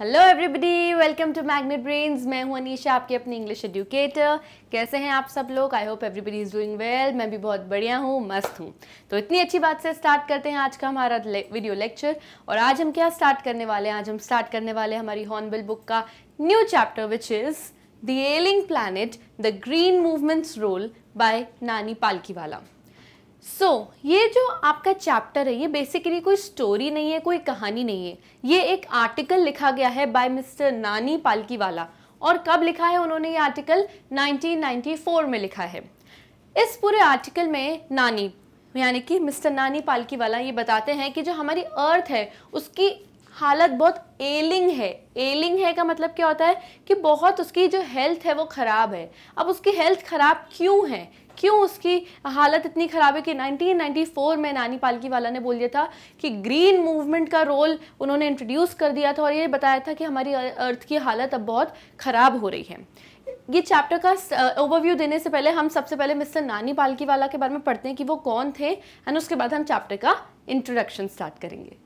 Hello everybody welcome to Magnet Brains मैं हूं अनीशा आपके अपने इंग्लिश एडुकेटर कैसे हैं आप सब लोग I hope everybody is doing well मैं भी बहुत बढ़िया हूं मस्त हूं तो इतनी अच्छी बात से स्टार्ट करते हैं आज का हमारा ले, वीडियो लेक्चर और आज हम क्या स्टार्ट करने वाले हैं आज हम स्टार्ट करने वाले हैं हमारी हॉर्नबिल बुक का new chapter which is the ailing planet the green movements role by Nani पालकी वाला सो so, ये जो आपका चैप्टर है ये बेसिकली कोई स्टोरी नहीं है कोई कहानी नहीं है ये एक आर्टिकल लिखा गया है बाय मिस्टर नानी पालकी वाला और कब लिखा है उन्होंने ये आर्टिकल 1994 में लिखा है इस पूरे आर्टिकल में नानी यानी कि मिस्टर नानी पालकी वाला ये बताते हैं कि जो हमारी अर्थ है उसकी हालत बहुत एलिंग है एलिंग है का मतलब क्या होता है कि बहुत उसकी जो हेल्थ है वो ख़राब है अब उसकी हेल्थ ख़राब क्यों है क्यों उसकी हालत इतनी ख़राब है कि 1994 में नानी पालकी वाला ने बोल दिया था कि ग्रीन मूवमेंट का रोल उन्होंने इंट्रोड्यूस कर दिया था और ये बताया था कि हमारी अर्थ की हालत अब बहुत ख़राब हो रही है ये चैप्टर का ओवरव्यू देने से पहले हम सबसे पहले मिस्टर नानी पालकी वाला के बारे में पढ़ते हैं कि वो कौन थे एंड उसके बाद हम चैप्टर का इंट्रोडक्शन स्टार्ट करेंगे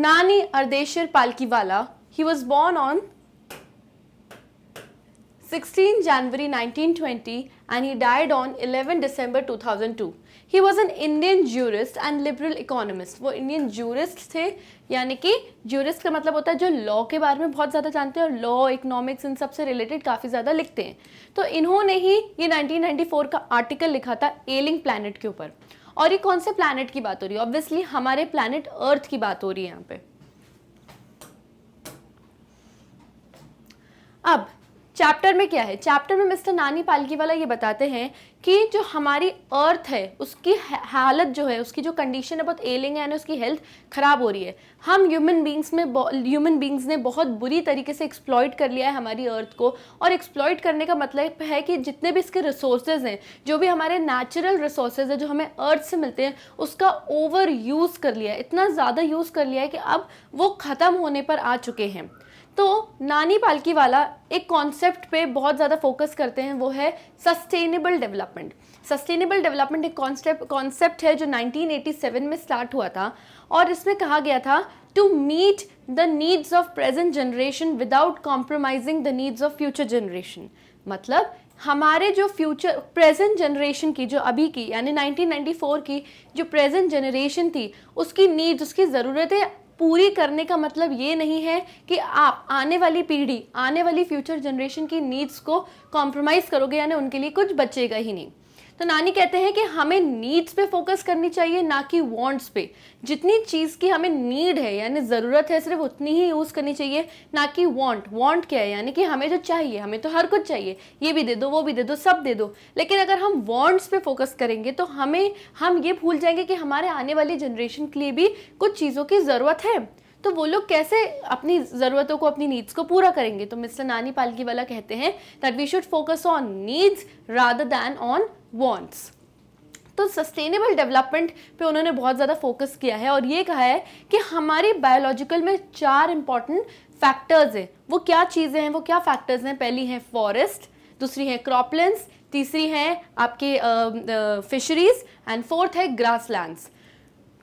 Nani Ardeshir Palkiwala. He was born on 16 January 1920 and he died on 11 December 2002. He was an Indian jurist and liberal economist. वो Indian jurist थे यानी कि jurist का मतलब होता है जो law के बारे में बहुत ज़्यादा जानते हैं और law, economics इन सब से related काफ़ी ज़्यादा लिखते हैं तो इन्होंने ही ये 1994 का article लिखा था एलिंग planet के ऊपर और ये कौन से प्लानट की बात हो रही है ऑब्वियसली हमारे प्लानट अर्थ की बात हो रही है यहाँ पे अब चैप्टर में क्या है चैप्टर में मिस्टर नानी पालकी वाला ये बताते हैं कि जो हमारी अर्थ है उसकी हालत जो है उसकी जो कंडीशन है बहुत एलिंग है यानी उसकी हेल्थ ख़राब हो रही है हम ह्यूमन बींग्स में ह्यूमन बींग्स ने बहुत बुरी तरीके से एक्सप्लॉयट कर लिया है हमारी अर्थ को और एक्सप्लॉयट करने का मतलब है कि जितने भी इसके रिसोर्सेज हैं जो भी हमारे नेचुरल रिसोर्सेज हैं जो हमें अर्थ से मिलते हैं उसका ओवर यूज़ कर लिया है इतना ज़्यादा यूज़ कर लिया है कि अब वो ख़त्म होने पर आ चुके हैं तो नानी पालकी वाला एक कॉन्सेप्ट पे बहुत ज़्यादा फोकस करते हैं वो है सस्टेनेबल डेवलपमेंट सस्टेनेबल डेवलपमेंट एक कॉन्सेप्ट कॉन्सेप्ट है जो 1987 में स्टार्ट हुआ था और इसमें कहा गया था to meet the needs of present generation without compromising the needs of future generation मतलब हमारे जो फ्यूचर प्रेजेंट जनरेशन की जो अभी की यानी 1994 की जो प्रेजेंट जनरेशन थी उसकी नीड्स उसकी ज़रूरतें पूरी करने का मतलब ये नहीं है कि आप आने वाली पीढ़ी आने वाली फ्यूचर जनरेशन की नीड्स को कॉम्प्रोमाइज़ करोगे यानी उनके लिए कुछ बचेगा ही नहीं तो नानी कहते हैं कि हमें नीड्स पे फोकस करनी चाहिए ना कि वांट्स पे जितनी चीज़ की हमें नीड है यानी ज़रूरत है सिर्फ उतनी ही यूज़ करनी चाहिए ना कि वांट वांट क्या है यानी कि हमें जो चाहिए हमें तो हर कुछ चाहिए ये भी दे दो वो भी दे दो सब दे दो लेकिन अगर हम वांट्स पे फोकस करेंगे तो हमें हम ये भूल जाएंगे कि हमारे आने वाली जनरेशन के लिए भी कुछ चीज़ों की ज़रूरत है तो वो लोग कैसे अपनी ज़रूरतों को अपनी नीड्स को पूरा करेंगे तो मिस्टर नानी पालकी वाला कहते हैं that we should focus on needs rather than on wants तो सस्टेनेबल डेवलपमेंट पे उन्होंने बहुत ज़्यादा फोकस किया है और ये कहा है कि हमारे बायोलॉजिकल में चार इंपॉर्टेंट फैक्टर्स हैं वो क्या चीज़ें हैं वो क्या फैक्टर्स हैं पहली है फॉरेस्ट दूसरी है क्रॉपलैंड तीसरी है आपके फिशरीज एंड फोर्थ है ग्रासलैंड्स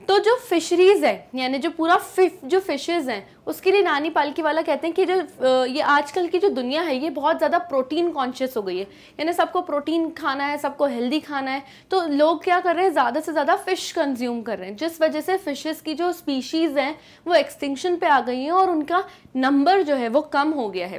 तो जो फिशरीज है यानी जो पूरा फिफ जो फिशेज हैं उसके लिए नानी पालकी वाला कहते हैं कि जो ये आजकल की जो दुनिया है ये बहुत ज़्यादा प्रोटीन कॉन्शियस हो गई है यानी सबको प्रोटीन खाना है सबको हेल्दी खाना है तो लोग क्या कर रहे हैं ज़्यादा से ज़्यादा फ़िश कंज्यूम कर रहे हैं जिस वजह से फ़िशेज़ की जो स्पीशीज़ हैं वो एक्सटिंक्शन पे आ गई हैं और उनका नंबर जो है वो कम हो गया है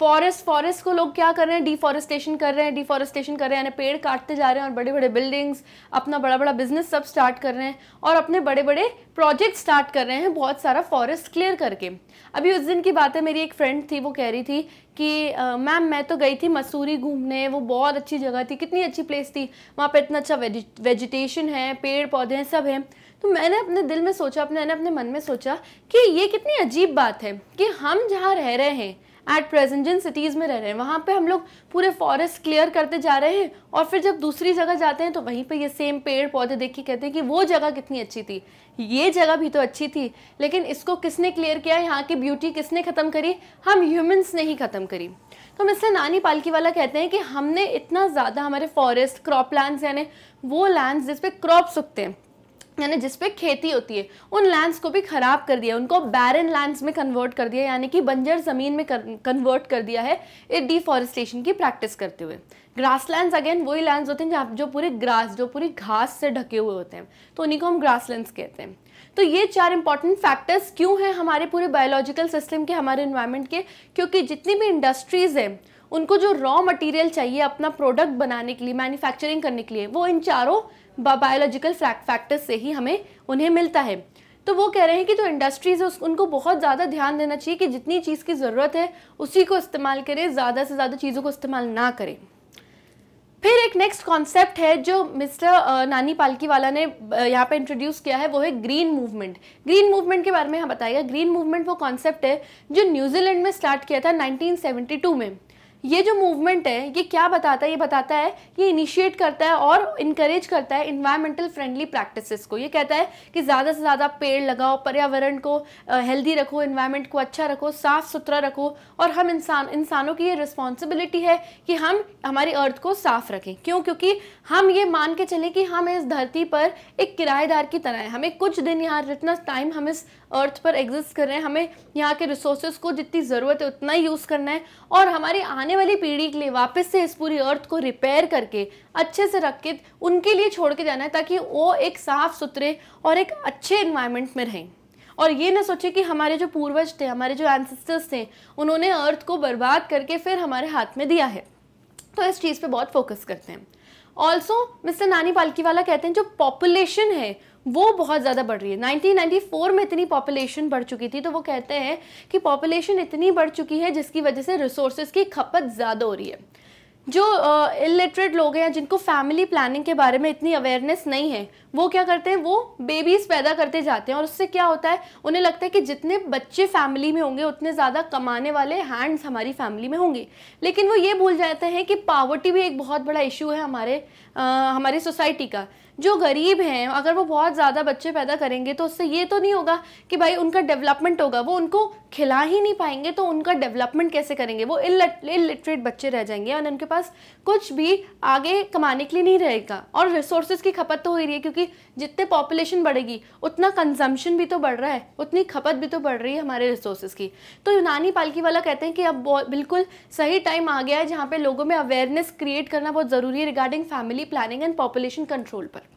फॉरेस्ट फॉरेस्ट को लोग क्या कर रहे हैं डिफॉरेस्टेशन कर रहे हैं डिफॉरेस्टेशन कर रहे हैं यानी पेड़ काटते जा रहे हैं और बड़े बड़े बिल्डिंग्स अपना बड़ा बड़ा बिजनेस सब स्टार्ट कर रहे हैं और अपने बड़े बड़े प्रोजेक्ट स्टार्ट कर रहे हैं बहुत सारा फॉरेस्ट क्लियर करके अभी उस दिन की बात है मेरी एक फ्रेंड थी वो कह रही थी कि मैम मैं तो गई थी मसूरी घूमने वो बहुत अच्छी जगह थी कितनी अच्छी प्लेस थी वहाँ पर इतना अच्छा वेजिटेशन है पेड़ पौधे हैं सब हैं तो मैंने अपने दिल में सोचा अपने मैंने अपने मन में सोचा कि ये कितनी अजीब बात है कि हम जहाँ रह रहे हैं एट प्रेजेंट जिन सिटीज़ में रह रहे हैं वहाँ पे हम लोग पूरे फॉरेस्ट क्लियर करते जा रहे हैं और फिर जब दूसरी जगह जाते हैं तो वहीं पे ये सेम पेड़ पौधे देख के कहते हैं कि वो जगह कितनी अच्छी थी ये जगह भी तो अच्छी थी लेकिन इसको किसने क्लियर किया यहाँ की ब्यूटी किसने ख़त्म करी हम ह्यूमन्स ने ही ख़त्म करी तो हम इससे नानी पालकी वाला कहते हैं कि हमने इतना ज़्यादा हमारे फॉरेस्ट क्रॉप लैंड यानी वो लैंड जिसपे क्रॉप्स उगते हैं यानी जिसपे खेती होती है उन लैंड्स को भी ख़राब कर दिया उनको बैरन लैंड्स में कन्वर्ट कर दिया यानी कि बंजर ज़मीन में कन्वर्ट कर दिया है इस डिफॉरेस्टेशन की प्रैक्टिस करते हुए ग्रास लैंड्स अगेन वही लैंड्स होते हैं जहाँ जो पूरे ग्रास जो पूरी घास से ढके हुए होते हैं तो उन्हीं को हम ग्रास लैंड्स कहते हैं तो ये चार इंपॉर्टेंट फैक्टर्स क्यों हैं हमारे पूरे बायोलॉजिकल सिस्टम के हमारे इन्वायरमेंट के क्योंकि जितनी भी इंडस्ट्रीज़ हैं उनको जो रॉ मटेरियल चाहिए अपना प्रोडक्ट बनाने के लिए मैन्युफैक्चरिंग करने के लिए वो इन चारों बायोलॉजिकल फैक्टर्स से ही हमें उन्हें मिलता है तो वो कह रहे हैं कि जो तो इंडस्ट्रीज़ है उनको बहुत ज़्यादा ध्यान देना चाहिए कि जितनी चीज़ की ज़रूरत है उसी को इस्तेमाल करें ज़्यादा से ज़्यादा चीज़ों को इस्तेमाल ना करें फिर एक नेक्स्ट कॉन्सेप्ट है जो मिस्टर नानी पालकी वाला ने यहाँ पे इंट्रोड्यूस किया है वो है ग्रीन मूवमेंट ग्रीन मूवमेंट के बारे में हम बताएगा ग्रीन मूवमेंट वो कॉन्सेप्ट है जो न्यूजीलैंड में स्टार्ट किया था 1972 में ये जो मूवमेंट है ये क्या बताता है ये बताता है ये इनिशिएट करता है और इनकरेज करता है इन्वायरमेंटल फ्रेंडली प्रैक्टिसेस को ये कहता है कि ज़्यादा से ज़्यादा पेड़ लगाओ पर्यावरण को हेल्दी रखो इन्वायरमेंट को अच्छा रखो साफ़ सुथरा रखो और हम इंसान इंसानों की ये रिस्पॉन्सिबिलिटी है कि हम हमारी अर्थ को साफ़ रखें क्यों क्योंकि हम ये मान के चलें कि हम इस धरती पर एक किराएदार की तरह हैं हमें कुछ दिन यहाँ जितना टाइम हम इस अर्थ पर एग्जिस्ट कर रहे हैं हमें यहाँ के रिसोर्सेज को जितनी ज़रूरत है उतना ही यूज़ करना है और हमारी आने वाली पीढ़ी के लिए वापस से इस पूरी अर्थ को रिपेयर करके अच्छे से रख के उनके लिए छोड़ के जाना है ताकि वो एक साफ़ सुथरे और एक अच्छे इन्वायरमेंट में रहें और ये ना सोचे कि हमारे जो पूर्वज थे हमारे जो एंसेस्टर्स थे उन्होंने अर्थ को बर्बाद करके फिर हमारे हाथ में दिया है तो इस चीज़ पर बहुत फोकस करते हैं also mister Nani Palkhivala कहते हैं जो पॉपुलेशन है वो बहुत ज़्यादा बढ़ रही है 1994 में इतनी पॉपुलेशन बढ़ चुकी थी तो वो कहते हैं कि पॉपुलेशन इतनी बढ़ चुकी है जिसकी वजह से रिसोर्सेज की खपत ज़्यादा हो रही है जो इलिटरेट uh, लोग हैं जिनको फैमिली प्लानिंग के बारे में इतनी अवेयरनेस नहीं है वो क्या करते हैं वो बेबीज़ पैदा करते जाते हैं और उससे क्या होता है उन्हें लगता है कि जितने बच्चे फैमिली में होंगे उतने ज़्यादा कमाने वाले हैंड्स हमारी फैमिली में होंगे लेकिन वो ये भूल जाते हैं कि पावर्टी भी एक बहुत बड़ा इशू है हमारे uh, हमारी सोसाइटी का जो गरीब हैं अगर वो बहुत ज़्यादा बच्चे पैदा करेंगे तो उससे ये तो नहीं होगा कि भाई उनका डेवलपमेंट होगा वो उनको खिला ही नहीं पाएंगे तो उनका डेवलपमेंट कैसे करेंगे वो इलिटरेट बच्चे रह जाएंगे और उनके पास कुछ भी आगे कमाने के लिए नहीं रहेगा और रिसोर्सेज की खपत तो हो रही है क्योंकि जितने पॉपुलेशन बढ़ेगी उतना कंजम्पशन भी तो बढ़ रहा है उतनी खपत भी तो बढ़ रही है हमारे रिसोर्सेज की तो यूनानी पालकी वाला कहते हैं कि अब बिल्कुल सही टाइम आ गया है जहाँ पर लोगों में अवेयरनेस क्रिएट करना बहुत ज़रूरी है regarding family planning and population control पर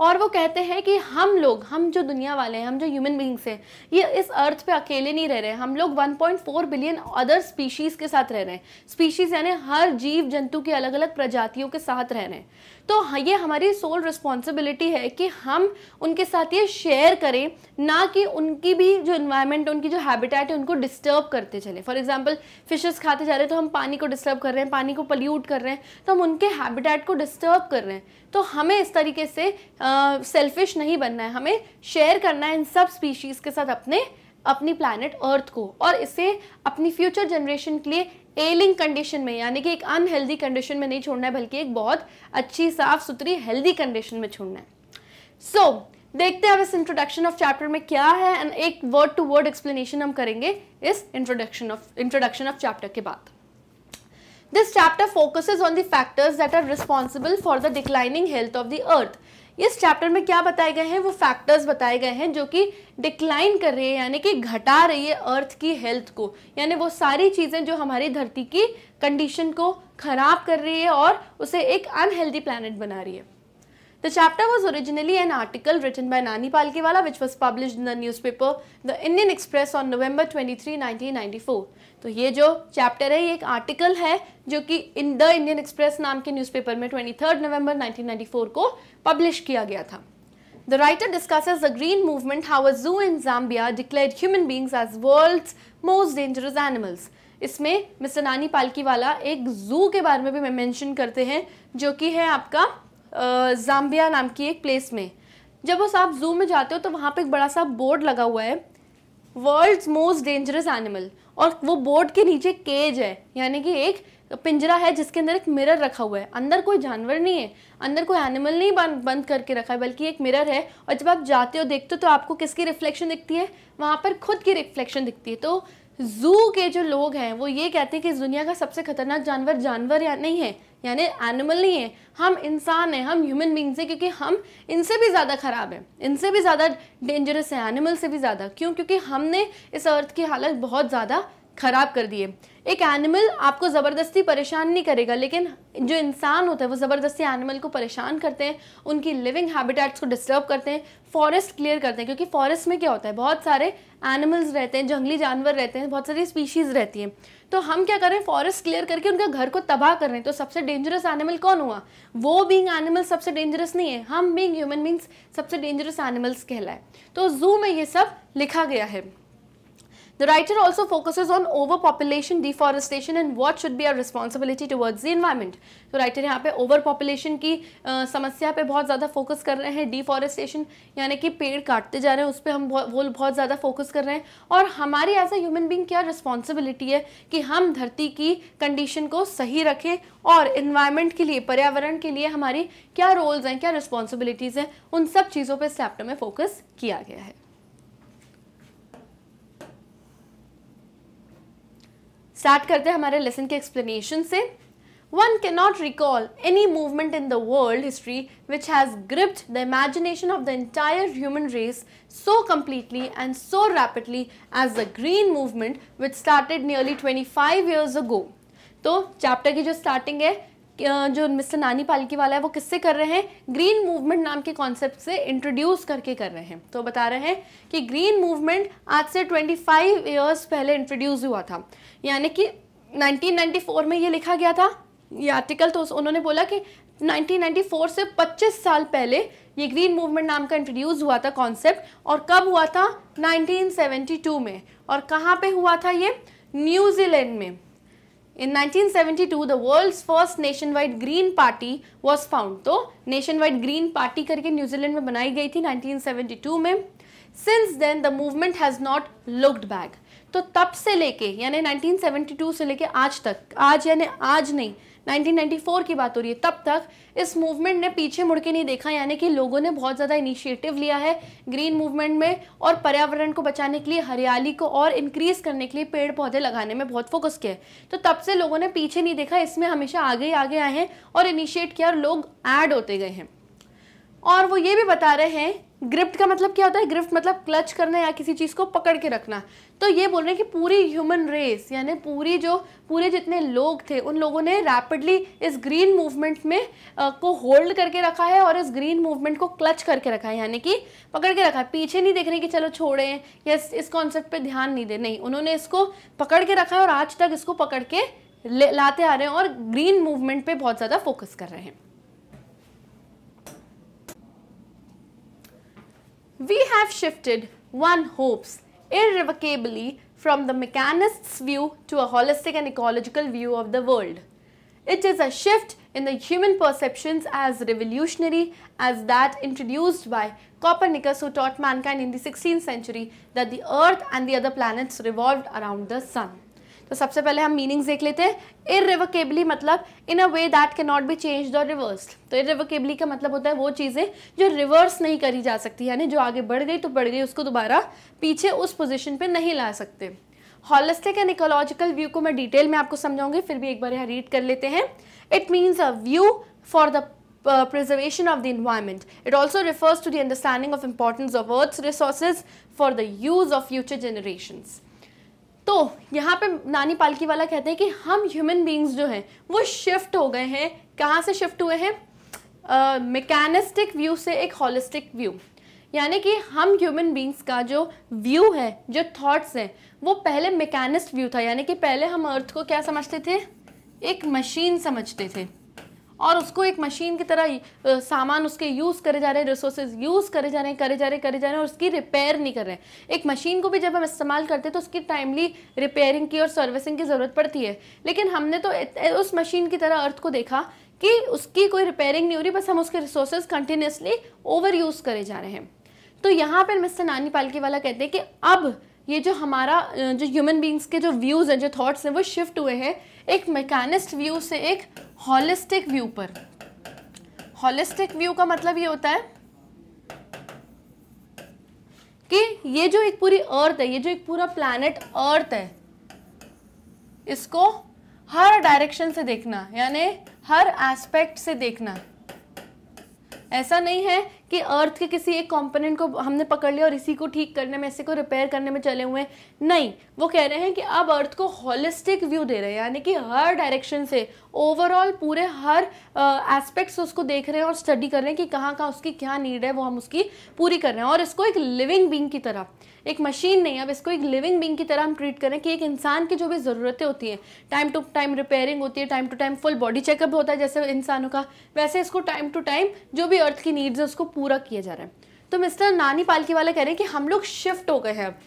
और वो कहते हैं कि हम लोग हम जो दुनिया वाले हैं हम जो ह्यूमन बींग्स हैं ये इस अर्थ पे अकेले नहीं रह रहे हम लोग 1.4 बिलियन अदर स्पीशीज़ के साथ रह रहे हैं स्पीशीज़ यानी हर जीव जंतु की अलग अलग प्रजातियों के साथ रह रहे हैं तो हाँ, ये हमारी सोल रिस्पॉन्सिबिलिटी है कि हम उनके साथ ये शेयर करें ना कि उनकी भी जो इन्वायरमेंट उनकी जो हैबिटेट है उनको डिस्टर्ब करते चले फॉर एग्जाम्पल फिशेस खाते जा रहे हैं तो हम पानी को डिस्टर्ब कर रहे हैं पानी को पल्यूट कर रहे हैं तो हम उनके हैबिटेट को डिस्टर्ब कर रहे हैं तो हमें इस तरीके से सेल्फिश uh, नहीं बनना है हमें शेयर करना है इन सब स्पीशीज़ के साथ अपने अपनी प्लानट अर्थ को और इसे अपनी फ्यूचर जनरेशन के लिए एलिंग कंडीशन में यानी कि एक अनहेल्दी कंडीशन में नहीं छोड़ना है बल्कि एक बहुत अच्छी साफ सुथरी हेल्दी कंडीशन में छोड़ना है सो so, देखते हैं अब इस इंट्रोडक्शन ऑफ चैप्टर में क्या है एंड एक वर्ड टू वर्ड एक्सप्लेनेशन हम करेंगे इस introduction of introduction of chapter के बाद this chapter focuses on the factors that are responsible for the declining health of the earth इस चैप्टर में क्या बताए गए हैं वो फैक्टर्स बताए गए हैं जो कि डिक्लाइन कर रही है यानी कि घटा रही है अर्थ की हेल्थ को यानी वो सारी चीज़ें जो हमारी धरती की कंडीशन को ख़राब कर रही है और उसे एक अनहेल्दी प्लानट बना रही है The chapter was originally an article written by Nani Palkiwala which was published in the newspaper The Indian Express on November 23, 1994. तो ये जो चैप्टर है ये एक आर्टिकल है जो कि इन द इंडियन एक्सप्रेस नाम के न्यूज़पेपर में 23 नवंबर 1994 को पब्लिश किया गया था The writer discusses the green movement, how a zoo in Zambia declared human beings as world's most dangerous animals. इसमें मिस्टर नानी पालकी वाला एक जू के बारे में भी मेंशन करते हैं जो कि है आपका जाम्बिया नाम की एक प्लेस में जब उस आप जू में जाते हो तो वहाँ पे एक बड़ा सा बोर्ड लगा हुआ है वर्ल्ड्स मोस्ट डेंजरस एनिमल और वो बोर्ड के नीचे केज है यानी कि एक पिंजरा है जिसके अंदर एक मिरर रखा हुआ है अंदर कोई जानवर नहीं है अंदर कोई एनिमल नहीं बंद बंद करके रखा है बल्कि एक मिरर है और जब आप जाते हो देखते हो तो आपको किसकी रिफ्लेक्शन दिखती है वहाँ पर खुद की रिफ्लेक्शन दिखती है तो जू के जो लोग हैं वो ये कहते हैं कि इस दुनिया का सबसे खतरनाक जानवर जानवर या नहीं है यानी एनिमल नहीं है हम इंसान हैं हम ह्यूमन बींग्स हैं क्योंकि हम इनसे भी ज़्यादा ख़राब हैं इनसे भी ज़्यादा डेंजरस है एनिमल से भी ज़्यादा क्यों क्योंकि हमने इस अर्थ की हालत बहुत ज़्यादा ख़राब कर दिए एक एनिमल आपको ज़बरदस्ती परेशान नहीं करेगा लेकिन जो इंसान होता है वो ज़बरदस्ती एनिमल को परेशान करते हैं उनकी लिविंग हैबिटेट्स को डिस्टर्ब करते हैं फॉरेस्ट क्लियर करते हैं क्योंकि फॉरेस्ट में क्या होता है बहुत सारे एनिमल्स रहते हैं जंगली जानवर रहते हैं बहुत सारी स्पीशीज़ रहती हैं तो हम क्या करें फॉरेस्ट क्लियर करके उनके घर को तबाह कर रहे हैं तो सबसे डेंजरस एनिमल कौन हुआ वो बींग एनिमल सबसे डेंजरस नहीं है हम बींग ह्यूमन बींग्स सबसे डेंजरस एनिमल्स कहलाए तो जू में ये सब लिखा गया है The writer also focuses on overpopulation, deforestation and what should be our responsibility towards the environment. तो राइटर यहाँ पे ओवर पॉपुलेशन की समस्या पे बहुत ज़्यादा फोकस कर रहे हैं डिफॉरेस्टेशन यानी कि पेड़ काटते जा रहे हैं उस पर हम वो बहुत ज़्यादा फोकस कर रहे हैं और हमारी एज अ ह्यूमन बींग क्या रिस्पॉन्सिबिलिटी है कि हम धरती की कंडीशन को सही रखें और इन्वायरमेंट के लिए पर्यावरण के लिए हमारी क्या रोल्स हैं क्या रिस्पॉन्सिबिलिटीज़ हैं उन सब चीज़ों पर इस चैप्टर में फोकस किया गया है स्टार्ट करते हैं हमारे लेसन के एक्सप्लेनेशन से one can not recall any movement in the world history which has gripped the imagination of the entire human race so completely and so rapidly as the green movement which started nearly twenty five years ago तो chapter की जो starting है जो mister Nani पालकी वाला है वो किससे कर रहे हैं ग्रीन मूवमेंट नाम के कॉन्सेप्ट से इंट्रोड्यूस करके कर रहे हैं तो बता रहे हैं कि ग्रीन मूवमेंट आज से 25 ईयर्स पहले इंट्रोड्यूस हुआ था यानी कि 1994 में ये लिखा गया था ये आर्टिकल तो उन्होंने बोला कि 1994 से 25 साल पहले ये ग्रीन मूवमेंट नाम का इंट्रोड्यूस हुआ था कॉन्सेप्ट और कब हुआ था 1972 में और कहाँ पे हुआ था ये न्यूजीलैंड में In 1972, the world's first nationwide Green Party was found. तो nationwide Green Party करके न्यूजीलैंड में बनाई गई थी 1972 में Since then, the movement has not looked back. तो तब से लेके यानी 1972 से लेके आज तक आज यानी आज नहीं 1994 की बात हो रही है तब तक इस मूवमेंट ने पीछे मुड़ के नहीं देखा यानी कि लोगों ने बहुत ज़्यादा इनिशिएटिव लिया है ग्रीन मूवमेंट में और पर्यावरण को बचाने के लिए हरियाली को और इंक्रीज़ करने के लिए पेड़ पौधे लगाने में बहुत फोकस किया तो तब से लोगों ने पीछे नहीं देखा इसमें हमेशा आगे ही आगे आए हैं और इनिशिएट किया और लोग ऐड होते गए हैं और वो ये भी बता रहे हैं ग्रिप्ट का मतलब क्या होता है ग्रिफ्ट मतलब क्लच करना या किसी चीज़ को पकड़ के रखना तो ये बोल रहे हैं कि पूरी ह्यूमन रेस यानी पूरी जो पूरे जितने लोग थे उन लोगों ने रैपिडली इस ग्रीन मूवमेंट में आ, को होल्ड करके रखा है और इस ग्रीन मूवमेंट को क्लच करके रखा है यानी कि पकड़ के रखा है पीछे नहीं देख रहे कि चलो छोड़ें या इस, इस कॉन्सेप्ट पर ध्यान नहीं दे नहीं उन्होंने इसको पकड़ के रखा है और आज तक इसको पकड़ के लाते आ रहे हैं और ग्रीन मूवमेंट पर बहुत ज़्यादा फोकस कर रहे हैं we have shifted, one hopes, irrevocably from the mechanist's view to a holistic and ecological view of the world. It is a shift in the human perceptions as revolutionary as that introduced by Copernicus who taught mankind in the 16th century that the earth and the other planets revolved around the sun. तो सबसे पहले हम meanings देख लेते हैं irrevocably मतलब in a way that can not be change और reverse तो इरिवोकेबली का मतलब होता है वो चीज़ें जो रिवर्स नहीं करी जा सकती यानी जो आगे बढ़ गई तो बढ़ गई उसको दोबारा पीछे उस पोजिशन पर नहीं ला सकते हॉलिस्टिक एंड इकोलॉजिकल व्यू को मैं डिटेल में आपको समझाऊंगी फिर भी एक बार यहाँ रीड कर लेते हैं it means a view for the preservation of the environment it also refers to the understanding of of of earth resources for the use of future future तो यहाँ पे नानी पालकी वाला कहते हैं कि हम ह्यूमन बींग्स जो हैं वो शिफ्ट हो गए हैं कहाँ से शिफ्ट हुए हैं मैकेनिस्टिक व्यू से एक हॉलिस्टिक व्यू यानी कि हम ह्यूमन बींग्स का जो व्यू है जो थॉट्स हैं वो पहले मैकेनिस्ट व्यू था यानी कि पहले हम अर्थ को क्या समझते थे एक मशीन समझते थे और उसको एक मशीन की तरह सामान उसके यूज़ करे जा रहे हैं रिसोर्सेज यूज़ करे जा रहे हैं करे जा रहे करे जा रहे हैं और उसकी रिपेयर नहीं कर रहे हैं एक मशीन को भी जब हम इस्तेमाल करते हैं तो उसकी टाइमली रिपेयरिंग की और सर्विसिंग की ज़रूरत पड़ती है लेकिन हमने तो उस मशीन की तरह अर्थ को देखा कि उसकी कोई रिपेयरिंग नहीं हो रही बस हम उसके रिसोर्सेज कंटिन्यूसली ओवर यूज़ करे जा रहे हैं तो यहाँ पर मिस्टर नानी पालकी वाला कहते हैं कि अब ये जो हमारा जो ह्यूमन बींग्स के जो व्यूज़ हैं जो थाट्स हैं वो शिफ्ट हुए हैं एक मैकेनिस्ट व्यू से एक हॉलिस्टिक व्यू पर हॉलिस्टिक व्यू का मतलब ये होता है कि ये जो एक पूरी अर्थ है ये जो एक पूरा प्लानट अर्थ है इसको हर डायरेक्शन से देखना यानी हर एस्पेक्ट से देखना ऐसा नहीं है कि अर्थ के किसी एक कंपोनेंट को हमने पकड़ लिया और इसी को ठीक करने में इसी को रिपेयर करने में चले हुए नहीं वो कह रहे हैं कि अब अर्थ को होलिस्टिक व्यू दे रहे हैं यानी कि हर डायरेक्शन से ओवरऑल पूरे हर एस्पेक्ट्स uh, उसको देख रहे हैं और स्टडी कर रहे हैं कि कहाँ कहाँ उसकी क्या नीड है वो हम उसकी पूरी कर रहे हैं और इसको एक लिविंग बींग की तरह एक मशीन नहीं अब इसको एक लिविंग बींग की तरह हम ट्रीट करें कि एक इंसान की जो भी ज़रूरतें होती हैं टाइम टू टाइम रिपेयरिंग होती है time to time full body checkup होता है जैसे इंसानों का वैसे इसको टाइम टू टाइम जो भी अर्थ की नीड्स है उसको पूरा किया जा रहा है तो मिस्टर नानी पालकी वाला कह रहे हैं कि हम लोग शिफ्ट हो गए हैं अब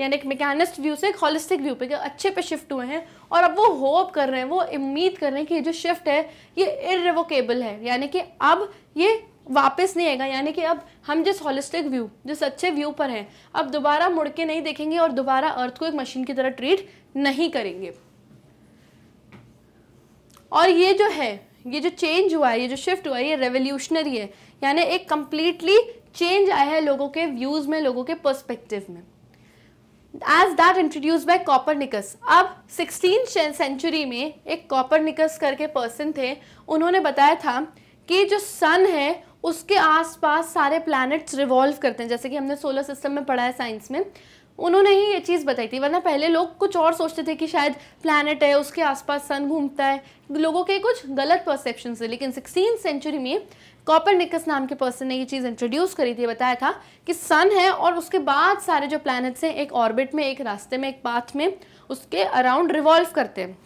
यानी एक मैकेनिस्ट व्यू से एक हॉलिस्टिक व्यू पे अच्छे पे शिफ्ट हुए हैं और अब वो होप कर रहे हैं वो उम्मीद कर रहे हैं कि ये जो शिफ्ट है ये इरिवोकेबल है यानी कि अब ये वापस नहीं आएगा यानी कि अब हम जिस हॉलिस्टिक व्यू जिस अच्छे व्यू पर हैं अब दोबारा मुड़ के नहीं देखेंगे और दोबारा अर्थ को एक मशीन की तरह ट्रीट नहीं करेंगे और ये जो है ये जो चेंज हुआ है ये जो शिफ्ट हुआ है ये रेवोल्यूशनरी है यानी एक कम्प्लीटली चेंज आया है लोगों के व्यूज़ में लोगों के परस्पेक्टिव में एज दैट इंट्रोड्यूस बाय निकस अब सिक्सटीन सेंचुरी में एक निकस करके पर्सन थे उन्होंने बताया था कि जो सन है उसके आसपास सारे प्लैनेट्स रिवॉल्व करते हैं जैसे कि हमने सोलर सिस्टम में पढ़ा है साइंस में उन्होंने ही ये चीज़ बताई थी वरना पहले लोग कुछ और सोचते थे कि शायद प्लानट है उसके आसपास सन घूमता है लोगों के कुछ गलत परसेप्शन थे लेकिन सिक्सटीन सेंचुरी में कॉपर निकस नाम के पर्सन ने ये चीज़ इंट्रोड्यूस करी थी बताया था कि सन है और उसके बाद सारे जो प्लानट्स हैं एक ऑर्बिट में एक रास्ते में एक पाथ में उसके अराउंड रिवॉल्व करते हैं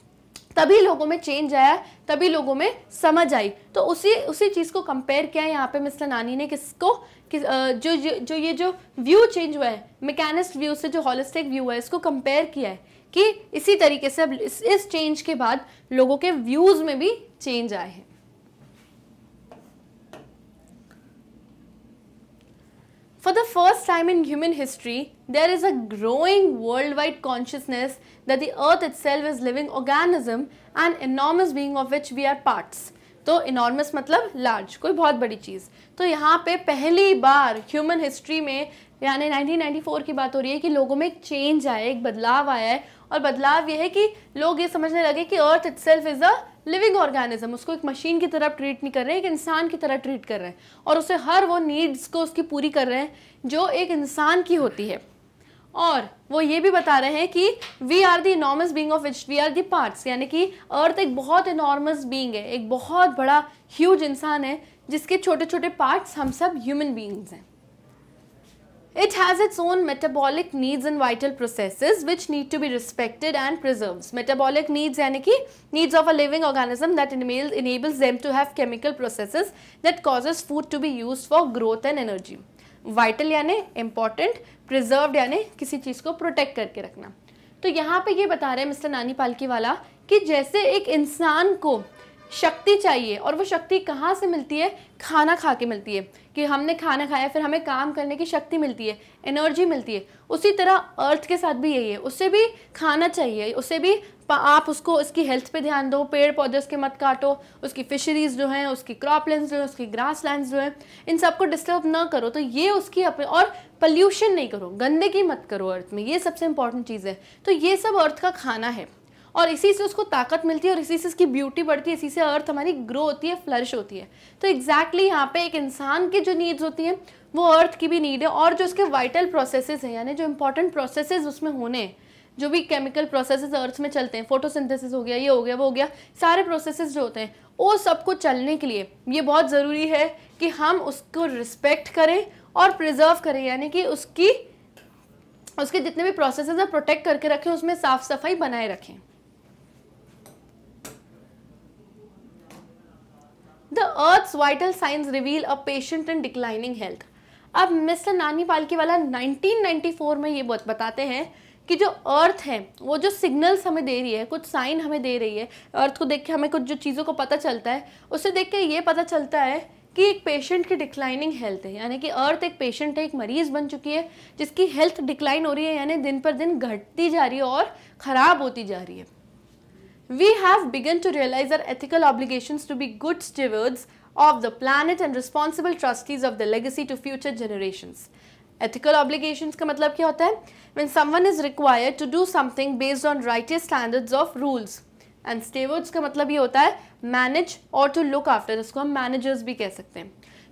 तभी लोगों में चेंज आया तभी लोगों में समझ आई तो उसी उसी चीज़ को कंपेयर किया यहाँ पे मिस्टर नानी ने किसको कि, जो, जो जो ये जो व्यू चेंज हुआ है मैकेनिस्ट व्यू से जो हॉलिस्टिक व्यू है इसको कंपेयर किया है कि इसी तरीके से अब इस, इस चेंज के बाद लोगों के व्यूज़ में भी चेंज आए हैं For the first time in human history, there is a growing worldwide consciousness that the earth itself is living organism and enormous being of which we are parts. तो enormous मतलब large कोई बहुत बड़ी चीज़ तो यहाँ पे पहली बार ह्यूमन हिस्ट्री में यानी 1994 की बात हो रही है कि लोगों में एक चेंज आया एक बदलाव आया है और बदलाव यह है कि लोग ये समझने लगे कि earth it is a living organism उसको एक मशीन की तरह ट्रीट नहीं कर रहे हैं एक इंसान की तरह ट्रीट कर रहे हैं और उसे हर वो नीड्स को उसकी पूरी कर रहे हैं जो एक इंसान की होती है और वो ये भी बता रहे हैं कि we are the enormous being of which we are the parts यानी कि अर्थ एक बहुत इनॉर्मस बींग है एक बहुत बड़ा ह्यूज इंसान है जिसके छोटे छोटे पार्ट्स हम सब ह्यूमन बींग्स हैं It has its own metabolic needs and vital processes which need to be respected and preserved. Metabolic needs यानी कि needs of a living organism that enables them to have chemical processes that causes food to be used for growth and energy. Vital यानी important, preserved यानी किसी चीज़ को protect करके रखना तो यहाँ पे ये बता रहे हैं मिस्टर नानी पालकी वाला कि जैसे एक इंसान को शक्ति चाहिए और वो शक्ति कहाँ से मिलती है खाना खा के मिलती है कि हमने खाना खाया फिर हमें काम करने की शक्ति मिलती है एनर्जी मिलती है उसी तरह अर्थ के साथ भी यही है उससे भी खाना चाहिए उससे भी आप उसको उसकी हेल्थ पे ध्यान दो पेड़ पौधे उसके मत काटो उसकी फिशरीज़ जो हैं उसकी क्रॉप लैंड जो हैं उसकी ग्रास लैंड जो हैं इन सबको डिस्टर्ब ना करो तो ये उसकी अपने और पल्यूशन नहीं करो गंदगी मत करो अर्थ में ये सबसे इंपॉर्टेंट चीज़ है तो ये सब अर्थ का खाना है और इसी से उसको ताकत मिलती है और इसी से उसकी ब्यूटी बढ़ती है इसी से अर्थ हमारी ग्रो होती है फ्लरिश होती है तो एग्जैक्टली यहाँ पे एक इंसान की जो नीड्स होती हैं वो अर्थ की भी नीड है और जो उसके वाइटल प्रोसेसेस हैं यानी जो इंपॉर्टेंट प्रोसेसेस उसमें होने हैं जो भी केमिकल प्रोसेसेस अर्थ में चलते हैं फोटोसिंथेसिस हो गया ये हो गया वो हो गया सारे प्रोसेसेस जो होते हैं वो सबको चलने के लिए ये बहुत ज़रूरी है कि हम उसको रिस्पेक्ट करें और प्रिजर्व करें यानी कि उसकी उसके जितने भी प्रोसेसेस हैं प्रोटेक्ट करके रखें उसमें साफ़ सफाई बनाए रखें the earth's vital signs reveal a patient in declining health अब मिस्टर नानी पालकी वाला 1994 में ये बताते हैं कि जो अर्थ है वो जो सिग्नल्स हमें दे रही है कुछ साइन हमें दे रही है अर्थ को देख के हमें कुछ जो चीज़ों को पता चलता है उसे देख के ये पता चलता है कि एक पेशेंट की डिक्लाइनिंग हेल्थ है यानी कि अर्थ एक पेशेंट है एक मरीज़ बन चुकी है जिसकी हेल्थ डिक्लाइन हो रही है यानी दिन पर दिन घटती जा रही है और ख़राब होती जा रही है we have begun to realize our ethical obligations to be good stewards of the planet and responsible trustees of the legacy to future generations. Ethical obligations ka matlab kya hota hai When someone is required to do something based on righteous standards of rules. And stewards ka matlab ये hota hai manage or to look after isko hum managers bhi keh sakte hain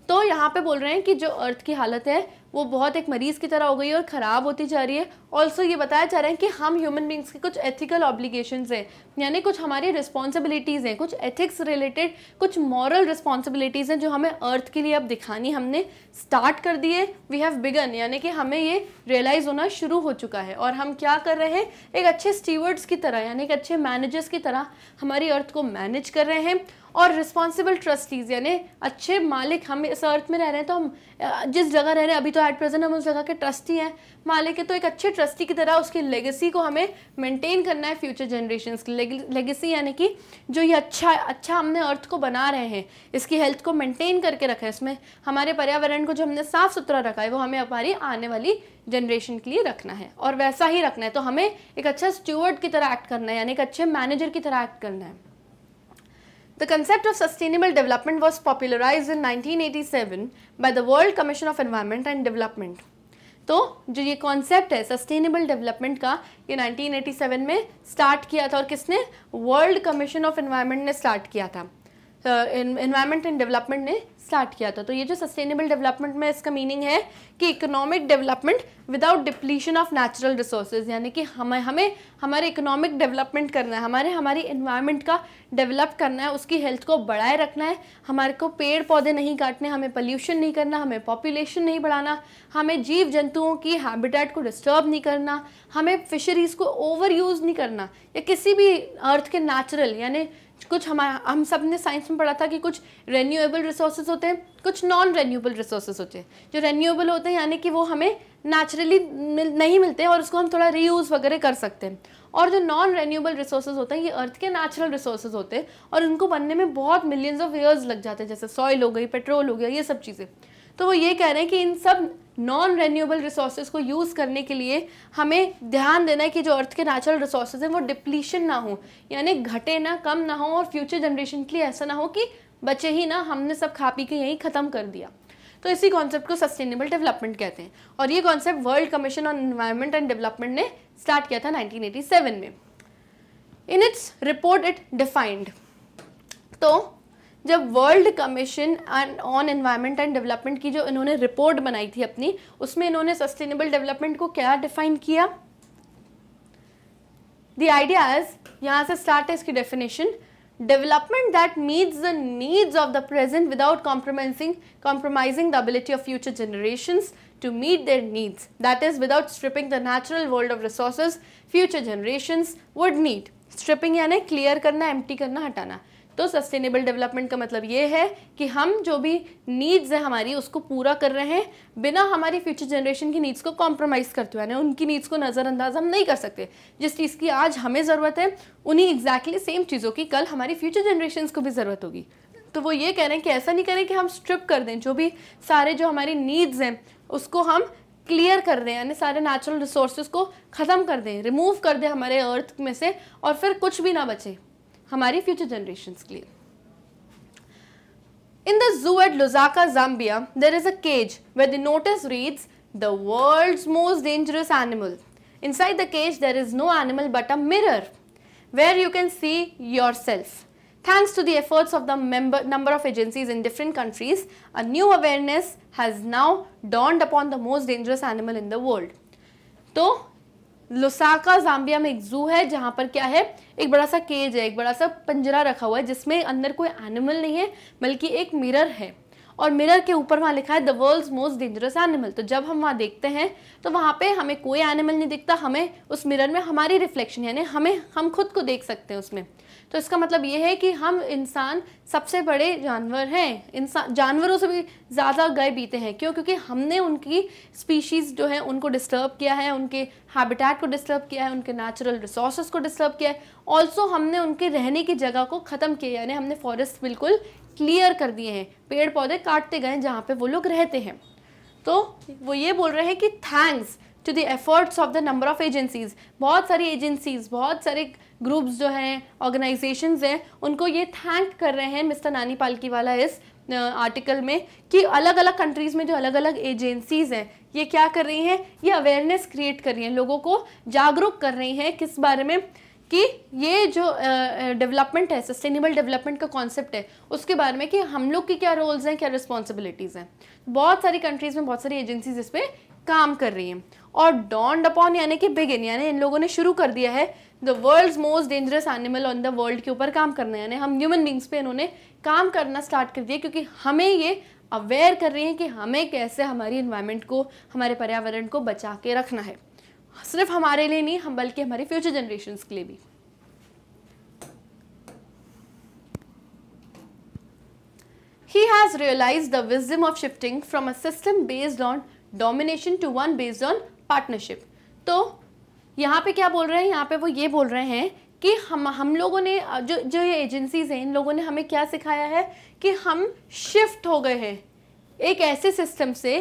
तो यहाँ पे बोल रहे हैं कि जो earth की हालत है वो बहुत एक मरीज़ की तरह हो गई है और ख़राब होती जा रही है ऑल्सो ये बताया जा रहा है कि हम ह्यूमन बींग्स के कुछ एथिकल ऑब्लीगेशन हैं यानी कुछ हमारी रिस्पॉन्सिबिलिटीज़ हैं कुछ एथिक्स रिलेटेड कुछ मॉरल रिस्पॉन्सिबिलिटीज़ हैं जो हमें अर्थ के लिए अब दिखानी हमने स्टार्ट कर दी है वी हैव बिगन यानी कि हमें ये रियलाइज़ होना शुरू हो चुका है और हम क्या कर रहे हैं एक अच्छे स्टीवर्ड्स की तरह यानी कि अच्छे मैनेजर्स की तरह हमारी अर्थ को मैनेज कर रहे हैं और रिस्पॉन्सिबल ट्रस्टीज यानी अच्छे मालिक हम इस अर्थ में रह रहे हैं तो हम जिस जगह रह रहे हैं अभी तो एट प्रेजेंट हम उस जगह के ट्रस्टी हैं मालिक है तो एक अच्छे ट्रस्टी की तरह उसकी लेगेसी को हमें मेंटेन करना है फ्यूचर जनरेशन की लेगेसी यानी कि जो ये अच्छा अच्छा हमने अर्थ को बना रहे हैं इसकी हेल्थ को मेंटेन करके रखा है इसमें हमारे पर्यावरण को जो हमने साफ़ सुथरा रखा है वो हमें हमारी आने वाली जनरेशन के लिए रखना है और वैसा ही रखना है तो हमें एक अच्छा स्टूवर्ड की तरह एक्ट करना है यानी एक अच्छे मैनेजर की तरह एक्ट करना है The concept of sustainable development was popularized in 1987 by the World Commission of Environment and Development. तो जो ये कॉन्सेप्ट है सस्टेनेबल डेवलपमेंट का ये 1987 में स्टार्ट किया था और किसने वर्ल्ड कमीशन ऑफ एनवायरनमेंट ने स्टार्ट किया था एनवायरनमेंट एंड डेवलपमेंट ने स्टार्ट किया था तो ये जो सस्टेनेबल डेवलपमेंट में इसका मीनिंग है कि economic development without depletion of natural resources यानी कि हमें हमें हमारे इकोनॉमिक डेवलपमेंट करना है हमारे हमारी इन्वायरमेंट का डेवलप करना है उसकी हेल्थ को बढ़ाए रखना है हमारे को पेड़ पौधे नहीं काटने हमें पॉल्यूशन नहीं करना हमें पॉपुलेशन नहीं बढ़ाना हमें जीव जंतुओं की हैबिटेट को डिस्टर्ब नहीं करना हमें फिशरीज़ को ओवर यूज़ नहीं करना या किसी भी अर्थ के नेचुरल यानी कुछ हमारा हम सब ने साइंस में पढ़ा था कि कुछ रेन्यूएबल रिसोर्सेज होते हैं कुछ नॉन रेन्यूएबल रिसोर्सेज होते हैं जो रेन्यूएबल होते हैं यानी कि वो हमें नेचुरली मिल नहीं मिलते और उसको हम थोड़ा रीयूज़ वगैरह कर सकते हैं और जो नॉन रेन्यूएबल रिसोर्सेज होते हैं ये अर्थ के नेचुरल रिसोर्सेज होते हैं और उनको बनने में बहुत मिलियंस ऑफ ईयर्स लग जाते हैं जैसे सॉइल हो गई पेट्रोल हो गया ये सब चीज़ें तो वो ये कह रहे हैं कि इन सब नॉन रेन्यूएबल रिसोर्सेज को यूज़ करने के लिए हमें ध्यान देना है कि जो अर्थ के नेचुरल रिसोर्सेज हैं वो डिप्लीशन ना हो यानी घटे ना कम ना हो और फ्यूचर जनरेशन के लिए ऐसा ना हो कि बचे ही ना हमने सब खा पी के यहीं ख़त्म कर दिया तो इसी कॉन्सेप्ट को सस्टेनेबल डेवलपमेंट कहते हैं और ये concept world commission on environment and development ने स्टार्ट किया था 1987 में in its report it defined तो जब world commission on environment and development की जो इन्होंने रिपोर्ट बनाई थी अपनी उसमें इन्होंने सस्टेनेबल डेवलपमेंट को क्या डिफाइन किया द आइडियाज यहां से स्टार्ट है इसकी definition development that meets the needs of the present without compromising compromising the ability of future generation to meet their needs that is without stripping the natural world of resources future generation would need stripping यानी clear करना empty करना हटाना तो sustainable development का मतलब ये है कि हम जो भी नीड्स हैं हमारी उसको पूरा कर रहे हैं बिना हमारी फ्यूचर जनरेशन की नीड्स को कॉम्प्रोमाइज़ करते हुए उनकी नीड्स को नज़रअंदाज हम नहीं कर सकते जिस चीज़ की आज हमें ज़रूरत है उन्हीं एग्जैक्टली सेम चीज़ों की कल हमारी फ्यूचर जनरेशन को भी ज़रूरत होगी तो वो ये कह रहे हैं कि ऐसा नहीं करें कि हम स्ट्रिप कर दें जो भी सारे जो हमारी नीड्स हैं उसको हम क्लियर कर दें यानी सारे नेचुरल रिसोर्सेज को ख़त्म कर दें रिमूव कर दें हमारे अर्थ में से और फिर कुछ भी ना बचे हमारी future generations clean. In the zoo at Lusaka, Zambia, there is a cage where the notice reads, the world's most dangerous animal. Inside the cage, there is no animal but a mirror where you can see yourself. Thanks to the efforts of the member, number of agencies in different countries, a new awareness has now dawned upon the most dangerous animal in the world. So, Lusaka Zambia में एक जू है जहाँ पर क्या है एक बड़ा सा केज है एक बड़ा सा पंजरा रखा हुआ है जिसमें अंदर कोई एनिमल नहीं है बल्कि एक मिरर है और मिरर के ऊपर वहाँ लिखा है the world most dangerous animal तो जब हम वहाँ देखते हैं तो वहाँ पे हमें कोई एनिमल नहीं दिखता हमें उस मिरर में हमारी रिफ्लेक्शन यानी हमें हम खुद को देख सकते हैं उसमें तो इसका मतलब ये है कि हम इंसान सबसे बड़े जानवर हैं इंसान जानवरों से भी ज़्यादा गए बीते हैं क्यों क्योंकि हमने उनकी स्पीशीज़ जो है उनको डिस्टर्ब किया है उनके हैबिटेट को डिस्टर्ब किया है उनके नेचुरल रिसोर्स को डिस्टर्ब किया है ऑल्सो हमने उनके रहने की जगह को ख़त्म किया यानी हमने फॉरेस्ट बिल्कुल क्लियर कर दिए हैं पेड़ पौधे काटते गए जहाँ पर वो लोग रहते हैं तो वो ये बोल रहे हैं कि thanks to the efforts of the number of agencies बहुत सारी एजेंसीज बहुत सारे ग्रुप्स जो हैं ऑर्गेनाइजेशन हैं उनको ये थैंक कर रहे हैं मिस्टर नानी पालकी वाला इस आर्टिकल में कि अलग अलग कंट्रीज़ में जो अलग अलग एजेंसीज़ हैं ये क्या कर रही हैं ये अवेयरनेस क्रिएट कर रही हैं लोगों को जागरूक कर रही हैं किस बारे में कि ये जो डेवलपमेंट uh, है सस्टेनेबल डेवलपमेंट का कॉन्सेप्ट है उसके बारे में कि हम लोग की क्या रोल्स हैं क्या रिस्पॉन्सिबिलिटीज़ हैं बहुत सारी कंट्रीज़ में बहुत सारी एजेंसीज इस पर काम कर रही हैं और डॉन्ड अपॉन यानी कि बिगिन यानी इन लोगों ने शुरू कर दिया है the world most dangerous animal on the world के ऊपर काम करना यानी हम ह्यूमन बींग्स पे इन्होंने काम करना स्टार्ट कर दिया क्योंकि हमें ये अवेयर कर रही हैं कि हमें कैसे हमारी इन्वायरमेंट को हमारे पर्यावरण को बचा के रखना है सिर्फ हमारे लिए नहीं हम बल्कि हमारे फ्यूचर जनरेशन के लिए भी He has realized the wisdom of shifting from a system based on domination to one based on partnership तो यहाँ पे क्या बोल रहे हैं यहाँ पे वो ये बोल रहे हैं कि हम हम लोगों ने जो जो ये एजेंसीज़ हैं इन लोगों ने हमें क्या सिखाया है कि हम शिफ्ट हो गए हैं एक ऐसे सिस्टम से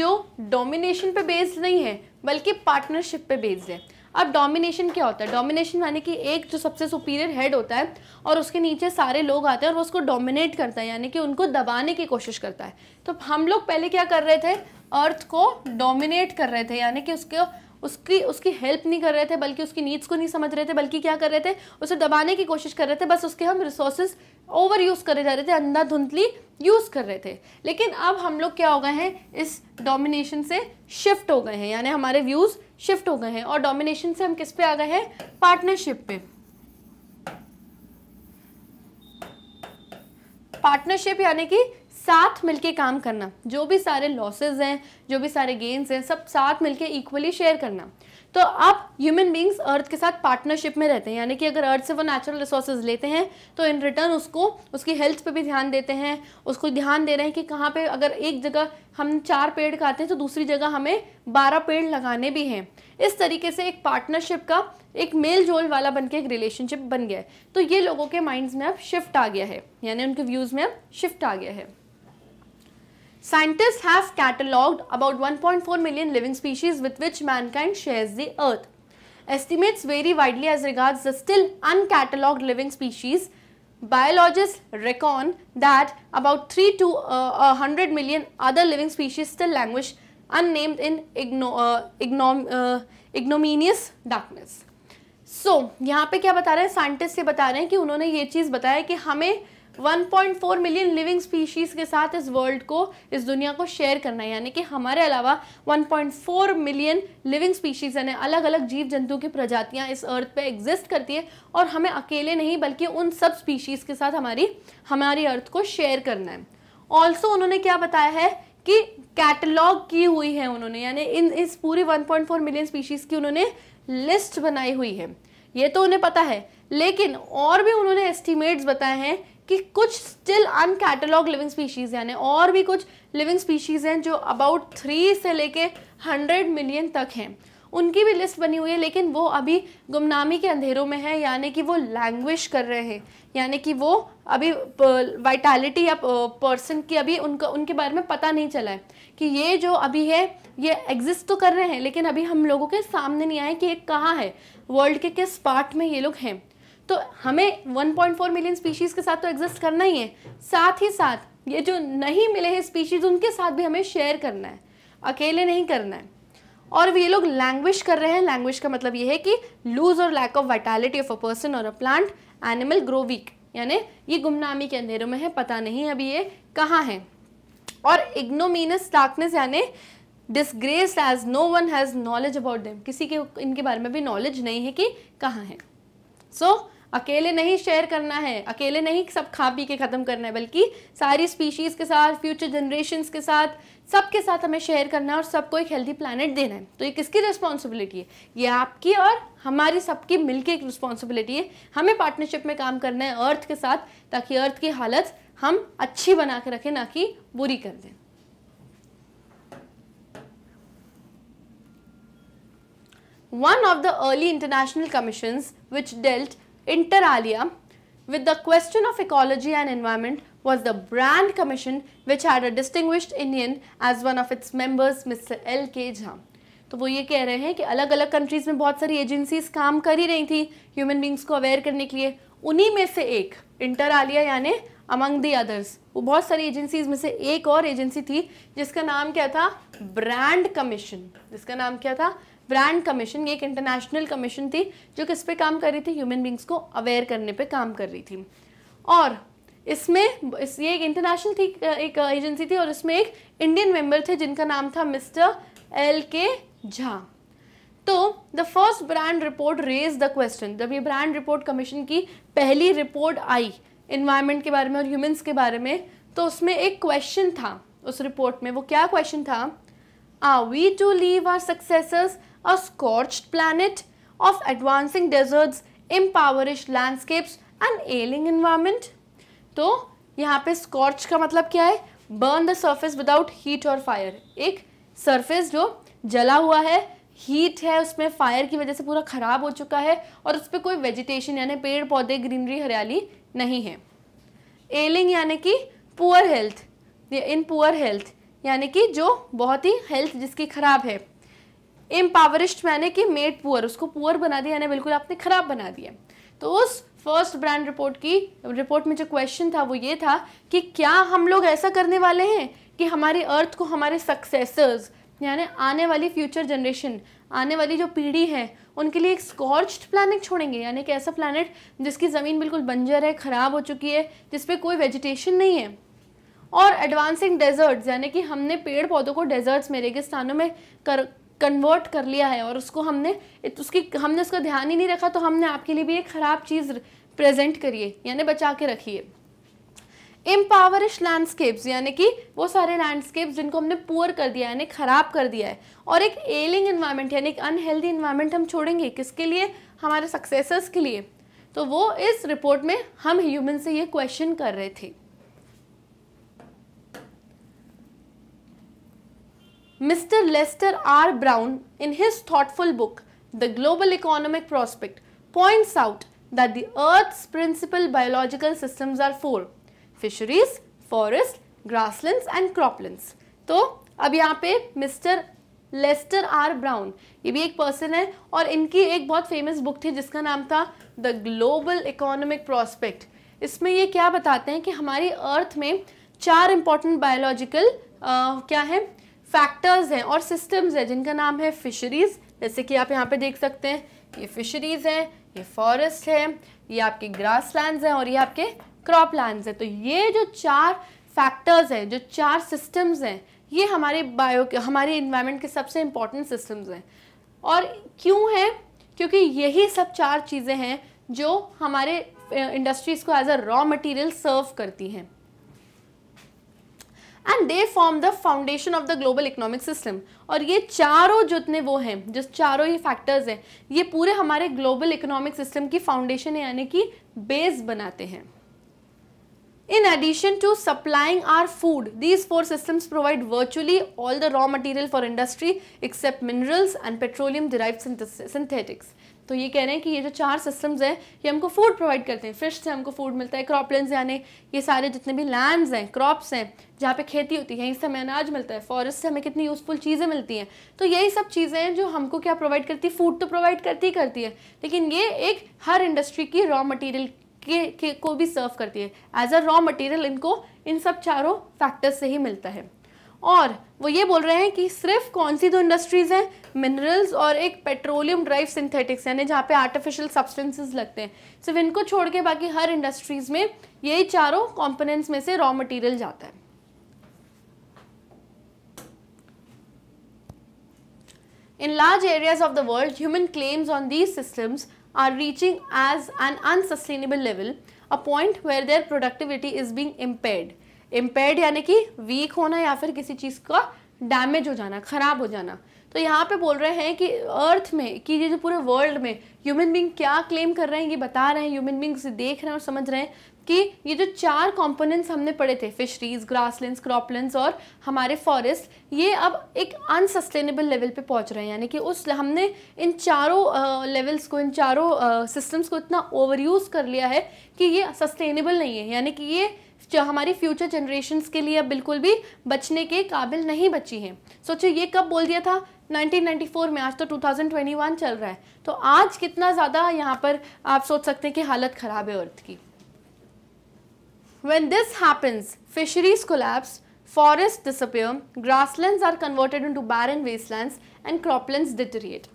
जो डोमिनेशन पे बेस्ड नहीं है बल्कि पार्टनरशिप पे बेस्ड है अब डोमिनेशन क्या होता है डोमिनेशन यानी कि एक जो सबसे सुपीरियर हेड होता है और उसके नीचे सारे लोग आते हैं और वो उसको डोमिनेट करता है यानी कि उनको दबाने की कोशिश करता है तो हम लोग पहले क्या कर रहे थे अर्थ को डोमिनेट कर रहे थे यानी कि उसको उसकी उसकी हेल्प नहीं कर रहे थे बल्कि उसकी नीड्स को नहीं समझ रहे थे बल्कि क्या कर रहे थे उसे दबाने की कोशिश कर रहे थे बस उसके हम रिसोर्सेज ओवर यूज़ करे जा रहे थे अंधाधुंधली यूज़ कर रहे थे लेकिन अब हम लोग क्या हो गए हैं इस डोमिनेशन से शिफ्ट हो गए हैं यानी हमारे व्यूज़ शिफ्ट हो गए हैं और डोमिनेशन से हम किस पे आ गए हैं पार्टनरशिप पे पार्टनरशिप यानी कि साथ मिलके काम करना जो भी सारे लॉसेज हैं जो भी सारे गेन्स हैं सब साथ मिलके इक्वली शेयर करना तो आप ह्यूमन बींग्स अर्थ के साथ पार्टनरशिप में रहते हैं यानी कि अगर अर्थ से वो नेचुरल रिसोर्सेज लेते हैं तो इन रिटर्न उसको उसकी हेल्थ पे भी ध्यान देते हैं उसको ध्यान दे रहे हैं कि कहाँ पे अगर एक जगह हम चार पेड़ खाते हैं तो दूसरी जगह हमें बारह पेड़ लगाने भी हैं इस तरीके से एक पार्टनरशिप का एक मेल जोल वाला बन के एक रिलेशनशिप बन गया है तो ये लोगों के माइंड्स में अब शिफ्ट आ गया है यानी उनके व्यूज़ में अब शिफ्ट आ गया है Scientists have catalogued about 1.4 million living species with which mankind shares the earth. Estimates vary widely as regards the still uncatalogued living species. Biologists reckon that about 3 to uh, 100 million other living species still languish unnamed in igno, uh, uh, ignominious darkness. so, यहाँ पे क्या बता रहे हैं scientist ये बता रहे हैं कि उन्होंने ये चीज़ बताया कि हमें 1.4 मिलियन लिविंग स्पीशीज़ के साथ इस वर्ल्ड को इस दुनिया को शेयर करना है यानी कि हमारे अलावा 1.4 मिलियन लिविंग स्पीशीज़ यानी अलग अलग जीव जंतु की प्रजातियाँ इस अर्थ पे एग्जिस्ट करती है और हमें अकेले नहीं बल्कि उन सब स्पीशीज़ के साथ हमारी हमारी अर्थ को शेयर करना है ऑल्सो उन्होंने क्या बताया है कि कैटलॉग की हुई है उन्होंने यानी इन इस पूरी 1.4 मिलियन स्पीशीज़ की उन्होंने लिस्ट बनाई हुई है ये तो उन्हें पता है लेकिन और भी उन्होंने एस्टिमेट्स बताए हैं कि कुछ स्टिल अनकैटलॉग लिविंग स्पीशीज़ यानी और भी कुछ लिविंग स्पीशीज़ हैं जो अबाउट थ्री से लेके हंड्रेड मिलियन तक हैं उनकी भी लिस्ट बनी हुई है लेकिन वो अभी गुमनामी के अंधेरों में है यानी कि वो लैंग्विश कर रहे हैं यानी कि वो अभी वाइटालिटी या पर्सन की अभी उनका उनके बारे में पता नहीं चला है कि ये जो अभी है ये एग्जिस्ट तो कर रहे हैं लेकिन अभी हम लोगों के सामने नहीं आए कि ये कहाँ है वर्ल्ड के किस पार्ट में ये लोग हैं तो हमें 1.4 मिलियन स्पीशीज़ के साथ तो एग्जिस्ट करना ही है साथ ही साथ ये जो नहीं मिले हैं स्पीशीज़ उनके साथ भी हमें शेयर करना है अकेले नहीं करना है और ये लोग लैंग्वेज कर रहे हैं लैंग्वेज का मतलब ये है कि लूज और lack of vitality of a person और a plant animal grow weak यानी ये गुमनामी के अंधेरों में है पता नहीं अभी ये कहाँ है और इग्नोमीनस डार्कनेस यानी disgrace as no one has knowledge about them किसी के इनके बारे में भी नॉलेज नहीं है कि कहाँ है सो so, अकेले नहीं शेयर करना है अकेले नहीं सब खा पी के ख़त्म करना है बल्कि सारी स्पीशीज़ के साथ फ्यूचर जनरेशन के साथ सबके साथ हमें शेयर करना है और सबको एक हेल्दी प्लानट देना है तो ये किसकी रिस्पॉन्सिबिलिटी है ये आपकी और हमारी सबकी मिलकर एक रिस्पॉन्सिबिलिटी है हमें पार्टनरशिप में काम करना है अर्थ के साथ ताकि अर्थ की हालत हम अच्छी बना के रखें ना कि बुरी कर दें One of the early international commissions which dealt inter alia with the question of ecology and environment was the Brand Commission which had a distinguished Indian as one of its members Mr. L. K. Jha. तो वो ये कह रहे हैं कि अलग अलग countries में बहुत सारी एजेंसीज काम कर ही रही थी ह्यूमन बींग्स को अवेयर करने के लिए उन्हीं में से एक इंटर आलिया यानी अमंग दी अदर्स वो बहुत सारी एजेंसीज में से एक और एजेंसी थी जिसका नाम क्या था ब्रांड कमीशन जिसका नाम क्या था ब्रांड कमीशन ये एक इंटरनेशनल कमीशन थी जो किस पे काम कर रही थी ह्यूमन बींग्स को अवेयर करने पे काम कर रही थी और इसमें इस ये एक इंटरनेशनल थी एक एजेंसी थी और इसमें एक इंडियन मेंबर थे जिनका नाम था मिस्टर एल के झा तो the first Brundtland report raise the question जब ये ब्रांड रिपोर्ट कमीशन की पहली रिपोर्ट आई इन्वायरमेंट के बारे में और ह्यूमन्स के बारे में तो उसमें एक क्वेश्चन था उस रिपोर्ट में वो क्या क्वेश्चन था are we to leave our successors a scorched planet, of advancing deserts, impoverished landscapes and ailing environment. to yahan pe scorch ka matlab kya hai Burn the surface without heat or fire. ek surface jo jala hua hai heat है उसमें fire की वजह से पूरा ख़राब हो चुका है और उस पर कोई वेजिटेशन यानी पेड़ पौधे ग्रीनरी हरियाली नहीं है एलिंग यानी कि poor health in poor health यानी कि जो बहुत ही हेल्थ जिसकी ख़राब है इम्पावरिश्ड मैंने कि मेड पुअर उसको पुअर बना दिया यानी बिल्कुल आपने खराब बना दिया तो उस फर्स्ट ब्रांड रिपोर्ट की रिपोर्ट में जो क्वेश्चन था वो ये था कि क्या हम लोग ऐसा करने वाले हैं कि हमारी अर्थ को हमारे सक्सेसर्स यानी आने वाली फ्यूचर जनरेशन आने वाली जो पीढ़ी है उनके लिए एक स्कॉर्च्ड प्लानट छोड़ेंगे यानी कि ऐसा प्लानट जिसकी ज़मीन बिल्कुल बंजर है ख़राब हो चुकी है जिस पर कोई वेजिटेशन नहीं है और एडवांसिंग डेजर्ट्स यानी कि हमने पेड़ पौधों को डेजर्ट्स में रेगिस्तानों में कर कन्वर्ट कर लिया है और उसको हमने उसकी हमने उसका ध्यान ही नहीं रखा तो हमने आपके लिए भी एक ख़राब चीज़ प्रेजेंट करिए यानी बचा के रखिए इम्पावरिश लैंडस्केप्स यानी कि वो सारे लैंडस्केप्स जिनको हमने पुअर कर दिया यानी ख़राब कर दिया है और एक एलिंग इन्वायरमेंट यानी एक अनहेल्दी इन्वायरमेंट हम छोड़ेंगे किसके लिए हमारे सक्सेसर्स के लिए तो वो इस रिपोर्ट में हम ह्यूमन से ये क्वेश्चन कर रहे थे Mr. Lester R. Brown, in his thoughtful book, The Global Economic Prospect, points out that the Earth's principal biological systems are four fisheries, forest, grasslands and croplands. So, अब यहाँ पे मिस्टर लेस्टर आर ब्राउन ये भी एक person है और इनकी एक बहुत फेमस बुक थी जिसका नाम था द ग्लोबल इकोनॉमिक प्रॉस्पेक्ट इसमें ये क्या बताते हैं कि हमारी अर्थ में चार इम्पॉर्टेंट बायोलॉजिकल क्या है फैक्टर्स हैं और सिस्टम्स हैं जिनका नाम है फिशरीज़ जैसे कि आप यहाँ पे देख सकते हैं ये फिशरीज़ हैं ये फॉरेस्ट हैं ये आपके ग्रास लैंड हैं और ये आपके क्रॉप लैंड हैं तो ये जो चार फैक्टर्स हैं जो चार सिस्टम्स हैं ये हमारे बायो हमारे इन्वायरमेंट के सबसे इम्पॉर्टेंट सिस्टम्स हैं और क्यों हैं क्योंकि यही सब चार चीज़ें हैं जो हमारे इंडस्ट्रीज़ को as a raw material serve करती हैं and they form the foundation of the global economic system और ये चारों जितने वो हैं जिस चारों ये फैक्टर्स हैं ये पूरे हमारे ग्लोबल इकोनॉमिक सिस्टम की फाउंडेशन है यानी कि बेस बनाते हैं in addition to supplying our food these four system provide virtually all the raw material for industry except minerals and petroleum derive synthetics तो ये कह रहे हैं कि ये जो चार सिस्टम्स हैं ये हमको फूड प्रोवाइड करते हैं फिश से हमको फूड मिलता है क्रॉपलैंड यानी ये सारे जितने भी लैंड्स हैं क्रॉप्स हैं जहाँ पे खेती होती है यहीं से हमें अनाज मिलता है फॉरेस्ट से हमें कितनी यूज़फुल चीज़ें मिलती हैं तो यही सब चीज़ें हैं जो हमको क्या प्रोवाइड करती है फूड तो प्रोवाइड करती ही करती है लेकिन ये एक हर इंडस्ट्री की रॉ मटेरियल के, के को भी सर्व करती है एज अ रॉ मटेरियल इनको इन सब चारों फैक्टर्स से ही मिलता है और वो ये बोल रहे हैं कि सिर्फ कौन सी दो इंडस्ट्रीज हैं मिनरल्स और एक पेट्रोलियम ड्राइव सिंथेटिक्स यानी जहाँ पे आर्टिफिशियल सब्सटेंसेस लगते हैं सिर्फ इनको छोड़ के बाकी हर इंडस्ट्रीज में यही चारों कंपोनेंट्स में से रॉ मटेरियल जाता है in large areas of the world human claims on these systems are reaching as an unsustainable level a point where their productivity is being impair impaired यानी कि वीक होना या फिर किसी चीज़ का डैमेज हो जाना खराब हो जाना तो यहाँ पे बोल रहे हैं कि अर्थ में कि ये जो पूरे वर्ल्ड में ह्यूमन बींग क्या क्लेम कर रहे हैं ये बता रहे हैं ह्यूमन बींग्स देख रहे हैं और समझ रहे हैं कि ये जो चार कंपोनेंट्स हमने पढ़े थे फिशरीज ग्रासलैंड्स क्रॉपलैंड्स और हमारे फॉरेस्ट ये अब एक अनसस्टेनेबल लेवल पे पहुंच रहे हैं यानी कि उस हमने इन चारों लेवल्स को इन चारों सिस्टम्स को इतना ओवर यूज़ कर लिया है कि ये सस्टेनेबल नहीं है यानी कि ये जो हमारी फ्यूचर जनरेशन्स के लिए अब बिल्कुल भी बचने के काबिल नहीं बची हैं सोचो ये कब बोल दिया था 1994 में आज तो 2021 चल रहा है तो आज कितना ज़्यादा यहाँ पर आप सोच सकते हैं कि हालत ख़राब है अर्थ की When this happens, fisheries collapse, forests disappear, grasslands are converted into barren wastelands and croplands deteriorate.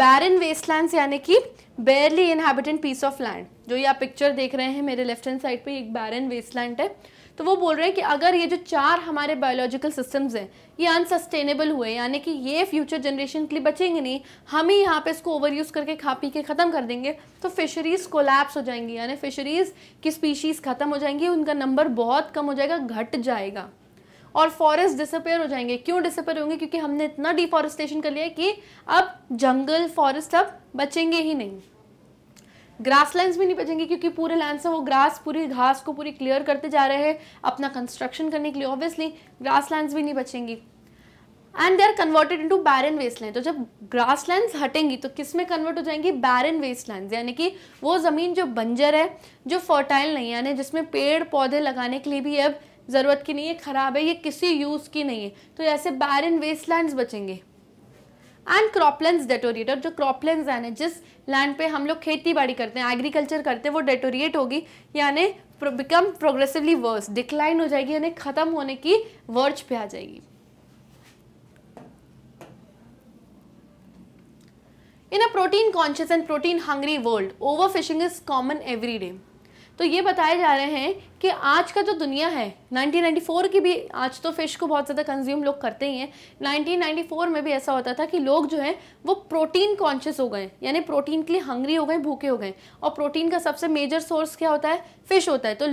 barren wastelands यानी कि barely inhabited piece of land जो ये आप picture देख रहे हैं मेरे left hand side पे एक barren wasteland है तो वो बोल रहे हैं कि अगर ये जो चार हमारे बायोलॉजिकल सिस्टम्स हैं ये अनसस्टेनेबल हुए यानी कि ये फ्यूचर जनरेशन के लिए बचेंगे नहीं हम ही यहाँ पे इसको ओवर यूज़ करके खा पी के ख़त्म कर देंगे तो फिशरीज़ कोलैप्स हो जाएंगी यानी फिशरीज़ की स्पीशीज़ ख़त्म हो जाएंगी उनका नंबर बहुत कम हो जाएगा घट जाएगा और फॉरेस्ट डिसअपेयर हो जाएंगे क्यों डिसअपेयर होंगे क्योंकि हमने इतना डिफॉरेस्टेशन कर लिया कि अब जंगल फॉरेस्ट अब बचेंगे ही नहीं ग्रास लाइन्स भी नहीं बचेंगे क्योंकि पूरे लैंड से वो ग्रास पूरी घास को पूरी क्लियर करते जा रहे हैं अपना कंस्ट्रक्शन करने के लिए ऑब्वियसली ग्रास लैंड भी नहीं बचेंगी and they are converted an barren land तो जब ग्रास लैंड हटेंगी तो किस में कन्वर्ट हो जाएंगी बैरन लैंड यानी कि वो ज़मीन जो बंजर है जो फर्टाइल नहीं है यानी जिसमें पेड़ पौधे लगाने के लिए भी अब ज़रूरत की नहीं है ख़राब है ये किसी यूज़ की नहीं है तो ऐसे बैरन लैंड बचेंगे एंड क्रॉपलैंड डेटोरिएट और जो क्रॉपलैंड हैं जिस लैंड पे हम लोग खेती बाड़ी करते हैं एग्रीकल्चर करते हैं वो डेटोरिएट होगी यानी बिकम प्रोग्रेसिवली वर्स डिक्लाइन हो जाएगी यानी ख़त्म होने की वर्ज पे आ जाएगी a protein conscious and protein hungry world overfishing is common every day तो ये बताए जा रहे हैं कि आज का जो दुनिया है 1994 की भी आज तो फ़िश को बहुत ज़्यादा कंज्यूम लोग करते ही हैं 1994 में भी ऐसा होता था कि लोग जो हैं वो प्रोटीन कॉन्शियस हो गए यानी प्रोटीन के लिए हंगरी हो गए भूखे हो गए और प्रोटीन का सबसे मेजर सोर्स क्या होता है फ़िश होता है तो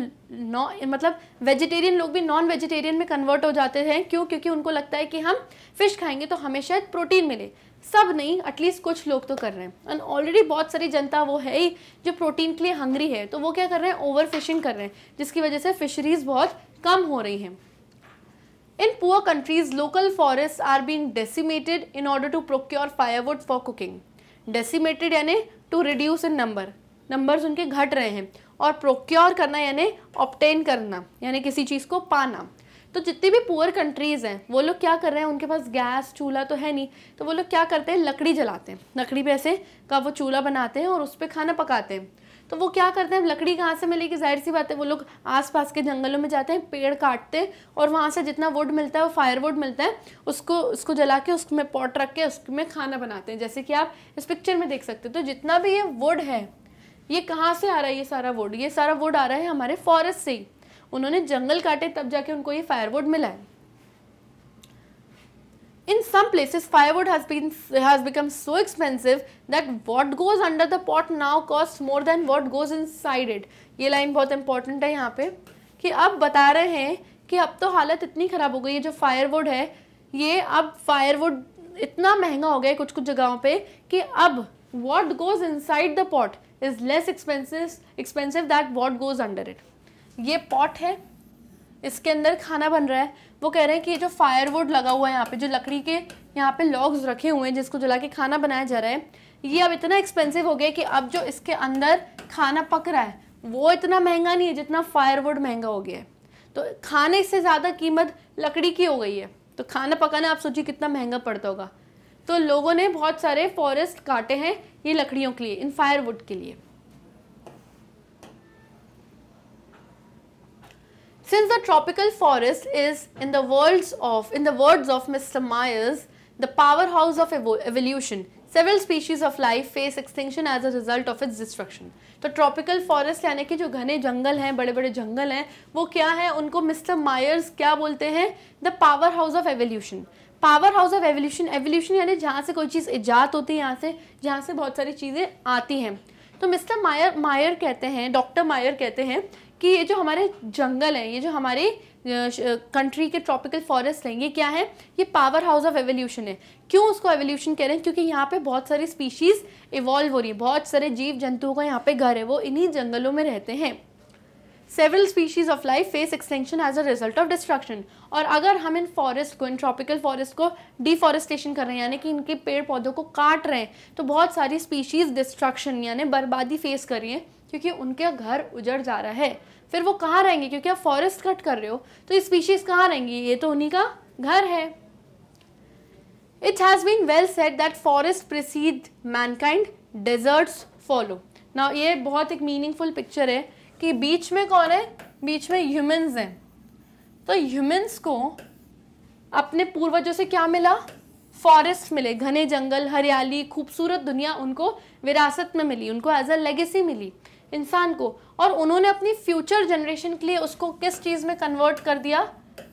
नॉ मतलब वेजिटेरियन लोग भी नॉन वेजिटेरियन में कन्वर्ट हो जाते हैं क्यों क्योंकि उनको लगता है कि हम फ़िश खाएंगे तो हमें शायद प्रोटीन मिले सब नहीं एटलीस्ट कुछ लोग तो कर रहे हैं एंड ऑलरेडी बहुत सारी जनता वो है ही जो प्रोटीन के लिए हंगरी है तो वो क्या कर रहे हैं ओवर फिशिंग कर रहे हैं जिसकी वजह से फिशरीज बहुत कम हो रही हैं in poor countries local forest are being decimated in order to procure firewood for cooking decimated यानी to reduce in number numbers उनके घट रहे हैं और प्रोक्योर करना यानी ऑप्टेन करना यानी किसी चीज़ को पाना तो जितनी भी पुअर कंट्रीज़ हैं वो लोग क्या कर रहे हैं उनके पास गैस चूल्हा तो है नहीं तो वो लोग क्या करते हैं लकड़ी जलाते हैं लकड़ी पे ऐसे का वो चूल्हा बनाते हैं और उस पर खाना पकाते हैं तो वो क्या करते हैं लकड़ी कहाँ से मिलेगी जाहिर सी बात है वो लोग आसपास के जंगलों में जाते हैं पेड़ काटते हैं और वहाँ से जितना वुड मिलता है वो फायर वुड मिलता है उसको उसको जला के उसमें पॉट रख के उसमें खाना बनाते हैं जैसे कि आप इस पिक्चर में देख सकते हो तो जितना भी ये वुड है ये कहाँ से आ रहा है ये सारा वुड ये सारा वुड आ रहा है हमारे फॉरेस्ट से ही उन्होंने जंगल काटे तब जाके उनको ये फायरवुड मिला है in some places firewood has become so expensive that what goes under the pot now cost more than what goes in it ये लाइन बहुत इंपॉर्टेंट है यहाँ पे कि अब बता रहे हैं कि अब तो हालत इतनी ख़राब हो गई है जो फायरवुड है ये अब फायरवुड इतना महंगा हो गया कुछ कुछ जगहों पे कि अब what goes inside the pot is less expensive expensive that what goes under it ये पॉट है इसके अंदर खाना बन रहा है वो कह रहे हैं कि ये जो फायरवुड लगा हुआ है यहाँ पे जो लकड़ी के यहाँ पे लॉग्स रखे हुए हैं जिसको जला के खाना बनाया जा रहा है ये अब इतना एक्सपेंसिव हो गया कि अब जो इसके अंदर खाना पक रहा है वो इतना महंगा नहीं है जितना फायरवुड महंगा हो गया है तो खाने से ज़्यादा कीमत लकड़ी की हो गई है तो खाना पकाना आप सोचिए कितना महंगा पड़ता होगा तो लोगों ने बहुत सारे फॉरेस्ट काटे हैं ये लकड़ियों के लिए इन फायरवुड के लिए Since the tropical forest is in the words of in the words of Mr. Myers, the powerhouse of evo evolution, several species of life face extinction as a result of its destruction. तो tropical forest यानी कि जो घने जंगल हैं बड़े बड़े जंगल हैं वो क्या है उनको मिस्टर मायर्स क्या बोलते हैं the power house of evolution power house of evolution evolution यानी जहाँ से कोई चीज़ ईजाद होती है यहाँ से जहाँ से बहुत सारी चीज़ें आती हैं तो मिस्टर मायर मायर कहते हैं डॉक्टर मायर कहते हैं कि ये जो हमारे जंगल हैं ये जो हमारे कंट्री के ट्रॉपिकल फॉरेस्ट हैं ये क्या है ये पावर हाउस ऑफ एवोल्यूशन है क्यों उसको एवोल्यूशन कह रहे हैं क्योंकि यहाँ पे बहुत सारी स्पीशीज़ इवॉल्व हो रही है बहुत सारे जीव जंतुओं का यहाँ पे घर है वो इन्हीं जंगलों में रहते हैं several species of life face extension as a result of destruction और अगर हम इन फॉरेस्ट को इन ट्रॉपिकल फॉरेस्ट को डिफॉरेस्टेशन कर रहे हैं यानी कि इनके पेड़ पौधों को काट रहे हैं तो बहुत सारी स्पीशीज़ डिस्ट्रक्शन यानी बर्बादी फेस कर रही हैं क्योंकि उनका घर उजड़ जा रहा है फिर वो कहाँ रहेंगे क्योंकि आप फॉरेस्ट कट कर रहे हो तो ये स्पीशीज कहाँ रहेंगी ये तो उन्हीं का घर है it has been well set that forest precede mankind deserts follow ना ये बहुत एक मीनिंगफुल पिक्चर है कि बीच में कौन है बीच में ह्यूमन्स हैं तो ह्यूमन्स को अपने पूर्वजों से क्या मिला फॉरेस्ट मिले घने जंगल हरियाली खूबसूरत दुनिया उनको विरासत में मिली उनको एज अ लेगेसी मिली इंसान को और उन्होंने अपनी फ्यूचर जनरेशन के लिए उसको किस चीज़ में कन्वर्ट कर दिया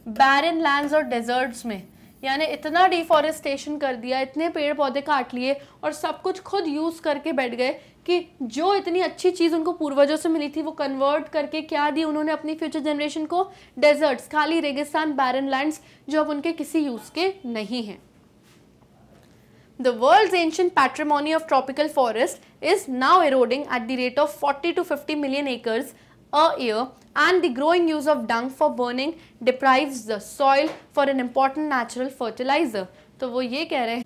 बैरन लैंड्स और डेजर्ट्स में यानी इतना डिफॉरेस्टेशन कर दिया इतने पेड़ पौधे काट लिए और सब कुछ खुद यूज़ करके बैठ गए कि जो इतनी अच्छी चीज़ उनको पूर्वजों से मिली थी वो कन्वर्ट करके क्या दी उन्होंने अपनी फ्यूचर जनरेशन को डेजर्ट्स खाली रेगिस्तान बैरन लैंड्स जो अब उनके किसी यूज़ के नहीं हैं the world's ancient patrimony of tropical forest is now eroding at the rate of 40 to 50 million acres a year and the growing use of dung for burning deprives the soil for an important natural fertilizer. So, वो ये कह रहे हैं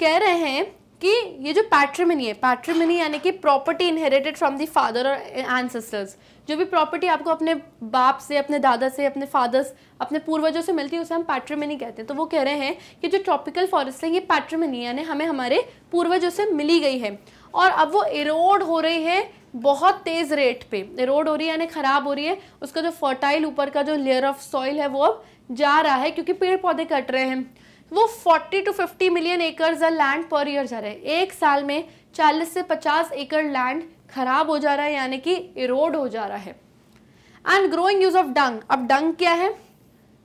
कह रहे हैं कि ये जो पैट्रिमनी है पैट्रिमनी यानी कि property inherited from the father और एनसेस्टर्स जो भी प्रॉपर्टी आपको अपने बाप से अपने दादा से अपने फादर्स अपने पूर्वजों से मिलती है उसे हम पैट्रिमनी कहते हैं तो वो कह रहे हैं कि जो ट्रॉपिकल फॉरेस्ट है ये पैट्रिमनी यानी हमें हमारे पूर्वजों से मिली गई है और अब वो इरोड हो रही है बहुत तेज़ रेट पे इरोड हो रही है यानी ख़राब हो रही है उसका जो फर्टाइल ऊपर का जो लेयर ऑफ सॉइल है वो अब जा रहा है क्योंकि पेड़ पौधे कट रहे हैं वो 40 to 50 million acres land per year जा रहे है एक साल में 40 से 50 एकड़ लैंड खराब हो जा रहा है यानी कि इरोड हो जा रहा है and growing use of dung अब डंग क्या है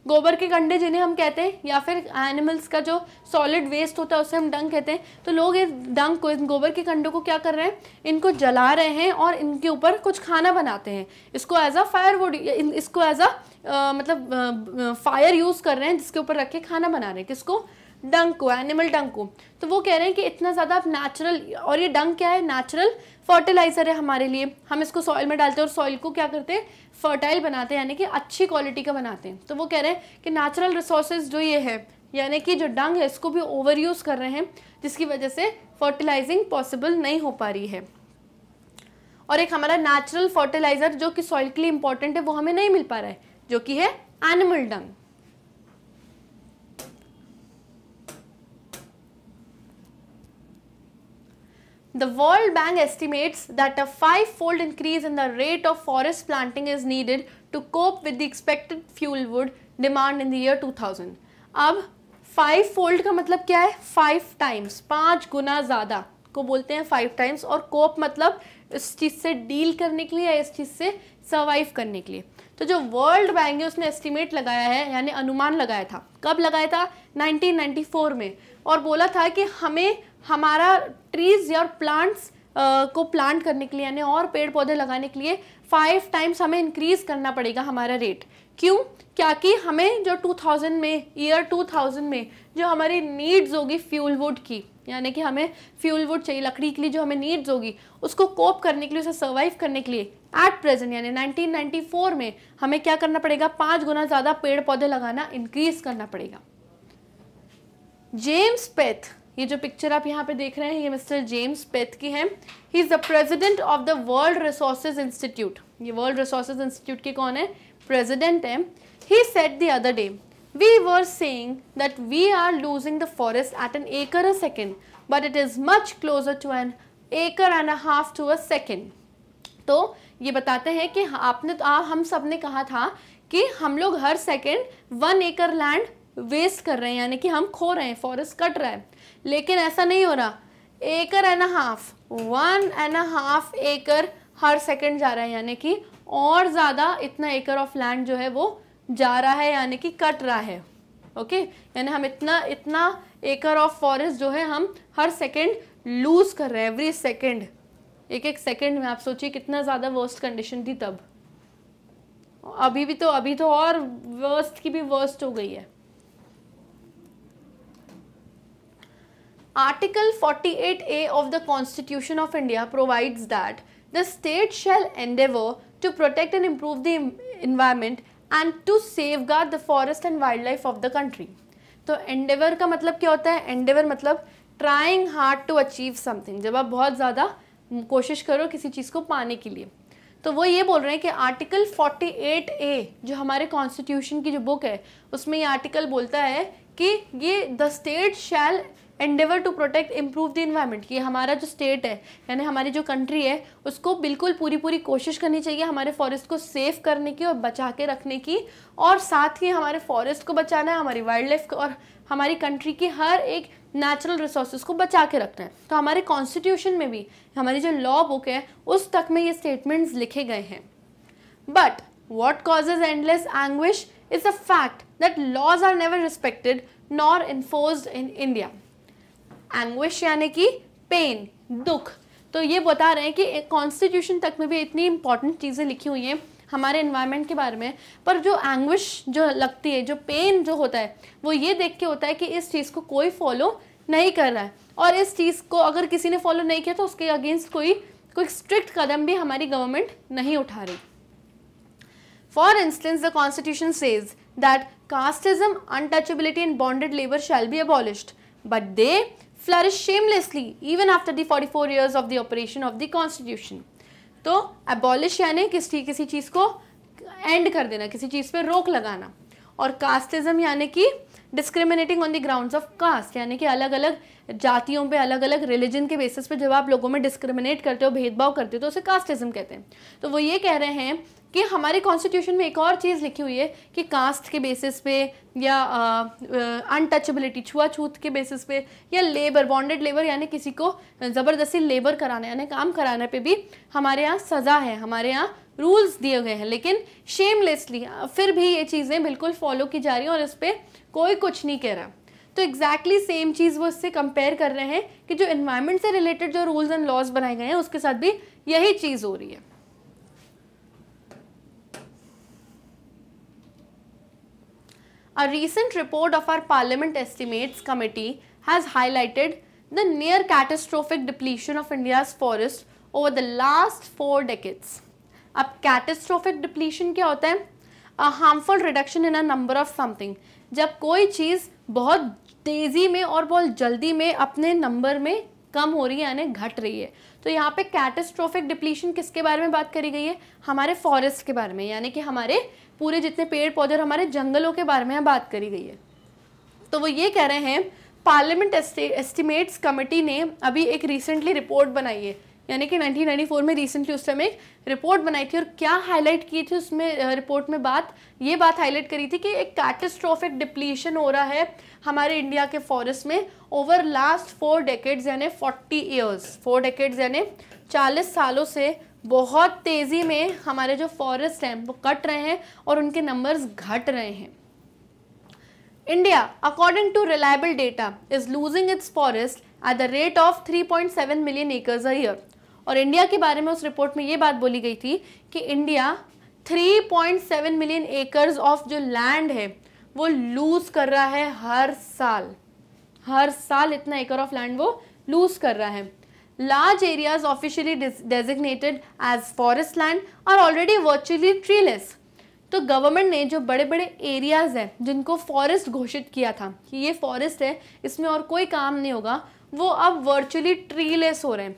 गोबर के कंडे जिन्हें हम कहते हैं या फिर एनिमल्स का जो सॉलिड वेस्ट होता है उसे हम डंग कहते हैं तो लोग इस डंग को इन गोबर के कंडों को क्या कर रहे हैं इनको जला रहे हैं और इनके ऊपर कुछ खाना बनाते हैं इसको एज अ फायरवुड इसको एज अ मतलब फायर यूज़ कर रहे हैं जिसके ऊपर रख के खाना बना रहे हैं किसको डंक को एनिमल डंक को तो वो कह रहे हैं कि इतना ज़्यादा आप नेचुरल और ये डंक क्या है नेचुरल फर्टिलाइज़र है हमारे लिए हम इसको सॉइल में डालते हैं और सॉइल को क्या करते हैं फर्टाइल बनाते हैं यानी कि अच्छी क्वालिटी का बनाते हैं तो वो कह रहे हैं कि नेचुरल रिसोर्सेज जो ये है यानी कि जो डंग है इसको भी ओवर यूज़ कर रहे हैं जिसकी वजह से फर्टिलाइजिंग पॉसिबल नहीं हो पा रही है और एक हमारा नेचुरल फर्टिलाइज़र जो कि सॉइल के लिए इंपॉर्टेंट है वो हमें नहीं मिल पा रहा है जो कि है animal dung the World Bank estimates that a five-fold increase in the rate of forest planting is needed to cope with the expected fuel wood demand in the year 2000. अब फाइव फोल्ड का मतलब क्या है five times पाँच गुना ज़्यादा को बोलते हैं फाइव टाइम्स और कोप मतलब इस चीज़ से डील करने के लिए या इस चीज़ से सर्वाइव करने के लिए तो जो वर्ल्ड बैंक है उसने एस्टिमेट लगाया है यानी अनुमान लगाया था कब लगाया था 1994 में और बोला था कि हमें हमारा ट्रीज और प्लांट्स को प्लांट करने के लिए यानी और पेड़ पौधे लगाने के लिए फाइव टाइम्स हमें इंक्रीज करना पड़ेगा हमारा रेट क्यों क्या कि हमें जो 2000 में ईयर 2000 में जो हमारी नीड्स होगी फ्यूल वुड की यानी कि हमें फ्यूल वुड चाहिए लकड़ी के लिए जो हमें नीड्स होगी उसको कोप करने के लिए उसे सर्वाइव करने के लिए एट प्रेजेंट यानी 1994 में हमें क्या करना पड़ेगा पांच गुना ज़्यादा पेड़ पौधे लगाना इंक्रीज करना पड़ेगा जेम्स पेथ ये जो पिक्चर आप यहाँ पे देख रहे हैं ये मिस्टर जेम्स पेथ की है he is the president of the world resource institute ये वर्ल्ड रिसोर्स इंस्टीट्यूट के कौन है प्रेजिडेंट है he said the other day we were saying that we are losing the forest at an acre a second but it is much closer to an acre and a half to a second तो ये बताते हैं कि आपने तो आ, हम सब ने कहा था कि हम लोग हर second one acre land waste कर रहे हैं यानी कि हम खो रहे हैं फॉरेस्ट कट रहा है लेकिन ऐसा नहीं हो रहा acre and half one and half acre हर सेकंड जा रहा है यानी कि और ज़्यादा इतना एकर ऑफ लैंड जो है वो जा रहा है यानी कि कट रहा है ओके यानी हम इतना इतना एकर ऑफ फॉरेस्ट जो है हम हर सेकंड लूज़ कर रहे हैं एवरी सेकंड एक एक सेकंड में आप सोचिए कितना ज़्यादा वर्स्ट कंडीशन थी तब अभी भी तो अभी तो और वर्स्ट की भी वर्स्ट हो गई है Article 48A of the Constitution of India provides that the state shall endeavour to protect and improve the environment and to safeguard the forest and wildlife of the country तो endeavour का मतलब क्या होता है endeavour मतलब trying hard to achieve something जब आप बहुत ज़्यादा कोशिश करो किसी चीज़ को पाने के लिए तो वो ये बोल रहे हैं कि आर्टिकल 48 ए जो हमारे कॉन्स्टिट्यूशन की जो बुक है उसमें ये आर्टिकल बोलता है कि ये the state shall endeavour to protect improve the environment कि हमारा जो स्टेट है यानी हमारी जो कंट्री है उसको बिल्कुल पूरी पूरी कोशिश करनी चाहिए हमारे फॉरेस्ट को सेफ करने की और बचा के रखने की और साथ ही हमारे फॉरेस्ट को बचाना है हमारी वाइल्ड लाइफ और हमारी कंट्री की हर एक नेचुरल रिसोर्सेज को बचा के रखना है तो हमारे कॉन्स्टिट्यूशन में भी हमारी जो लॉ बुक है उस तक में ये स्टेटमेंट्स लिखे गए हैं but what causes endless anguish is a fact that laws are never respected nor enforced in India anguish यानी कि पेन दुख तो ये बता रहे हैं कि कॉन्स्टिट्यूशन तक में भी इतनी इंपॉर्टेंट चीज़ें लिखी हुई हैं हमारे इन्वायरमेंट के बारे में पर जो एंग्विश जो लगती है जो पेन जो होता है वो ये देख के होता है कि इस चीज़ को कोई फॉलो नहीं कर रहा है और इस चीज़ को अगर किसी ने फॉलो नहीं किया तो उसके अगेंस्ट कोई कोई स्ट्रिक्ट कदम भी हमारी गवर्नमेंट नहीं उठा रही for instance the constitution says that casteism untouchability and bonded labour shall be abolished but they flourish shamelessly even after the 44 years of the operation of the constitution तो abolish यानी किसी किसी चीज़ को end कर देना किसी चीज़ पे रोक लगाना और casteism यानी कि discriminating on the grounds of caste यानी कि अलग अलग जातियों पे अलग अलग रिलीजन के बेसिस पे जब आप लोगों में डिस्क्रिमिनेट करते हो भेदभाव करते हो तो उसे कास्टिज्म कहते हैं तो वो ये कह रहे हैं कि हमारे कॉन्स्टिट्यूशन में एक और चीज़ लिखी हुई है कि कास्ट के बेसिस पे या अनटचेबिलिटी छुआछूत के बेसिस पे या लेबर बॉन्डेड लेबर यानी किसी को ज़बरदस्ती लेबर कराना यानी काम कराने पे भी हमारे यहाँ सज़ा है हमारे यहाँ रूल्स दिए गए हैं लेकिन शेमलेसली फिर भी ये चीज़ें बिल्कुल फॉलो की जा रही हैं और इस पर कोई कुछ नहीं कह रहा तो एग्जैक्टली सेम चीज़ वो इससे कंपेयर कर रहे हैं कि जो इन्वायरमेंट से रिलेटेड जो रूल्स एंड लॉज बनाए गए हैं उसके साथ भी यही चीज़ हो रही है A recent report of our Parliament Estimates Committee has highlighted the near catastrophic depletion of India's forests over the last four decades. अब कैटेस्ट्रोफिक डिप्लीशन क्या होता है a harmful reduction in a number of something जब कोई चीज़ बहुत तेज़ी में और बहुत जल्दी में अपने नंबर में कम हो रही है यानी घट रही है तो यहाँ पे कैटेस्ट्रोफिक डिप्लीशन किसके बारे में बात करी गई है हमारे फॉरेस्ट के बारे में यानी कि हमारे पूरे जितने पेड़ पौधे हमारे जंगलों के बारे में बात करी गई है तो वो ये कह रहे हैं पार्लियामेंट एस्टिमेट्स कमेटी ने अभी एक रिसेंटली रिपोर्ट बनाई है यानी कि 1994 में रिसेंटली उस समय एक रिपोर्ट बनाई थी और क्या हाईलाइट की थी उसमें रिपोर्ट में बात ये बात हाईलाइट करी थी कि एक कैटेस्ट्रॉफिक डिप्लीशन हो रहा है हमारे इंडिया के फॉरेस्ट में ओवर लास्ट फोर डेकेड्स यानी फोर्टी ईयर्स फोर डेकेड्स यानी चालीस सालों से बहुत तेज़ी में हमारे जो फॉरेस्ट हैं वो कट रहे हैं और उनके नंबर्स घट रहे हैं India according to reliable data is losing its forest at the rate of 3.7 million acres a year और इंडिया के बारे में उस रिपोर्ट में ये बात बोली गई थी कि इंडिया 3.7 मिलियन एकर्स ऑफ जो लैंड है वो लूज कर रहा है हर साल हर साल इतना एकर ऑफ लैंड वो लूज कर रहा है large areas officially designated as forest land और ऑलरेडी वर्चुअली ट्रीलेस तो गवर्नमेंट ने जो बड़े बड़े एरियाज हैं जिनको फॉरेस्ट घोषित किया था कि ये फॉरेस्ट है इसमें और कोई काम नहीं होगा वो अब वर्चुअली ट्रीलेस हो रहे हैं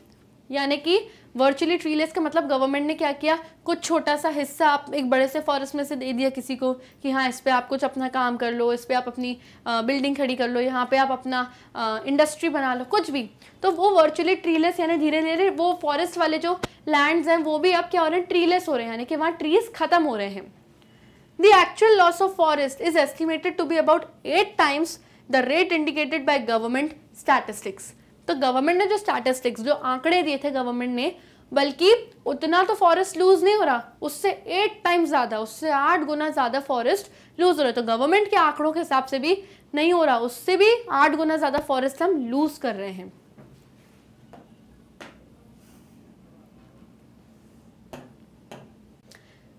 यानी कि वर्चुअली ट्रीलेस का मतलब गवर्नमेंट ने क्या किया कुछ छोटा सा हिस्सा आप एक बड़े से फॉरेस्ट में से दे दिया किसी को कि हाँ इस पर आप कुछ अपना काम कर लो इस पर आप अपनी बिल्डिंग खड़ी कर लो यहाँ पे आप अपना इंडस्ट्री बना लो कुछ भी तो वो वर्चुअली ट्रीलेस यानी धीरे धीरे वो फॉरेस्ट वाले जो लैंड्स हैं वो भी अब क्या हो रहे हैं ट्रीलेस हो रहे हैं यानी कि वहाँ ट्रीज ख़त्म हो रहे हैं the actual loss of forest is estimated to be about eight times the rate indicated by government statistics तो गवर्नमेंट ने जो स्टैटिस्टिक्स जो आंकड़े दिए थे गवर्नमेंट ने बल्कि उतना तो फॉरेस्ट लूज नहीं हो रहा उससे एट टाइम ज़्यादा उससे आठ गुना ज़्यादा फॉरेस्ट लूज हो रहा है तो गवर्नमेंट के आंकड़ों के हिसाब से भी नहीं हो रहा उससे भी आठ गुना ज़्यादा फॉरेस्ट हम लूज कर रहे हैं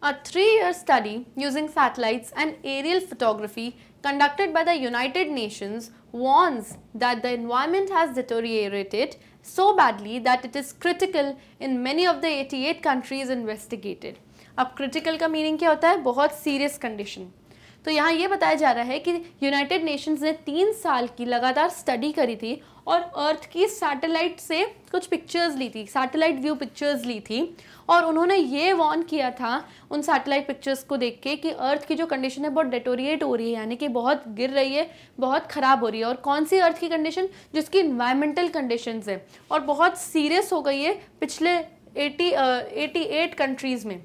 a three year study using satellites and aerial photography conducted by the united Nations warns that the environment has deteriorated so badly that it is critical in many of the 88 countries investigated. अब critical का meaning क्या होता है बहुत serious condition. तो यहाँ ये बताया जा रहा है कि यूनाइटेड नेशंस ने तीन साल की लगातार स्टडी करी थी और अर्थ की सैटेलाइट से कुछ पिक्चर्स ली थी सैटेलाइट व्यू पिक्चर्स ली थी और उन्होंने ये वॉर्न किया था उन सैटेलाइट पिक्चर्स को देख के कि अर्थ की जो कंडीशन है बहुत डेटोरिएट हो रही है यानी कि बहुत गिर रही है बहुत ख़राब हो रही है और कौन सी अर्थ की कंडीशन जिसकी इन्वायरमेंटल कंडीशन है और बहुत सीरियस हो गई है पिछले एटी एटी एट कंट्रीज़ में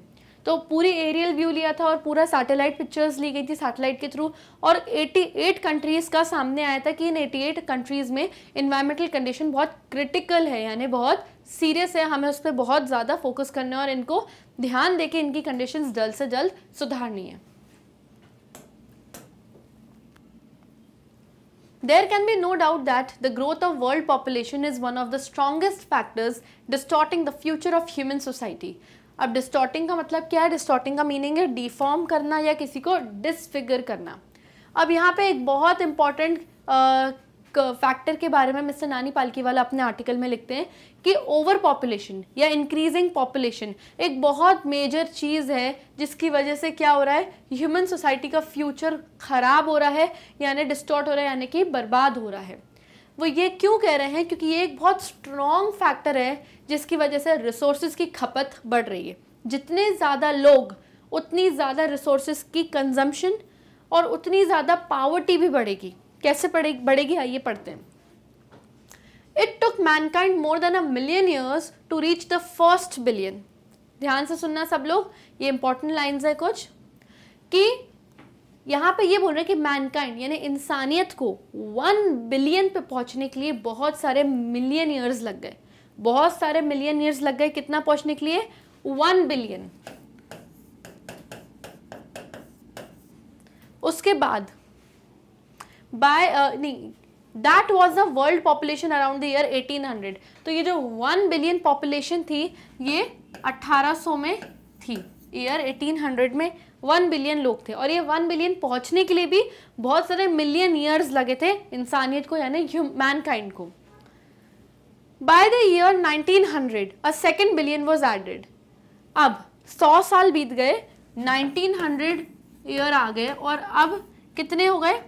तो पूरी एरियल व्यू लिया था और पूरा सैटेलाइट पिक्चर्स ली गई थी सैटेलाइट के थ्रू और 88 कंट्रीज़ का सामने आया था कि इन 88 कंट्रीज़ में इन्वायरमेंटल कंडीशन बहुत क्रिटिकल है यानी बहुत सीरियस है हमें उस पर बहुत ज़्यादा फोकस करना है और इनको ध्यान दे इनकी कंडीशन जल्द से जल्द सुधारनी है There can be no doubt that the growth of world population is one of the strongest factors distorting the future of human society. अब डिस्टॉटिंग का मतलब क्या है डिस्टॉटिंग का मीनिंग है डिफॉर्म करना या किसी को डिसफिगर करना अब यहाँ पे एक बहुत इंपॉर्टेंट फैक्टर के बारे में मिस्टर नानी पालकी वाला अपने आर्टिकल में लिखते हैं कि ओवर पॉपुलेशन या इंक्रीजिंग पॉपुलेशन एक बहुत मेजर चीज़ है जिसकी वजह से क्या हो रहा है ह्यूमन सोसाइटी का फ्यूचर ख़राब हो रहा है यानी डिस्टॉर्ट हो रहा है यानी कि बर्बाद हो रहा है वो ये क्यों कह रहे हैं क्योंकि ये एक बहुत स्ट्रॉन्ग फैक्टर है जिसकी वजह से रिसोर्स की खपत बढ़ रही है जितने ज़्यादा लोग उतनी ज़्यादा रिसोर्स की कंजम्पशन और उतनी ज़्यादा पावर्टी भी बढ़ेगी कैसे पड़े बढ़ेगी आइए पढ़ते हैं it took mankind more than a million years to reach the first billion ध्यान से सुनना सब लोग ये इंपॉर्टेंट लाइन्स है कुछ कि यहाँ पे ये बोल रहे हैं कि मैनकाइंड यानी इंसानियत को वन बिलियन पे पहुँचने के लिए बहुत सारे मिलियन ईयर्स लग गए बहुत सारे मिलियन ईयर्स लग गए कितना पहुँचने के लिए वन बिलियन उसके बाद बाय uh, नहीं that was the world population around the year 1800 तो ये जो वन बिलियन पॉपुलेशन थी ये 1800 में थी ईयर 1800 में वन बिलियन लोग थे और ये वन बिलियन पहुंचने के लिए भी बहुत सारे मिलियन ईयर्स लगे थे इंसानियत को यानी मैनकाइंड को by the year 1900 a second billion was added अब 100 साल बीत गए 1900 ईयर आ गए और अब कितने हो गए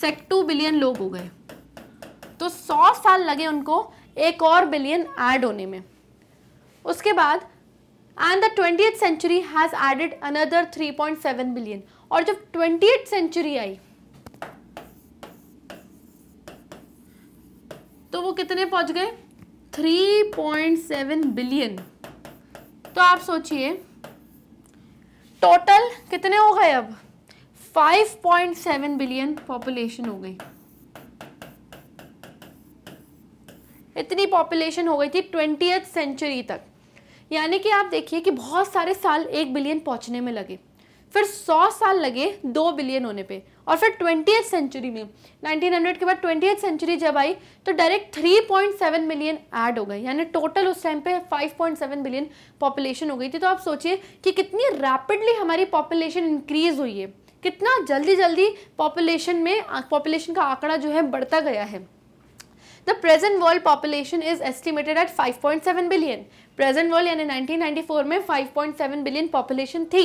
सेक टू बिलियन लोग हो गए तो 100 साल लगे उनको एक और बिलियन ऐड होने में उसके बाद and the twenty century has added another 3.7 billion और जब ट्वेंटी सेंचुरी आई तो वो कितने पहुंच गए 3.7 बिलियन तो आप सोचिए टोटल कितने हो गए अब 5.7 बिलियन पॉपुलेशन हो गई इतनी पॉपुलेशन हो गई थी ट्वेंटी सेंचुरी तक यानी कि आप देखिए कि बहुत सारे साल एक बिलियन पहुंचने में लगे फिर 100 साल लगे दो बिलियन होने पे और फिर ट्वेंटी सेंचुरी में 1900 के बाद ट्वेंटी सेंचुरी जब आई तो डायरेक्ट 3.7 मिलियन ऐड हो गए यानी टोटल उस टाइम पे 5.7 बिलियन पॉपुलेशन हो गई थी तो आप सोचिए कि कितनी रैपिडली हमारी पॉपुलेशन इंक्रीज हुई है कितना जल्दी जल्दी पॉपुलेशन में पॉपुलेशन का आंकड़ा जो है बढ़ता गया है The present world population is estimated at 5.7 billion. Present world यानी 1994 में 5.7 billion population थी.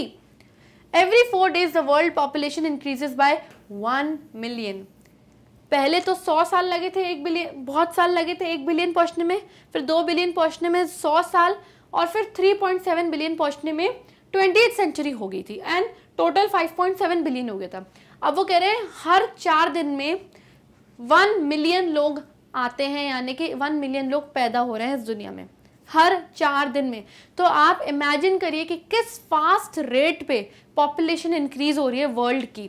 Every four days the world population increases by 1 million. पहले तो 100 साल लगे थे एक बिलियन बहुत साल लगे थे एक बिलियन पहुंचने में फिर दो बिलियन पहुंचने में 100 साल और फिर 3.7 बिलियन पहुंचने में ट्वेंटी सेंचुरी हो गई थी एंड टोटल 5.7 बिलियन हो गया था अब वो कह रहे हैं हर चार दिन में वन मिलियन लोग आते हैं यानी कि वन मिलियन लोग पैदा हो रहे हैं इस दुनिया में हर चार दिन में तो आप इमेजिन करिए कि किस फास्ट रेट पे पॉपुलेशन इंक्रीज हो रही है वर्ल्ड की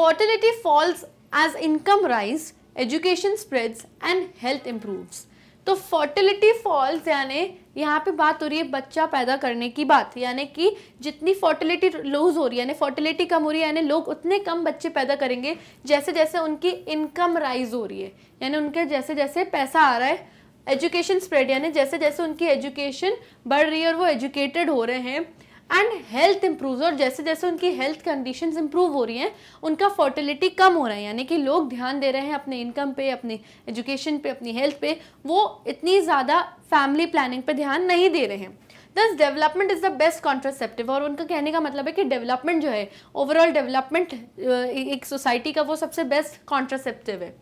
fertility falls as income rise education spreads and health improves तो फर्टिलिटी फॉल्स यानी यहाँ पे बात हो रही है बच्चा पैदा करने की बात यानी कि जितनी फर्टिलिटी लूज हो रही है यानी फर्टिलिटी कम हो रही है यानी लोग उतने कम बच्चे पैदा करेंगे जैसे जैसे उनकी इनकम राइज हो रही है यानी उनके जैसे जैसे पैसा आ रहा है एजुकेशन स्प्रेड यानी जैसे जैसे उनकी एजुकेशन बढ़ रही है और वो एजुकेटेड हो रहे हैं एंड हेल्थ इम्प्रूव और जैसे जैसे उनकी हेल्थ कंडीशन इंप्रूव हो रही हैं उनका फर्टिलिटी कम हो रहा है यानी कि लोग ध्यान दे रहे हैं अपने इनकम पे अपने एजुकेशन पे अपनी हेल्थ पे वो इतनी ज़्यादा फैमिली प्लानिंग पे ध्यान नहीं दे रहे हैं दस development is the best contraceptive और उनका कहने का मतलब है कि डेवलपमेंट जो है ओवरऑल डेवलपमेंट एक सोसाइटी का वो सबसे बेस्ट कॉन्ट्रासेप्टिव है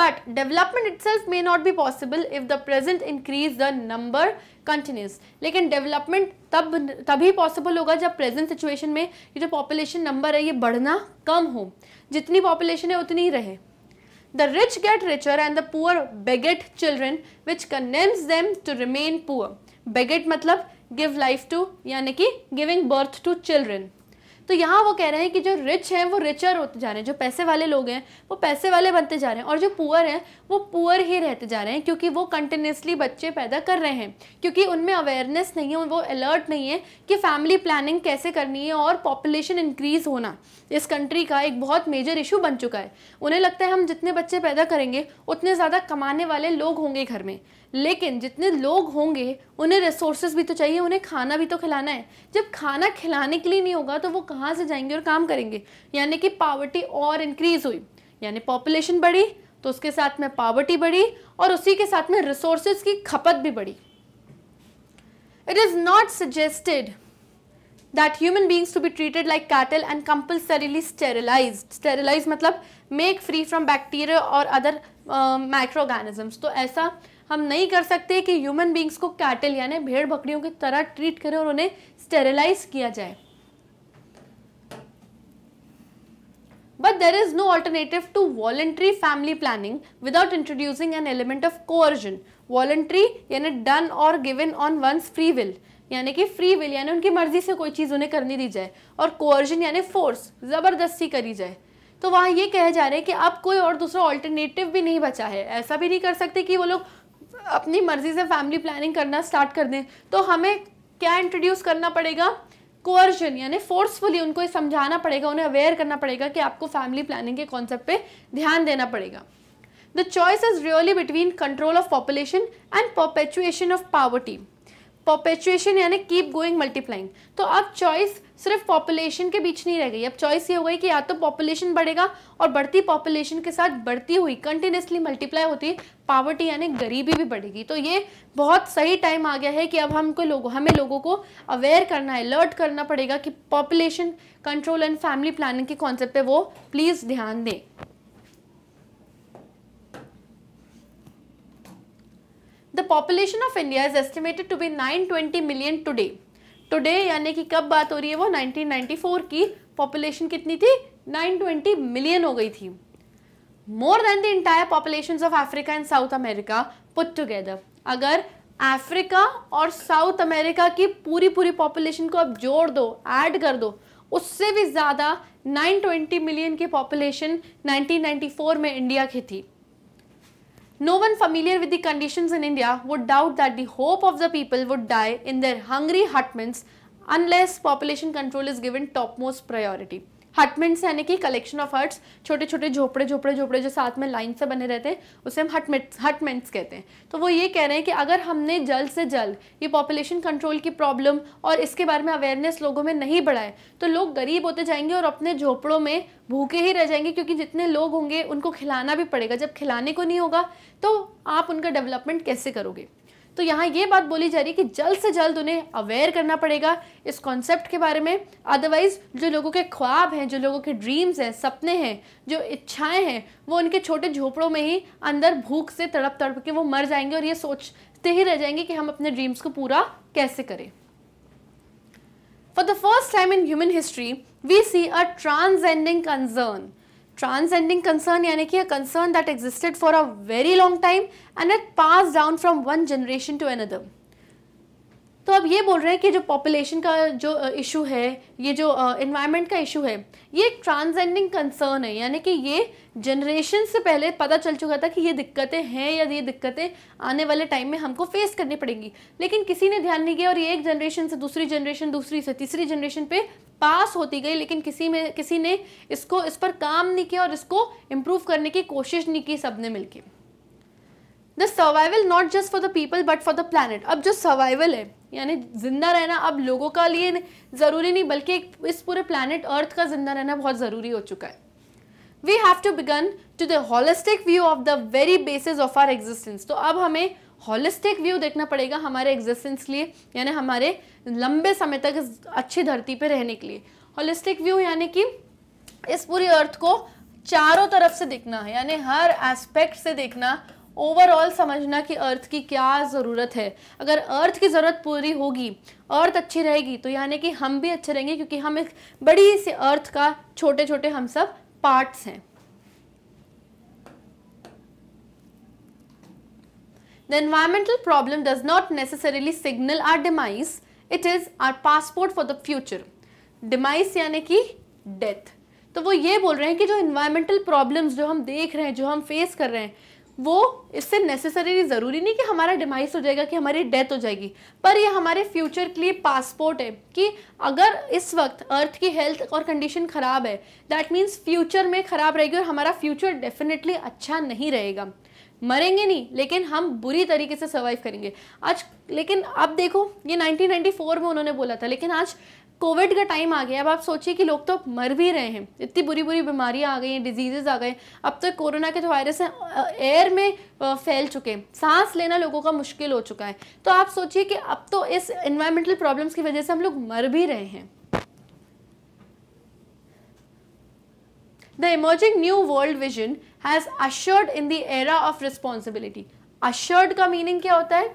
but development self may not be possible if the present increase the number continues लेकिन डेवलपमेंट तब तभी पॉसिबल होगा जब प्रेजेंट सिचुएशन में ये जो पॉपुलेशन नंबर है ये बढ़ना कम हो जितनी पॉपुलेशन है उतनी ही रहे the rich get richer and the poor beget children which condemns them to remain poor beget मतलब गिव लाइफ टू यानी कि गिविंग बर्थ टू चिल्ड्रेन तो यहाँ वो कह रहे हैं कि जो रिच हैं वो रिचर होते जा रहे हैं जो पैसे वाले लोग हैं वो पैसे वाले बनते जा रहे हैं और जो पुअर हैं वो पुअर ही रहते जा रहे हैं क्योंकि वो कंटिन्यूसली बच्चे पैदा कर रहे हैं क्योंकि उनमें अवेयरनेस नहीं है वो अलर्ट नहीं है कि फैमिली प्लानिंग कैसे करनी है और पॉपुलेशन इंक्रीज़ होना इस कंट्री का एक बहुत मेजर इशू बन चुका है उन्हें लगता है हम जितने बच्चे पैदा करेंगे उतने ज़्यादा कमाने वाले लोग होंगे घर में लेकिन जितने लोग होंगे उन्हें रिसोर्सेज भी तो चाहिए उन्हें खाना भी तो खिलाना है जब खाना खिलाने के लिए नहीं होगा तो वो कहाँ से जाएंगे और काम करेंगे यानी कि पावर्टी और इंक्रीज़ हुई यानी पॉपुलेशन बढ़ी तो उसके साथ में पावर्टी बढ़ी और उसी के साथ में रिसोर्सेज की खपत भी बढ़ी it is not suggested that human beings to be treated like cattle and compulsorily sterilise sterilise मतलब मेक फ्री फ्रॉम बैक्टीरिया और अदर माइक्रोगानिजम्स तो ऐसा हम नहीं कर सकते कि ह्यूमन बींग्स को कैटल यानी भेड़ बकरियों की तरह ट्रीट करें और उन्हें स्टेरिलाइज किया जाए but there is no alternative to voluntary family planning without introducing an element of coercion voluntary यानी डन और given on one's free will यानी कि फ्री विल यानी उनकी मर्जी से कोई चीज़ उन्हें करनी दी जाए और कोअर्जन यानी फोर्स ज़बरदस्ती करी जाए तो वहाँ ये कहे जा रहे हैं कि अब कोई और दूसरा ऑल्टरनेटिव भी नहीं बचा है ऐसा भी नहीं कर सकते कि वो लोग अपनी मर्जी से फैमिली प्लानिंग करना स्टार्ट कर दें तो हमें क्या इंट्रोड्यूस करना पड़ेगा कोअर्जन यानी फोर्सफुली उनको समझाना पड़ेगा उन्हें अवेयर करना पड़ेगा कि आपको फैमिली प्लानिंग के कॉन्सेप्ट पे ध्यान देना पड़ेगा the choice is really between control of population and perpetuation of poverty perpetuation यानी कीप गोइंग मल्टीप्लाइंग तो अब चॉइस सिर्फ पॉपुलेशन के बीच नहीं रह गई अब चॉइस ये हो गई कि या तो पॉपुलेशन बढ़ेगा और बढ़ती पॉपुलेशन के साथ बढ़ती हुई कंटिन्यूसली मल्टीप्लाई होती पावर्टी यानी गरीबी भी बढ़ेगी तो ये बहुत सही टाइम आ गया है कि अब हमको लोगों हमें लोगों को अवेयर करना है अलर्ट करना पड़ेगा कि population control and family planning के कॉन्सेप्ट वो प्लीज़ ध्यान दें the population of India is estimated to be 920 million today today यानी कि कब बात हो रही है वो 1994 की पॉपुलेशन कितनी थी 920 मिलियन हो गई थी more than the entire population of Africa and South America put together अगर अफ्रीका और साउथ अमेरिका की पूरी पूरी पॉपुलेशन को आप जोड़ दो ऐड कर दो उससे भी ज़्यादा 920 मिलियन की पॉपुलेशन 1994 में इंडिया की थी No one familiar with the conditions in India would doubt that the hope of the people would die in their hungry hutments unless population control is given topmost priority. Hutments यानी कि collection of hertz छोटे छोटे झोपड़े झोपड़े झोपड़े जो साथ में लाइन से बने रहते हैं उसे हम हटमेंट्स हटमेंट्स कहते हैं तो वो ये कह रहे हैं कि अगर हमने जल्द से जल्द ये पॉपुलेशन कंट्रोल की प्रॉब्लम और इसके बारे में अवेयरनेस लोगों में नहीं बढ़ाए तो लोग गरीब होते जाएंगे और अपने झोपड़ों में भूखे ही रह जाएंगे क्योंकि जितने लोग होंगे उनको खिलाना भी पड़ेगा जब खिलाने को नहीं होगा तो आप उनका डेवलपमेंट कैसे करोगे तो यहाँ ये बात बोली जा रही है कि जल्द से जल्द उन्हें अवेयर करना पड़ेगा इस कॉन्सेप्ट के बारे में अदरवाइज़ जो लोगों के ख्वाब हैं जो लोगों के ड्रीम्स हैं सपने हैं जो इच्छाएं हैं वो उनके छोटे झोपड़ों में ही अंदर भूख से तड़प तड़प के वो मर जाएंगे और ये सोचते ही रह जाएंगे कि हम अपने ड्रीम्स को पूरा कैसे करें for the first time in human history we see a transcending concern transcending concern यानी a concern that existed for a very long time and it passed down from one generation to another. तो अब ये बोल रहे हैं कि जो population का जो इशू है ये जो इन्वायरमेंट का इशू है ये एक ट्रांसजेंडिंग कंसर्न है यानी कि ये जनरेशन से पहले पता चल चुका था कि ये दिक्कतें हैं या ये दिक्कतें आने वाले टाइम में हमको फेस करनी पड़ेंगी लेकिन किसी ने ध्यान नहीं किया और ये एक जनरेशन से दूसरी जनरेशन दूसरी से तीसरी जनरेशन पर पास होती गई लेकिन किसी में किसी ने इसको इस पर काम नहीं किया और इसको इम्प्रूव करने की कोशिश नहीं की सब ने मिलकर the survival not just for the people but for the planet अब जो सर्वाइवल है यानी ज़िंदा रहना अब लोगों का लिए ज़रूरी नहीं बल्कि इस पूरे प्लानट अर्थ का ज़िंदा रहना बहुत ज़रूरी हो चुका है we have to begin to the holistic view of the very basis of our existence तो अब हमें होलिस्टिक व्यू देखना पड़ेगा हमारे एग्जिस्टेंस के लिए यानी हमारे लंबे समय तक इस अच्छी धरती पर रहने के लिए होलिस्टिक व्यू यानी कि इस पूरी अर्थ को चारों तरफ से देखना है यानी हर एस्पेक्ट से देखना ओवरऑल समझना कि अर्थ की क्या ज़रूरत है अगर अर्थ की ज़रूरत पूरी होगी अर्थ अच्छी रहेगी तो यानी कि हम भी अच्छे रहेंगे क्योंकि हम एक बड़ी सी अर्थ का छोटे छोटे हम सब पार्ट्स हैं the environmental problem does not necessarily signal our demise it is our passport for the future demise यानी कि डेथ तो वो ये बोल रहे हैं कि जो इन्वायरमेंटल प्रॉब्लम्स जो हम देख रहे हैं जो हम फेस कर रहे हैं वो इससे नेसेसरी ज़रूरी नहीं कि हमारा डिमाइस हो जाएगा कि हमारी डेथ हो जाएगी पर ये हमारे फ्यूचर के लिए पासपोर्ट है कि अगर इस वक्त अर्थ की हेल्थ और कंडीशन ख़राब है दैट मीन्स फ्यूचर में ख़राब रहेगी और हमारा फ्यूचर डेफिनेटली अच्छा नहीं रहेगा मरेंगे नहीं लेकिन हम बुरी तरीके से सर्वाइव करेंगे आज लेकिन अब देखो ये 1994 में उन्होंने बोला था लेकिन आज कोविड का टाइम आ गया अब आप सोचिए कि लोग तो मर भी रहे हैं इतनी बुरी बुरी बीमारियां आ गई हैं डिजीजेज आ गए अब तक तो कोरोना के जो वायरस हैं एयर में फैल चुके हैं सांस लेना लोगों का मुश्किल हो चुका है तो आप सोचिए कि अब तो इस इन्वायरमेंटल प्रॉब्लम्स की वजह से हम लोग मर भी रहे हैं the emerging new world vision has assured in the era of responsibility. का मीनिंग क्या होता है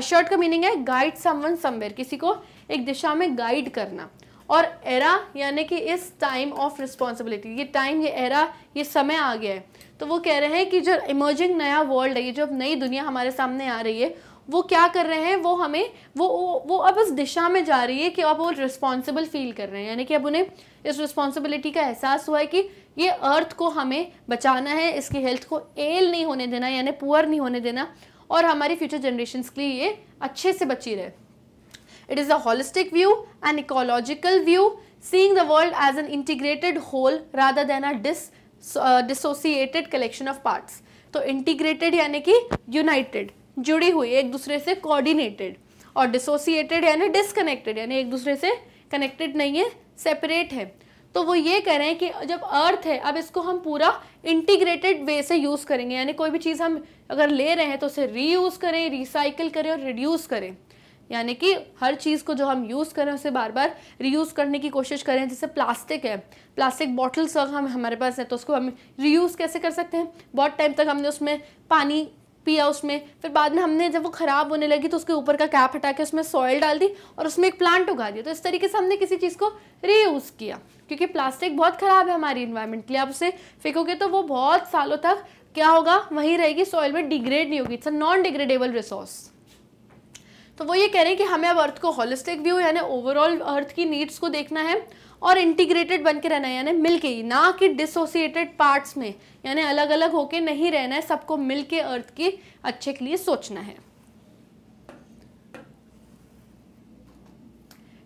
अश्योर्ड का मीनिंग है गाइड समवन समवेयर किसी को एक दिशा में गाइड करना और एरा यानी कि इस टाइम ऑफ रिस्पॉन्सिबिलिटी ये टाइम ये एरा ये समय आ गया है तो वो कह रहे हैं कि जो इमर्जिंग नया वर्ल्ड है ये जो अब नई दुनिया हमारे सामने आ रही है वो क्या कर रहे हैं वो हमें वो वो अब इस दिशा में जा रही है कि अब वो रिस्पॉन्सिबल फील कर रहे हैं यानी कि अब उन्हें इस रिस्पॉन्सिबिलिटी का एहसास हुआ है कि ये अर्थ को हमें बचाना है इसकी हेल्थ को एल नहीं होने देना यानी पुअर नहीं होने देना और हमारी फ्यूचर जनरेशन के लिए ये अच्छे से बची रहे it is a holistic view an ecological view seeing the world as an integrated whole rather than a dis, uh, dissociated collection of तो इंटीग्रेटेड यानी कि यूनाइटेड जुड़ी हुई एक दूसरे से कोऑर्डिनेटेड और डिसोसिएटेड यानी डिसकनेक्टेड यानी एक दूसरे से कनेक्टेड नहीं है सेपरेट है तो वो ये कह रहे हैं कि जब अर्थ है अब इसको हम पूरा इंटीग्रेटेड वे से यूज़ करेंगे यानी कोई भी चीज़ हम अगर ले रहे हैं तो उसे रीयूज़ करें रिसाइकिल करें और रिड्यूस करें यानी कि हर चीज़ को जो हम यूज़ करें उसे बार बार रीयूज़ करने की कोशिश करें जैसे प्लास्टिक है प्लास्टिक बॉटल्स अगर हम हमारे पास है तो उसको हम रीयूज़ कैसे कर सकते हैं बहुत टाइम तक हमने उसमें पानी पिया उसमें फिर बाद में हमने जब वो ख़राब होने लगी तो उसके ऊपर का कैप हटा के उसमें सॉइल डाल दी और उसमें एक प्लांट उगा दिया तो इस तरीके से हमने किसी चीज़ को रीयूज़ किया क्योंकि प्लास्टिक बहुत ख़राब है हमारी इन्वायरमेंट के लिए आप उसे फेंकोगे तो वो बहुत सालों तक क्या होगा वहीं रहेगी सॉइल में डिग्रेड नहीं होगी it's a non degradable resource तो वो ये कह रहे हैं कि हमें अब अर्थ को हॉलिस्टिक व्यू यानी ओवरऑल अर्थ की नीड्स को देखना है और इंटीग्रेटेड बन के रहना है यानी मिल ही ना कि डिसोसिएटेड पार्ट्स में यानी अलग अलग होके नहीं रहना है सबको मिल के अर्थ के अच्छे के लिए सोचना है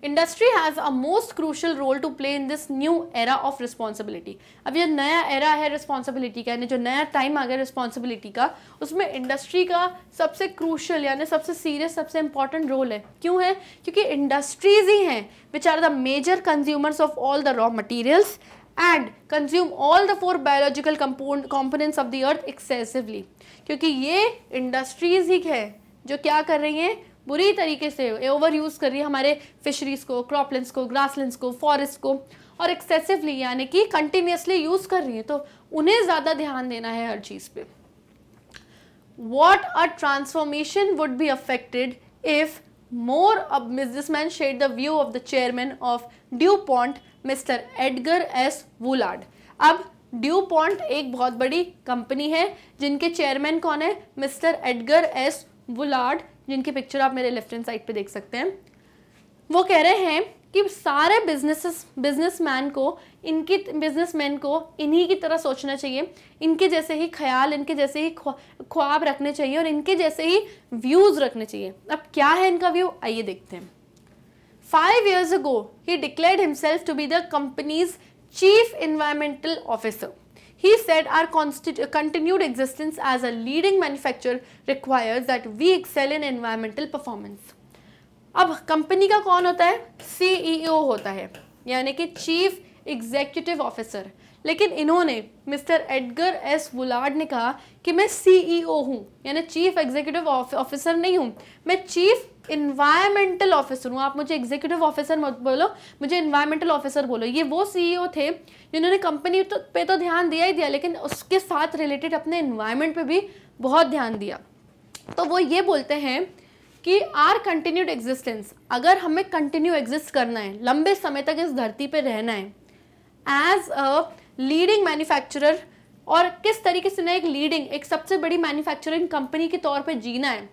industry has a most crucial role to play in this new era of responsibility अब ये नया एरा है रिस्पॉन्सिबिलिटी का यानी जो नया टाइम आ गया रिस्पॉन्सिबिलिटी का उसमें इंडस्ट्री का सबसे क्रूशल यानी सबसे सीरियस सबसे इंपॉर्टेंट रोल है क्यों है क्योंकि इंडस्ट्रीज ही हैं which are the major consumers of all the raw materials and consume all the four biological components of the earth excessively क्योंकि ये इंडस्ट्रीज ही है जो क्या कर रही हैं बुरी तरीके से ओवर यूज़ कर रही है हमारे फिशरीज़ को क्रॉपलैंड को ग्रासलैंड्स को फॉरेस्ट को और एक्सेसिवली यानी कि कंटिन्यूसली यूज़ कर रही है तो उन्हें ज़्यादा ध्यान देना है हर चीज़ पे what a transformation would be affected if more shed the view of the chairman of DuPont mister Edgar S Woolard. अब ड्यू पॉन्ट एक बहुत बड़ी कंपनी है जिनके चेयरमैन कौन है मिस्टर एडगर एस वुलार्ड जिनकी पिक्चर आप मेरे लेफ्ट हैंड साइड पे देख सकते हैं वो कह रहे हैं कि सारे बिजनेस बिजनेसमैन को इनकी बिजनेसमैन को इन्हीं की तरह सोचना चाहिए इनके जैसे ही ख्याल इनके जैसे ही ख्वाब रखने चाहिए और इनके जैसे ही व्यूज़ रखने चाहिए अब क्या है इनका व्यू आइए देखते हैं फाइव ईयर्स अगो ही declare himself to be the company's chief environmental officer He said our continued existence as a leading manufacturer requires that we excel in environmental performance. अब कंपनी का कौन होता है सीईओ होता है यानी कि चीफ एग्जीक्यूटिव ऑफिसर लेकिन इन्होंने मिस्टर एडगर एस वुलार्ड ने कहा कि मैं सीईओ हूँ यानी चीफ एग्जीक्यूटिव ऑफिसर नहीं हूँ मैं चीफ इन्वायरमेंटल ऑफिसर हूँ आप मुझे एग्जीक्यूटिव ऑफिसर मत बोलो मुझे इन्वायरमेंटल ऑफिसर बोलो ये वो सीईओ e थे जिन्होंने कंपनी तो पे तो ध्यान दिया ही दिया लेकिन उसके साथ रिलेटेड अपने इन्वायरमेंट पे भी बहुत ध्यान दिया तो वो ये बोलते हैं कि आर कंटिन्यूड एग्जिस्टेंस अगर हमें कंटिन्यू एग्जिस्ट करना है लंबे समय तक इस धरती पर रहना है एज अ लीडिंग मैन्युफैक्चरर और किस तरीके से ना एक लीडिंग एक सबसे बड़ी मैन्युफैक्चरिंग कंपनी के तौर पे जीना है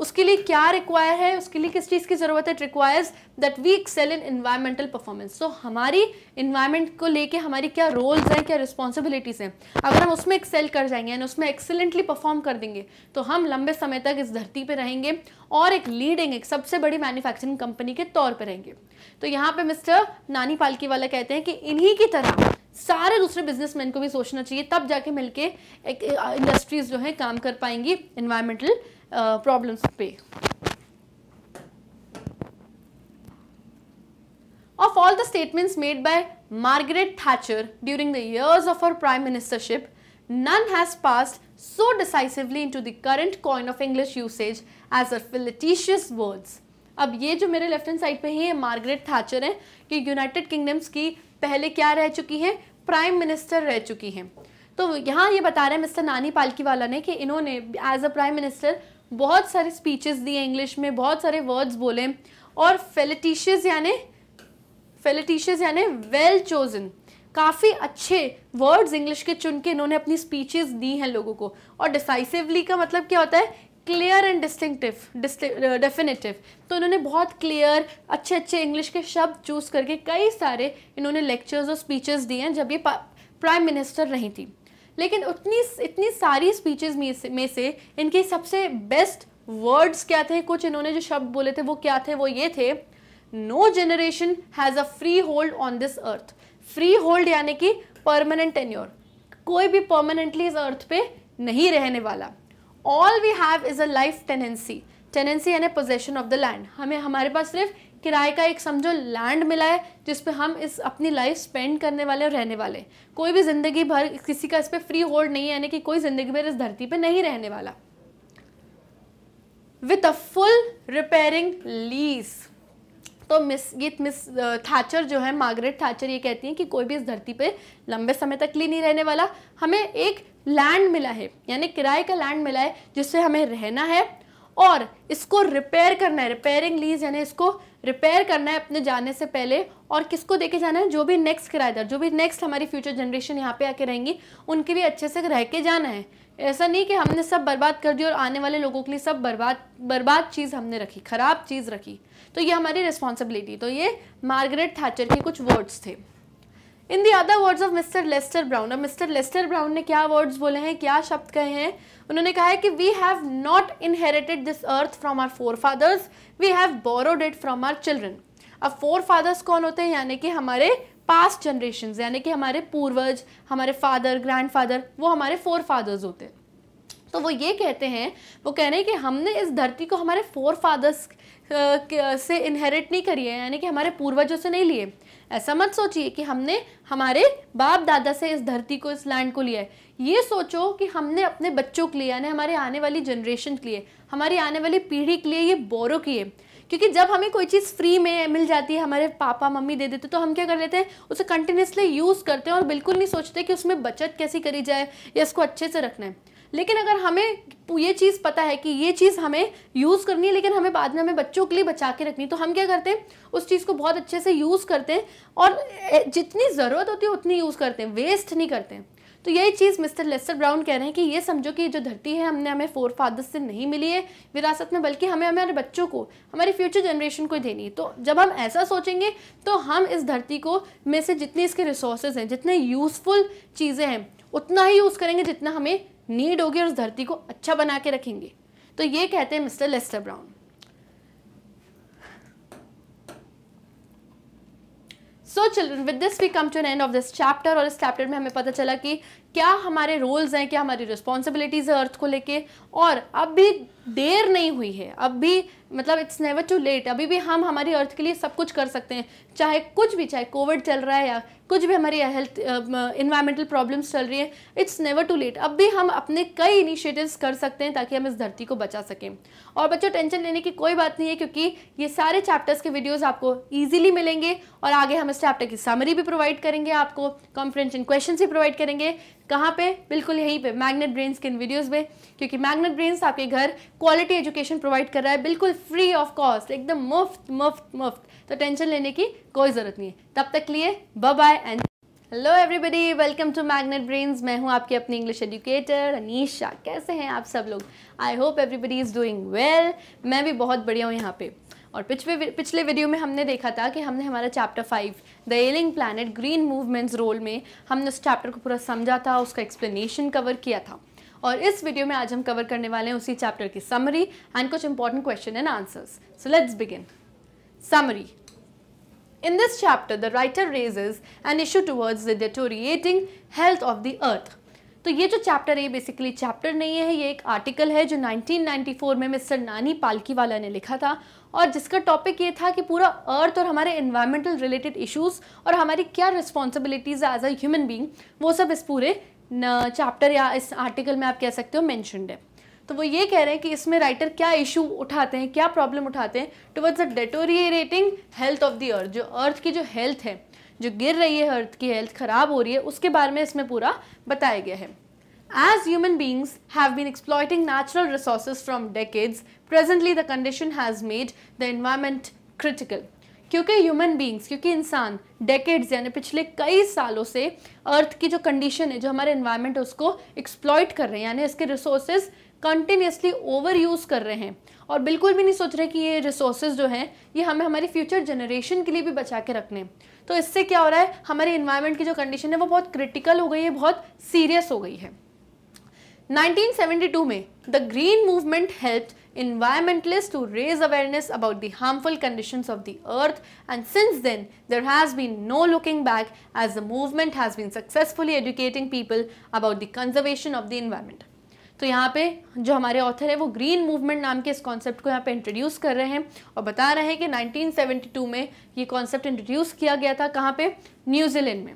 उसके लिए क्या रिक्वायर है उसके लिए किस चीज़ की ज़रूरत है it requires that we excel in environmental performance so हमारी इन्वायरमेंट को लेके हमारी क्या रोल्स हैं क्या रिस्पॉन्सिबिलिटीज़ हैं अगर हम उसमें एक्सेल कर जाएंगे एंड उसमें एक्सेलेंटली परफॉर्म कर देंगे तो हम लंबे समय तक इस धरती पर रहेंगे और एक लीडिंग एक सबसे बड़ी मैन्युफैक्चरिंग कंपनी के तौर पर रहेंगे तो यहाँ पर मिस्टर नानी पालकी वाला कहते हैं कि इन्हीं की तरह सारे दूसरे बिजनेसमैन को भी सोचना चाहिए तब जाके मिलके एक इंडस्ट्रीज जो है काम कर पाएंगी इन्वायरमेंटल प्रॉब्लम्स पे of all the statements made by Margaret Thatcher during the years of our prime ministership none has pass so decisively in the current coin of English usage as a felicitous words अब ये जो मेरे left hand side पे हैं Margaret थाचर हैं कि United kingdoms की पहले क्या रह चुकी है प्राइम मिनिस्टर रह चुकी हैं तो यहाँ ये बता रहे हैं मिस्टर नानी पालकी वाला ने कि इन्होंने एज अ प्राइम मिनिस्टर बहुत सारे स्पीचेस दिए इंग्लिश में बहुत सारे वर्ड्स बोले और फेलेटिशियस यानी फेलेटिशियस यानी वेल चोजन काफ़ी अच्छे वर्ड्स इंग्लिश के चुन के इन्होंने अपनी स्पीचेस दी हैं लोगों को और डिसाइसिवली का मतलब क्या होता है क्लियर एंड डिस्टिंगटिव डेफिनेटिव तो इन्होंने बहुत क्लियर अच्छे अच्छे इंग्लिश के शब्द चूज़ करके कई सारे इन्होंने लेक्चर्स और स्पीचेस दिए हैं जब ये प्राइम मिनिस्टर रही थी लेकिन उतनी इतनी सारी स्पीचेज में से में से इनके सबसे बेस्ट वर्ड्स क्या थे कुछ इन्होंने जो शब्द बोले थे वो क्या थे वो ये थे no generation has a free hold on this earth free hold यानी कि परमानेंट टेन्योर कोई भी परमानेंटली इस अर्थ पे नहीं रहने वाला all we have is a life tenancy tenancy यानी पोजेशन ऑफ द लैंड हमें हमारे पास सिर्फ किराए का एक समझो लैंड मिला है जिस पे हम इस अपनी लाइफ स्पेंड करने वाले और रहने वाले कोई भी ज़िंदगी भर किसी का इस पर फ्री होल्ड नहीं है यानी कि कोई ज़िंदगी भर इस धरती पर नहीं रहने वाला with a full repairing lease तो मिस ये मिस थाचर जो है मार्गरेट थाचर ये कहती हैं कि कोई भी इस धरती पे लंबे समय तक लिए नहीं रहने वाला हमें एक लैंड मिला है यानी किराए का लैंड मिला है जिससे हमें रहना है और इसको रिपेयर करना है रिपेयरिंग लीज यानी इसको रिपेयर करना है अपने जाने से पहले और किसको देके जाना है जो भी नेक्स्ट किराएदार जो भी नेक्स्ट हमारी फ्यूचर जनरेशन यहाँ पे आके रहेंगी उनके लिए अच्छे से रह के जाना है ऐसा नहीं कि हमने सब बर्बाद कर दिया और आने वाले लोगों के लिए सब बर्बाद बर्बाद चीज़ हमने रखी ख़राब चीज़ रखी तो ये हमारी रिस्पॉन्सिबिलिटी तो ये मार्गरेट थाचर के कुछ वर्ड्स थे in the other words of mister Lester Brown अब मिस्टर लेस्टर ब्राउन ने क्या वर्ड्स बोले हैं क्या शब्द कहे हैं उन्होंने कहा है कि we have not inherited this earth from our forefathers we have borrowed it from our children अब फोर फादर्स कौन होते हैं यानी कि हमारे पास्ट जनरेशन यानी कि हमारे पूर्वज हमारे फादर फादर वो हमारे फोर फादर्स होते हैं तो वो ये कहते हैं वो कह रहे हैं कि हमने इस धरती को हमारे फोर फादर्स से इनहेरिट नहीं करी है यानी कि हमारे पूर्वजों से नहीं लिए ऐसा मत सोचिए कि हमने हमारे बाप दादा से इस धरती को इस लैंड को लिया है ये सोचो कि हमने अपने बच्चों के लिए यानी हमारे आने वाली जनरेशन के लिए हमारी आने वाली पीढ़ी के लिए ये बोरो किए क्योंकि जब हमें कोई चीज़ फ्री में मिल जाती है हमारे पापा मम्मी दे देते तो हम क्या कर लेते हैं उसे कंटिन्यूसली यूज़ करते हैं और बिल्कुल नहीं सोचते कि उसमें बचत कैसी करी जाए या इसको अच्छे से रखना है लेकिन अगर हमें ये चीज़ पता है कि ये चीज़ हमें यूज़ करनी है लेकिन हमें बाद में हमें बच्चों के लिए बचा के रखनी है तो हम क्या करते हैं उस चीज़ को बहुत अच्छे से यूज़ करते हैं और जितनी ज़रूरत होती है उतनी यूज़ करते हैं वेस्ट नहीं करते हैं तो यही चीज़ मिस्टर लेस्टर ब्राउन कह रहे हैं कि ये समझो कि जो धरती है हमने हमें फोर फादर्स से नहीं मिली है विरासत में बल्कि हमें हमारे बच्चों को हमारी फ्यूचर जनरेशन को देनी है तो जब हम ऐसा सोचेंगे तो हम इस धरती को में से जितनी इसके रिसोर्सेज हैं जितने यूज़फुल चीज़ें हैं उतना ही यूज़ करेंगे जितना हमें नीड होगी और उस धरती को अच्छा बना के रखेंगे तो ये कहते हैं mister Lester Brown so children with this we come to end of this chapter और इस चैप्टर में हमें पता चला कि क्या हमारे रोल्स हैं क्या हमारी रिस्पॉन्सिबिलिटीज़ है अर्थ को लेके और अब भी देर नहीं हुई है अब भी मतलब इट्स नेवर टू लेट अभी भी हम हमारी अर्थ के लिए सब कुछ कर सकते हैं चाहे कुछ भी चाहे कोविड चल रहा है या कुछ भी हमारी हेल्थ इन्वायरमेंटल प्रॉब्लम्स चल रही है इट्स नेवर टू लेट अब भी हम अपने कई इनिशिएटिव्स कर सकते हैं ताकि हम इस धरती को बचा सकें और बच्चों टेंशन लेने की कोई बात नहीं है क्योंकि ये सारे चैप्टर्स के वीडियोज़ आपको ईजिली मिलेंगे और आगे हम इस चैप्टर की समरी भी प्रोवाइड करेंगे आपको कॉन्फ्रेंशन क्वेश्चन भी प्रोवाइड करेंगे कहाँ पे बिल्कुल यहीं पे मैग्नेट ब्रेन्स के इन वीडियोज़ में क्योंकि मैग्नेट ब्रेन्स आपके घर क्वालिटी एजुकेशन प्रोवाइड कर रहा है बिल्कुल फ्री ऑफ कॉस्ट एकदम मुफ्त मुफ्त मुफ्त तो टेंशन लेने की कोई ज़रूरत नहीं है तब तक लिए bye and hello everybody welcome to Magnet Brains मैं हूँ आपकी अपनी इंग्लिश एजुकेटर अनीशा कैसे हैं आप सब लोग I hope everybody is doing well मैं भी बहुत बढ़िया हूँ यहाँ पे और पिछले पिछले वीडियो में हमने देखा था कि हमने हमारा chapter five the ailing planet green movements role में हमने उस चैप्टर को पूरा समझा था उसका एक्सप्लेनेशन कवर किया था और इस वीडियो में आज हम कवर करने वाले हैं उसी चैप्टर की समरी एंड कुछ important question and answers so let's begin summary in this chapter the writer raises an issue towards the deteriorating health of the earth तो ये जो चैप्टर है ये बेसिकली चैप्टर नहीं है ये एक आर्टिकल है जो 1994 में मिस्टर नानी पालकी वाला ने लिखा था और जिसका टॉपिक ये था कि पूरा अर्थ और हमारे इन्वायरमेंटल रिलेटेड इश्यूज और हमारी क्या responsibilities as a human being वो सब इस पूरे चैप्टर या इस आर्टिकल में आप कह सकते हो मैंशनड है तो वो ये कह रहे हैं कि इसमें राइटर क्या इशू उठाते हैं क्या प्रॉब्लम उठाते हैं towards the deteriorating health of the earth जो अर्थ की जो हेल्थ है जो गिर रही है अर्थ की हेल्थ ख़राब हो रही है उसके बारे में इसमें पूरा बताया गया है As human beings have been exploiting natural resources from decades, presently the condition has made the environment critical. क्योंकि ह्यूमन बींग्स क्योंकि इंसान डेकेड्स यानी पिछले कई सालों से अर्थ की जो कंडीशन है जो हमारे इन्वायरमेंट है उसको एक्सप्लॉयट कर रहे हैं यानी इसके रिसोर्सेज कंटिन्यूसली ओवर यूज़ कर रहे हैं और बिल्कुल भी नहीं सोच रहे कि ये रिसोर्सेज जो हैं ये हमें हमारी फ्यूचर जनरेशन के लिए भी बचा के रखने तो इससे क्या हो रहा है हमारे इन्वायरमेंट की जो कंडीशन है वो बहुत क्रिटिकल हो गई है बहुत सीरियस हो गई है 1972 में the green movement help environmentalist to raise awareness about the harmful condition of the earth and since then there has been no looking back as the movement has been successfully educating people about the conservation of the environment तो यहाँ पे जो हमारे author है वो green movement नाम के इस कॉन्सेप्ट को यहाँ पे इंट्रोड्यूस कर रहे हैं और बता रहे हैं कि 1972 में ये कॉन्सेप्ट इंट्रोड्यूस किया गया था कहाँ पे न्यूजीलैंड में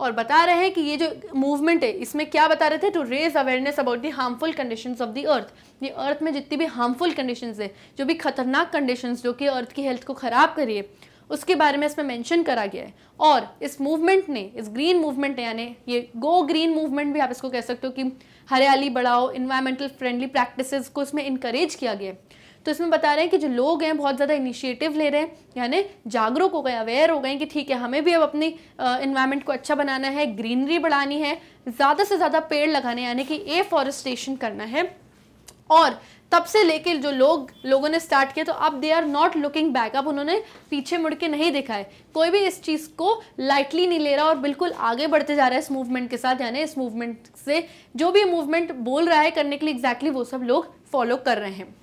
और बता रहे हैं कि ये जो मूवमेंट है इसमें क्या बता रहे थे to raise awareness about the harmful conditions of the earth ये अर्थ में जितनी भी हार्मफुल कंडीशंस है जो भी खतरनाक कंडीशंस जो कि अर्थ की हेल्थ को ख़राब करिए उसके बारे में इसमें मेंशन करा गया है और इस मूवमेंट ने इस ग्रीन मूवमेंट ने यानी ये गो ग्रीन मूवमेंट भी आप इसको कह सकते हो कि हरियाली बढ़ाओ इन्वायरमेंटल फ्रेंडली प्रैक्टिस को इसमें इंकरेज किया गया है तो इसमें बता रहे हैं कि जो लोग हैं बहुत ज़्यादा इनिशिएटिव ले रहे हैं यानी जागरूक हो गए अवेयर हो गए कि ठीक है हमें भी अब अपनी इन्वायरमेंट को अच्छा बनाना है ग्रीनरी बढ़ानी है ज़्यादा से ज़्यादा पेड़ लगाने यानी कि एफॉरेस्टेशन करना है और तब से लेके जो लोग लोगों ने स्टार्ट किया तो अब they are not looking back अब उन्होंने पीछे मुड़ के नहीं देखा है कोई भी इस चीज़ को लाइटली नहीं ले रहा और बिल्कुल आगे बढ़ते जा रहा है इस मूवमेंट के साथ यानी इस मूवमेंट से जो भी मूवमेंट बोल रहा है करने के लिए एग्जैक्टली exactly वो सब लोग फॉलो कर रहे हैं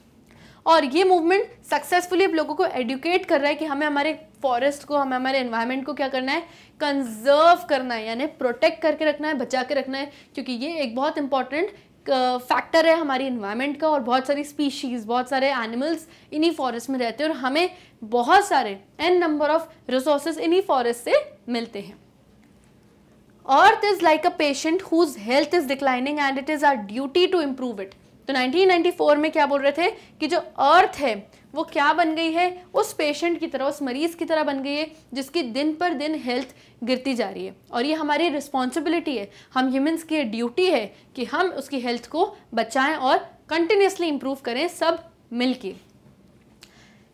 और ये मूवमेंट सक्सेसफुली अब लोगों को एडुकेट कर रहा है कि हमें हमारे फॉरेस्ट को हमें हमारे एनवायरनमेंट को क्या करना है कंजर्व करना है यानी प्रोटेक्ट करके रखना है बचा के रखना है क्योंकि ये एक बहुत इंपॉर्टेंट फैक्टर है हमारी इन्वायरमेंट का और बहुत सारी स्पीशीज़ बहुत सारे एनिमल्स इन्हीं फॉरेस्ट में रहते हैं और हमें बहुत सारे एन नंबर ऑफ रिसोर्सेज इन्हीं फॉरेस्ट से मिलते हैं और is like a patient whose health is declining and it is our duty to improve it तो 1994 में क्या बोल रहे थे कि जो अर्थ है वो क्या बन गई है उस पेशेंट की तरह उस मरीज़ की तरह बन गई है जिसकी दिन पर दिन हेल्थ गिरती जा रही है और ये हमारी रिस्पॉन्सिबिलिटी है हम ह्यूमन्स की ड्यूटी है कि हम उसकी हेल्थ को बचाएं और कंटिन्यूसली इम्प्रूव करें सब मिल के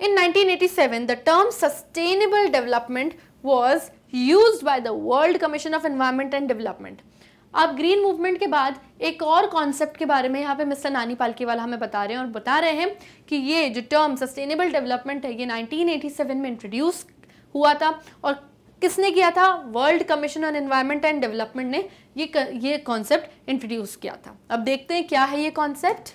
in 1987 the term sustainable development was use by the world commission of environment and development अब ग्रीन मूवमेंट के बाद एक और कॉन्सेप्ट के बारे में यहाँ पे मिस्टर नानी पालकी वाला हमें बता रहे हैं और बता रहे हैं कि ये जो टर्म सस्टेनेबल डेवलपमेंट है ये 1987 में इंट्रोड्यूस हुआ था और किसने किया था world commission on environment and development ने ये ये कॉन्सेप्ट इंट्रोड्यूस किया था अब देखते हैं क्या है ये कॉन्सेप्ट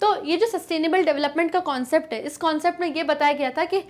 तो ये जो सस्टेनेबल डेवलपमेंट का कॉन्सेप्ट है इस कॉन्सेप्ट में ये बताया गया था कि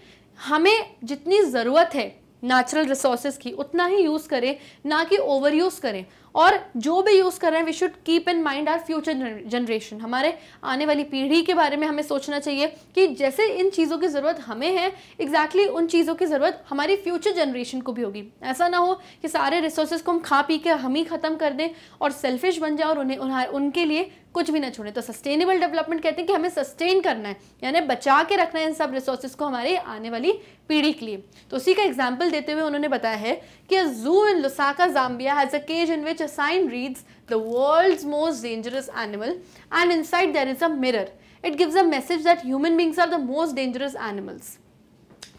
हमें जितनी ज़रूरत है नेचुरल रिसोर्सेज की उतना ही यूज़ करें ना कि ओवर यूज़ करें और जो भी यूज़ कर रहे हैं we should keep in mind our future generation हमारे आने वाली पीढ़ी के बारे में हमें सोचना चाहिए कि जैसे इन चीज़ों की ज़रूरत हमें है एग्जैक्टली exactly उन चीज़ों की ज़रूरत हमारी फ्यूचर जनरेशन को भी होगी ऐसा ना हो कि सारे रिसोर्सेज को हम खा पी के हम ही ख़त्म कर दें और सेल्फिश बन जाए और उन्हें उनके लिए कुछ भी ना छोड़े तो सस्टेनेबल डेवलपमेंट कहते हैं कि हमें सस्टेन करना है यानी बचा के रखना है इन सब रिसोर्सेज को हमारे आने वाली पीढ़ी के लिए तो उसी का एग्जाम्पल देते हुए उन्होंने बताया है कि a zoo in Lusaka Zambia has a cage in which a sign reads the world's most dangerous animal and inside is a mirror it gives a message that human beings are the most dangerous animals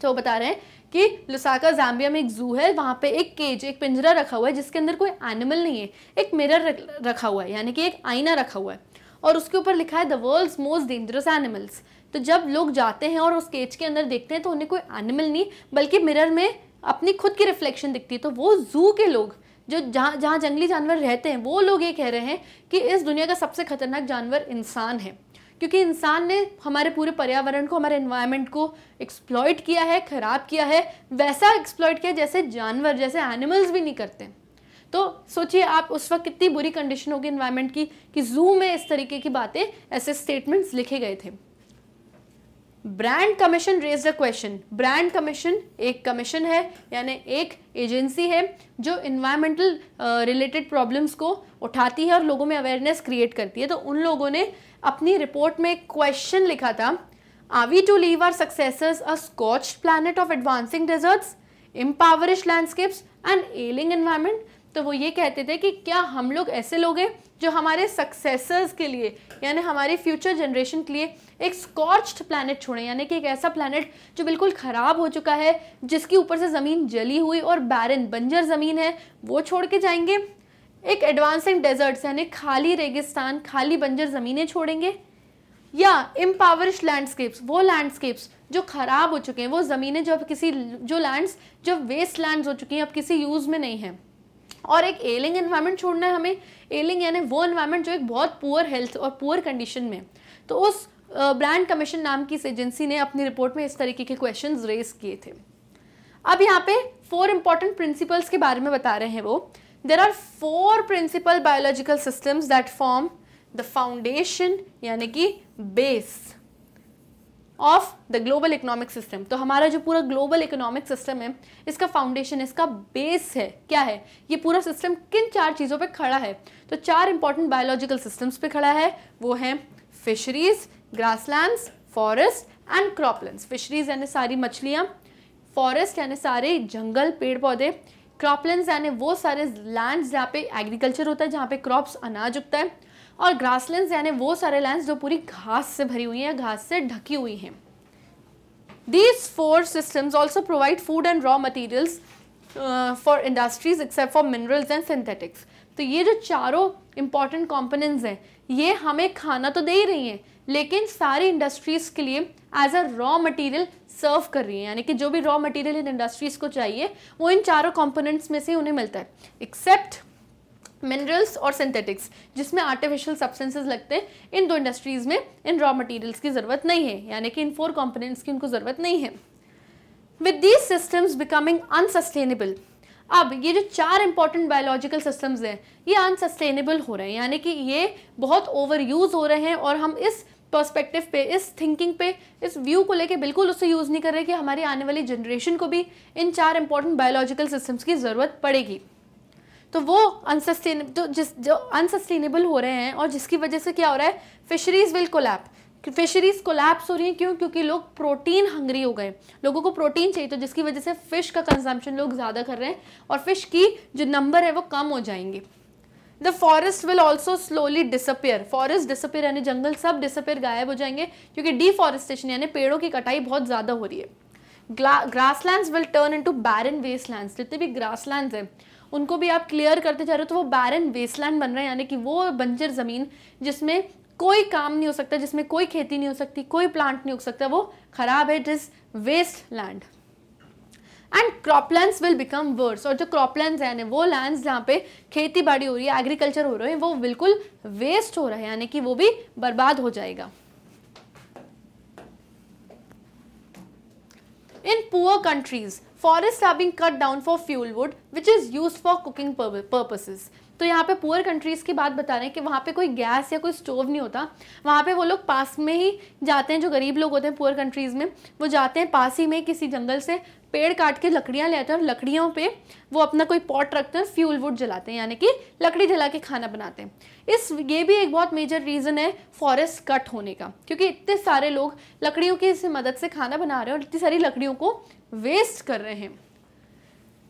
तो बता रहे हैं कि Lusaka Zambia में एक जू है वहाँ पे एक केज एक पिंजरा रखा हुआ है जिसके अंदर कोई एनिमल नहीं है एक मिरर रखा हुआ है यानी कि एक आईना रखा हुआ है और उसके ऊपर लिखा है the world's most dangerous animals तो जब लोग जाते हैं और उस केज के अंदर देखते हैं तो उन्हें कोई एनिमल नहीं बल्कि मिरर में अपनी खुद की रिफ्लेक्शन दिखती है तो वो जू के लोग जो जहाँ जहाँ जंगली जानवर रहते हैं वो लोग ये कह रहे हैं कि इस दुनिया का सबसे खतरनाक जानवर इंसान है क्योंकि इंसान ने हमारे पूरे पर्यावरण को हमारे इन्वायरमेंट को एक्सप्लॉयट किया है ख़राब किया है वैसा एक्सप्लॉयट किया जैसे जानवर जैसे एनिमल्स भी नहीं करते तो सोचिए आप उस वक्त कितनी बुरी कंडीशन होगी इन्वायरमेंट की कि जू में इस तरीके की बातें ऐसे स्टेटमेंट्स लिखे गए थे Brand commission raise the question Brand commission एक कमीशन है यानी एक एजेंसी है जो इन्वायरमेंटल रिलेटेड प्रॉब्लम्स को उठाती है और लोगों में अवेयरनेस क्रिएट करती है तो उन लोगों ने अपनी रिपोर्ट में एक क्वेश्चन लिखा था are we to leave our successors a scorched planet of advancing deserts impoverished landscapes and ailing environment तो वो ये कहते थे कि क्या हम लोग ऐसे लोग हैं जो हमारे सक्सेसर्स के लिए यानी हमारे फ्यूचर जनरेशन के लिए एक स्कॉच्ड प्लानट छोड़ें यानी कि एक ऐसा प्लानट जो बिल्कुल ख़राब हो चुका है जिसके ऊपर से ज़मीन जली हुई और बैरन बंजर ज़मीन है वो छोड़ के जाएंगे एक एडवांसिंग डेजर्ट्स यानी खाली रेगिस्तान खाली बंजर ज़मीनें छोड़ेंगे या इम्पावरिश लैंडस्केप्स वो लैंडस्केप्स जो ख़राब हो चुके हैं वो ज़मीनें जो अब किसी जो लैंड्स जो वेस्ट लैंड्स हो चुकी हैं अब किसी यूज़ में नहीं है और एक एलिंग एनवायरनमेंट छोड़ना है हमें एलिंग यानी वो एनवायरनमेंट जो एक बहुत पुअर हेल्थ और पुअर कंडीशन में तो उस ब्रांड कमीशन नाम की इस एजेंसी ने अपनी रिपोर्ट में इस तरीके के क्वेश्चन रेज किए थे अब यहाँ पे फोर इंपॉर्टेंट प्रिंसिपल्स के बारे में बता रहे हैं वो there are four principal biological system that form the foundation यानी कि base of the global economic system तो हमारा जो पूरा ग्लोबल इकोनॉमिक सिस्टम है इसका फाउंडेशन इसका बेस है क्या है ये पूरा सिस्टम किन चार चीज़ों पे खड़ा है तो चार इंपॉर्टेंट बायोलॉजिकल सिस्टम्स पे खड़ा है वो हैं fisheries grasslands forest and cropland fisheries यानी सारी मछलियाँ फॉरेस्ट यानी सारे जंगल पेड़ पौधे क्रॉपलैंड यानी वो सारे लैंड जहाँ पे एग्रीकल्चर होता है जहाँ पे क्रॉप्स अनाज उगता है और ग्रासलैंड्स यानी वो सारे लैंड जो पूरी घास से भरी हुई है घास से ढकी हुई है these four systems also provide food and raw materials for industries except for minerals and synthetics तो ये जो चारों इम्पॉर्टेंट कॉम्पोनेंट्स हैं ये हमें खाना तो दे ही रही हैं लेकिन सारी इंडस्ट्रीज़ के लिए as a raw material serve कर रही हैं यानी कि जो भी रॉ मटेरियल इन इंडस्ट्रीज़ को चाहिए वो इन चारों कंपोनेंट्स में से उन्हें मिलता है एक्सेप्ट मिनरल्स और सिंथेटिक्स जिसमें आर्टिफिशियल सब्सटेंसेस लगते हैं इन दो इंडस्ट्रीज़ में इन रॉ मटेरियल्स की ज़रूरत नहीं है यानी कि इन फोर कॉम्पोनेंट्स की उनको ज़रूरत नहीं है with these systems becoming unsustainable अब ये जो चार इंपॉर्टेंट बायोलॉजिकल सिस्टम्स हैं ये अनसस्टेनेबल हो रहे हैं यानी कि ये बहुत ओवर यूज़ हो रहे हैं और हम इस पर्सपेक्टिव पे इस थिंकिंग पे इस व्यू को लेके बिल्कुल उससे यूज़ नहीं कर रहे कि हमारी आने वाली जनरेशन को भी इन चार इंपॉर्टेंट बायोलॉजिकल सिस्टम्स की ज़रूरत पड़ेगी तो वो अनसस्टेन तो जिस जो अनसस्टेनेबल हो रहे हैं और जिसकी वजह से क्या हो रहा है fisheries will collapse fisheries collapse हो रही हैं क्यों क्योंकि लोग प्रोटीन हंगरी हो गए लोगों को प्रोटीन चाहिए तो जिसकी वजह से फ़िश का कंजम्पशन लोग ज़्यादा कर रहे हैं और फ़िश की जो नंबर है वो कम हो जाएंगे the forest will also slowly disappear forest disappear यानी जंगल सब डिसअपेयर गायब हो जाएंगे क्योंकि डिफॉरेस्टेशन यानी पेड़ों की कटाई बहुत ज़्यादा हो रही है grass land will turn in into barren land जितने भी ग्रास लैंड हैं उनको भी आप क्लियर करते जा रहे हो तो वो बैरन वेस्टलैंड बन रहे हैं यानी कि वो बंजर ज़मीन जिसमें कोई काम नहीं हो सकता जिसमें कोई खेती नहीं हो सकती कोई प्लांट नहीं हो सकता वो खराब है it is waste land and croplands will become worse और जो क्रॉपलैंड्स हैं यानी वो लैंड जहाँ पे खेती बाड़ी हो रही है एग्रीकल्चर हो रहे हैं वो बिल्कुल वेस्ट हो रहे हैं यानी कि वो भी बर्बाद हो जाएगा in poor countries forest are being cut down for fuel wood which is use for cooking purposes. तो यहाँ पे पुअर कंट्रीज़ की बात बता रहे हैं कि वहाँ पे कोई गैस या कोई स्टोव नहीं होता वहाँ पे वो लोग पास में ही जाते हैं जो गरीब लोग होते हैं पुअर कंट्रीज़ में वो जाते हैं पास ही में किसी जंगल से पेड़ काट के लकड़ियाँ ले आते हैं और लकड़ियों पे वो अपना कोई पॉट रखते हैं फ्यूल वुड जलाते हैं यानी कि लकड़ी जला के खाना बनाते हैं इस ये भी एक बहुत मेजर रीज़न है फॉरेस्ट कट होने का क्योंकि इतने सारे लोग लकड़ियों की मदद से खाना बना रहे हैं और इतनी सारी लकड़ियों को वेस्ट कर रहे हैं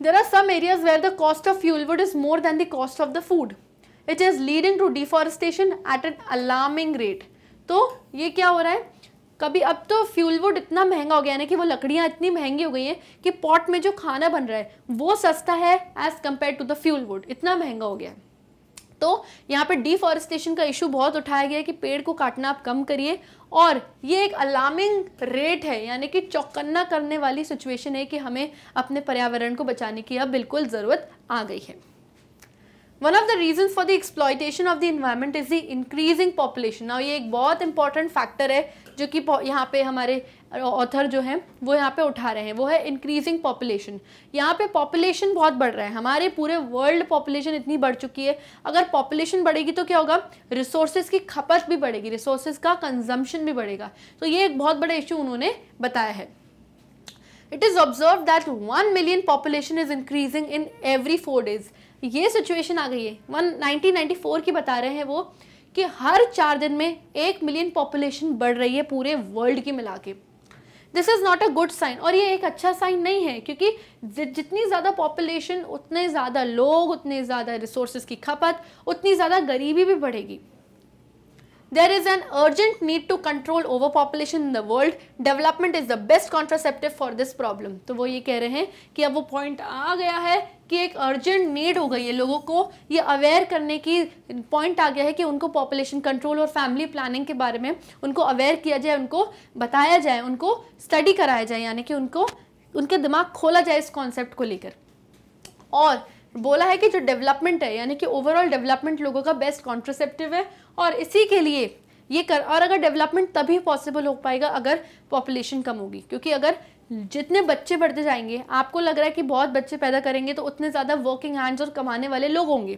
there are some areas where the cost of fuel wood is more than the cost of the food it is leading to deforestation at an alarming rate तो ये क्या हो रहा है कभी अब तो फ्यूल वुड इतना महंगा हो गया ना कि वो लकड़ियाँ इतनी महंगी हो गई हैं कि पॉट में जो खाना बन रहा है वो सस्ता है as compare to the fuel wood इतना महंगा हो गया है तो यहाँ पे डिफॉरेस्टेशन का इशू बहुत उठाया गया है कि पेड़ को काटना आप कम करिए और ये एक अलार्मिंग रेट है यानी कि चौकन्ना करने वाली सिचुएशन है कि हमें अपने पर्यावरण को बचाने की अब बिल्कुल ज़रूरत आ गई है one of the reason for the exploitation of the environment is the increasing population और ये एक बहुत इंपॉर्टेंट फैक्टर है जो कि यहाँ पे हमारे ऑथर जो हैं वो यहाँ पे उठा रहे हैं वो है इंक्रीजिंग पॉपुलेशन यहाँ पे पॉपुलेशन बहुत बढ़ रहा है हमारे पूरे वर्ल्ड पॉपुलेशन इतनी बढ़ चुकी है अगर पॉपुलेशन बढ़ेगी तो क्या होगा रिसोर्सेज की खपत भी बढ़ेगी रिसोर्सेज का कंजम्पशन भी बढ़ेगा तो ये एक बहुत बड़ा इशू उन्होंने बताया है it is observe that one million population is increasing in every four days ये सिचुएशन आ गई है वन नाइनटीन की बता रहे हैं वो कि हर चार दिन में एक मिलियन पॉपुलेशन बढ़ रही है पूरे वर्ल्ड की मिला के this is not a good sign और ये एक अच्छा साइन नहीं है क्योंकि जितनी ज़्यादा पॉपुलेशन उतने ज़्यादा लोग उतने ज़्यादा रिसोर्स की खपत उतनी ज़्यादा गरीबी भी बढ़ेगी there is an urgent need to control overpopulation in the world development is the best contraceptive for this problem तो वो ये कह रहे हैं कि अब वो पॉइंट आ गया है कि एक अर्जेंट नीड हो गई है लोगों को ये अवेयर करने की पॉइंट आ गया है कि उनको पॉपुलेशन कंट्रोल और फैमिली प्लानिंग के बारे में उनको अवेयर किया जाए उनको बताया जाए उनको स्टडी कराया जाए यानी कि उनको उनके दिमाग खोला जाए इस कॉन्सेप्ट को लेकर और बोला है कि जो डेवलपमेंट है यानी कि ओवरऑल डेवलपमेंट लोगों का बेस्ट कॉन्ट्रोसेप्टिव है और इसी के लिए ये कर और अगर डेवलपमेंट तभी पॉसिबल हो पाएगा अगर पॉपुलेशन कम होगी क्योंकि अगर जितने बच्चे बढ़ते जाएंगे आपको लग रहा है कि बहुत बच्चे पैदा करेंगे तो उतने ज़्यादा वर्किंग हैंड्स और कमाने वाले लोग होंगे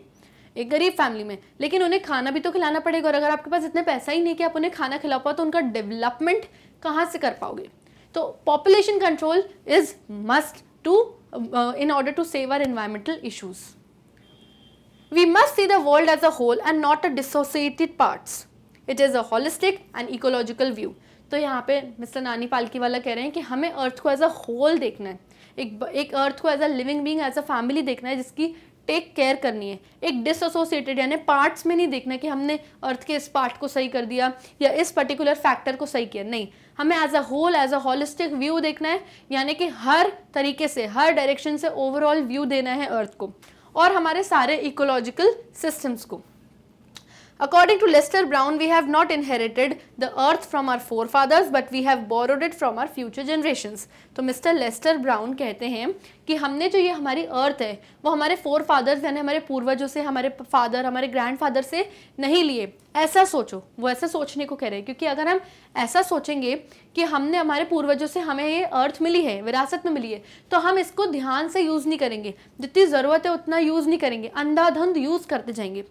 एक गरीब फैमिली में लेकिन उन्हें खाना भी तो खिलाना पड़ेगा और अगर आपके पास इतने पैसा ही नहीं कि आप उन्हें खाना खिला पाओ तो उनका डेवलपमेंट कहाँ से कर पाओगे तो population control is must to in order to save our environmental issues we must see the world as a whole and not a dissociated parts it is a holistic and ecological view तो यहाँ पे mister Nani पालकी वाला कह रहे हैं कि हमें अर्थ को एज अ होल देखना है एक एक अर्थ को as a living being as a family देखना है जिसकी टेक केयर करनी है एक डिसोसिएटेड यानी पार्ट्स में नहीं देखना कि हमने अर्थ के इस पार्ट को सही कर दिया या इस पर्टिकुलर फैक्टर को सही किया नहीं हमें as a whole as a holistic view देखना है यानी कि हर तरीके से हर डायरेक्शन से ओवरऑल व्यू देना है अर्थ को और हमारे सारे इकोलॉजिकल सिस्टम्स को According to Lester Brown, we have not inherited the earth from our forefathers, but we have borrowed it from our future generations. तो मिस्टर लेस्टर ब्राउन कहते हैं कि हमने जो ये हमारी अर्थ है वो हमारे फोर फादर्स यानी हमारे पूर्वजों से हमारे फादर हमारे ग्रैंड फादर से नहीं लिए ऐसा सोचो वो ऐसा सोचने को कह रहे हैं क्योंकि अगर हम ऐसा सोचेंगे कि हमने हमारे पूर्वजों से हमें ये अर्थ मिली है विरासत में मिली है तो हम इसको ध्यान से यूज़ नहीं करेंगे जितनी ज़रूरत है उतना यूज़ नहीं करेंगे अंधाधुंध यूज़ करते जाएंगे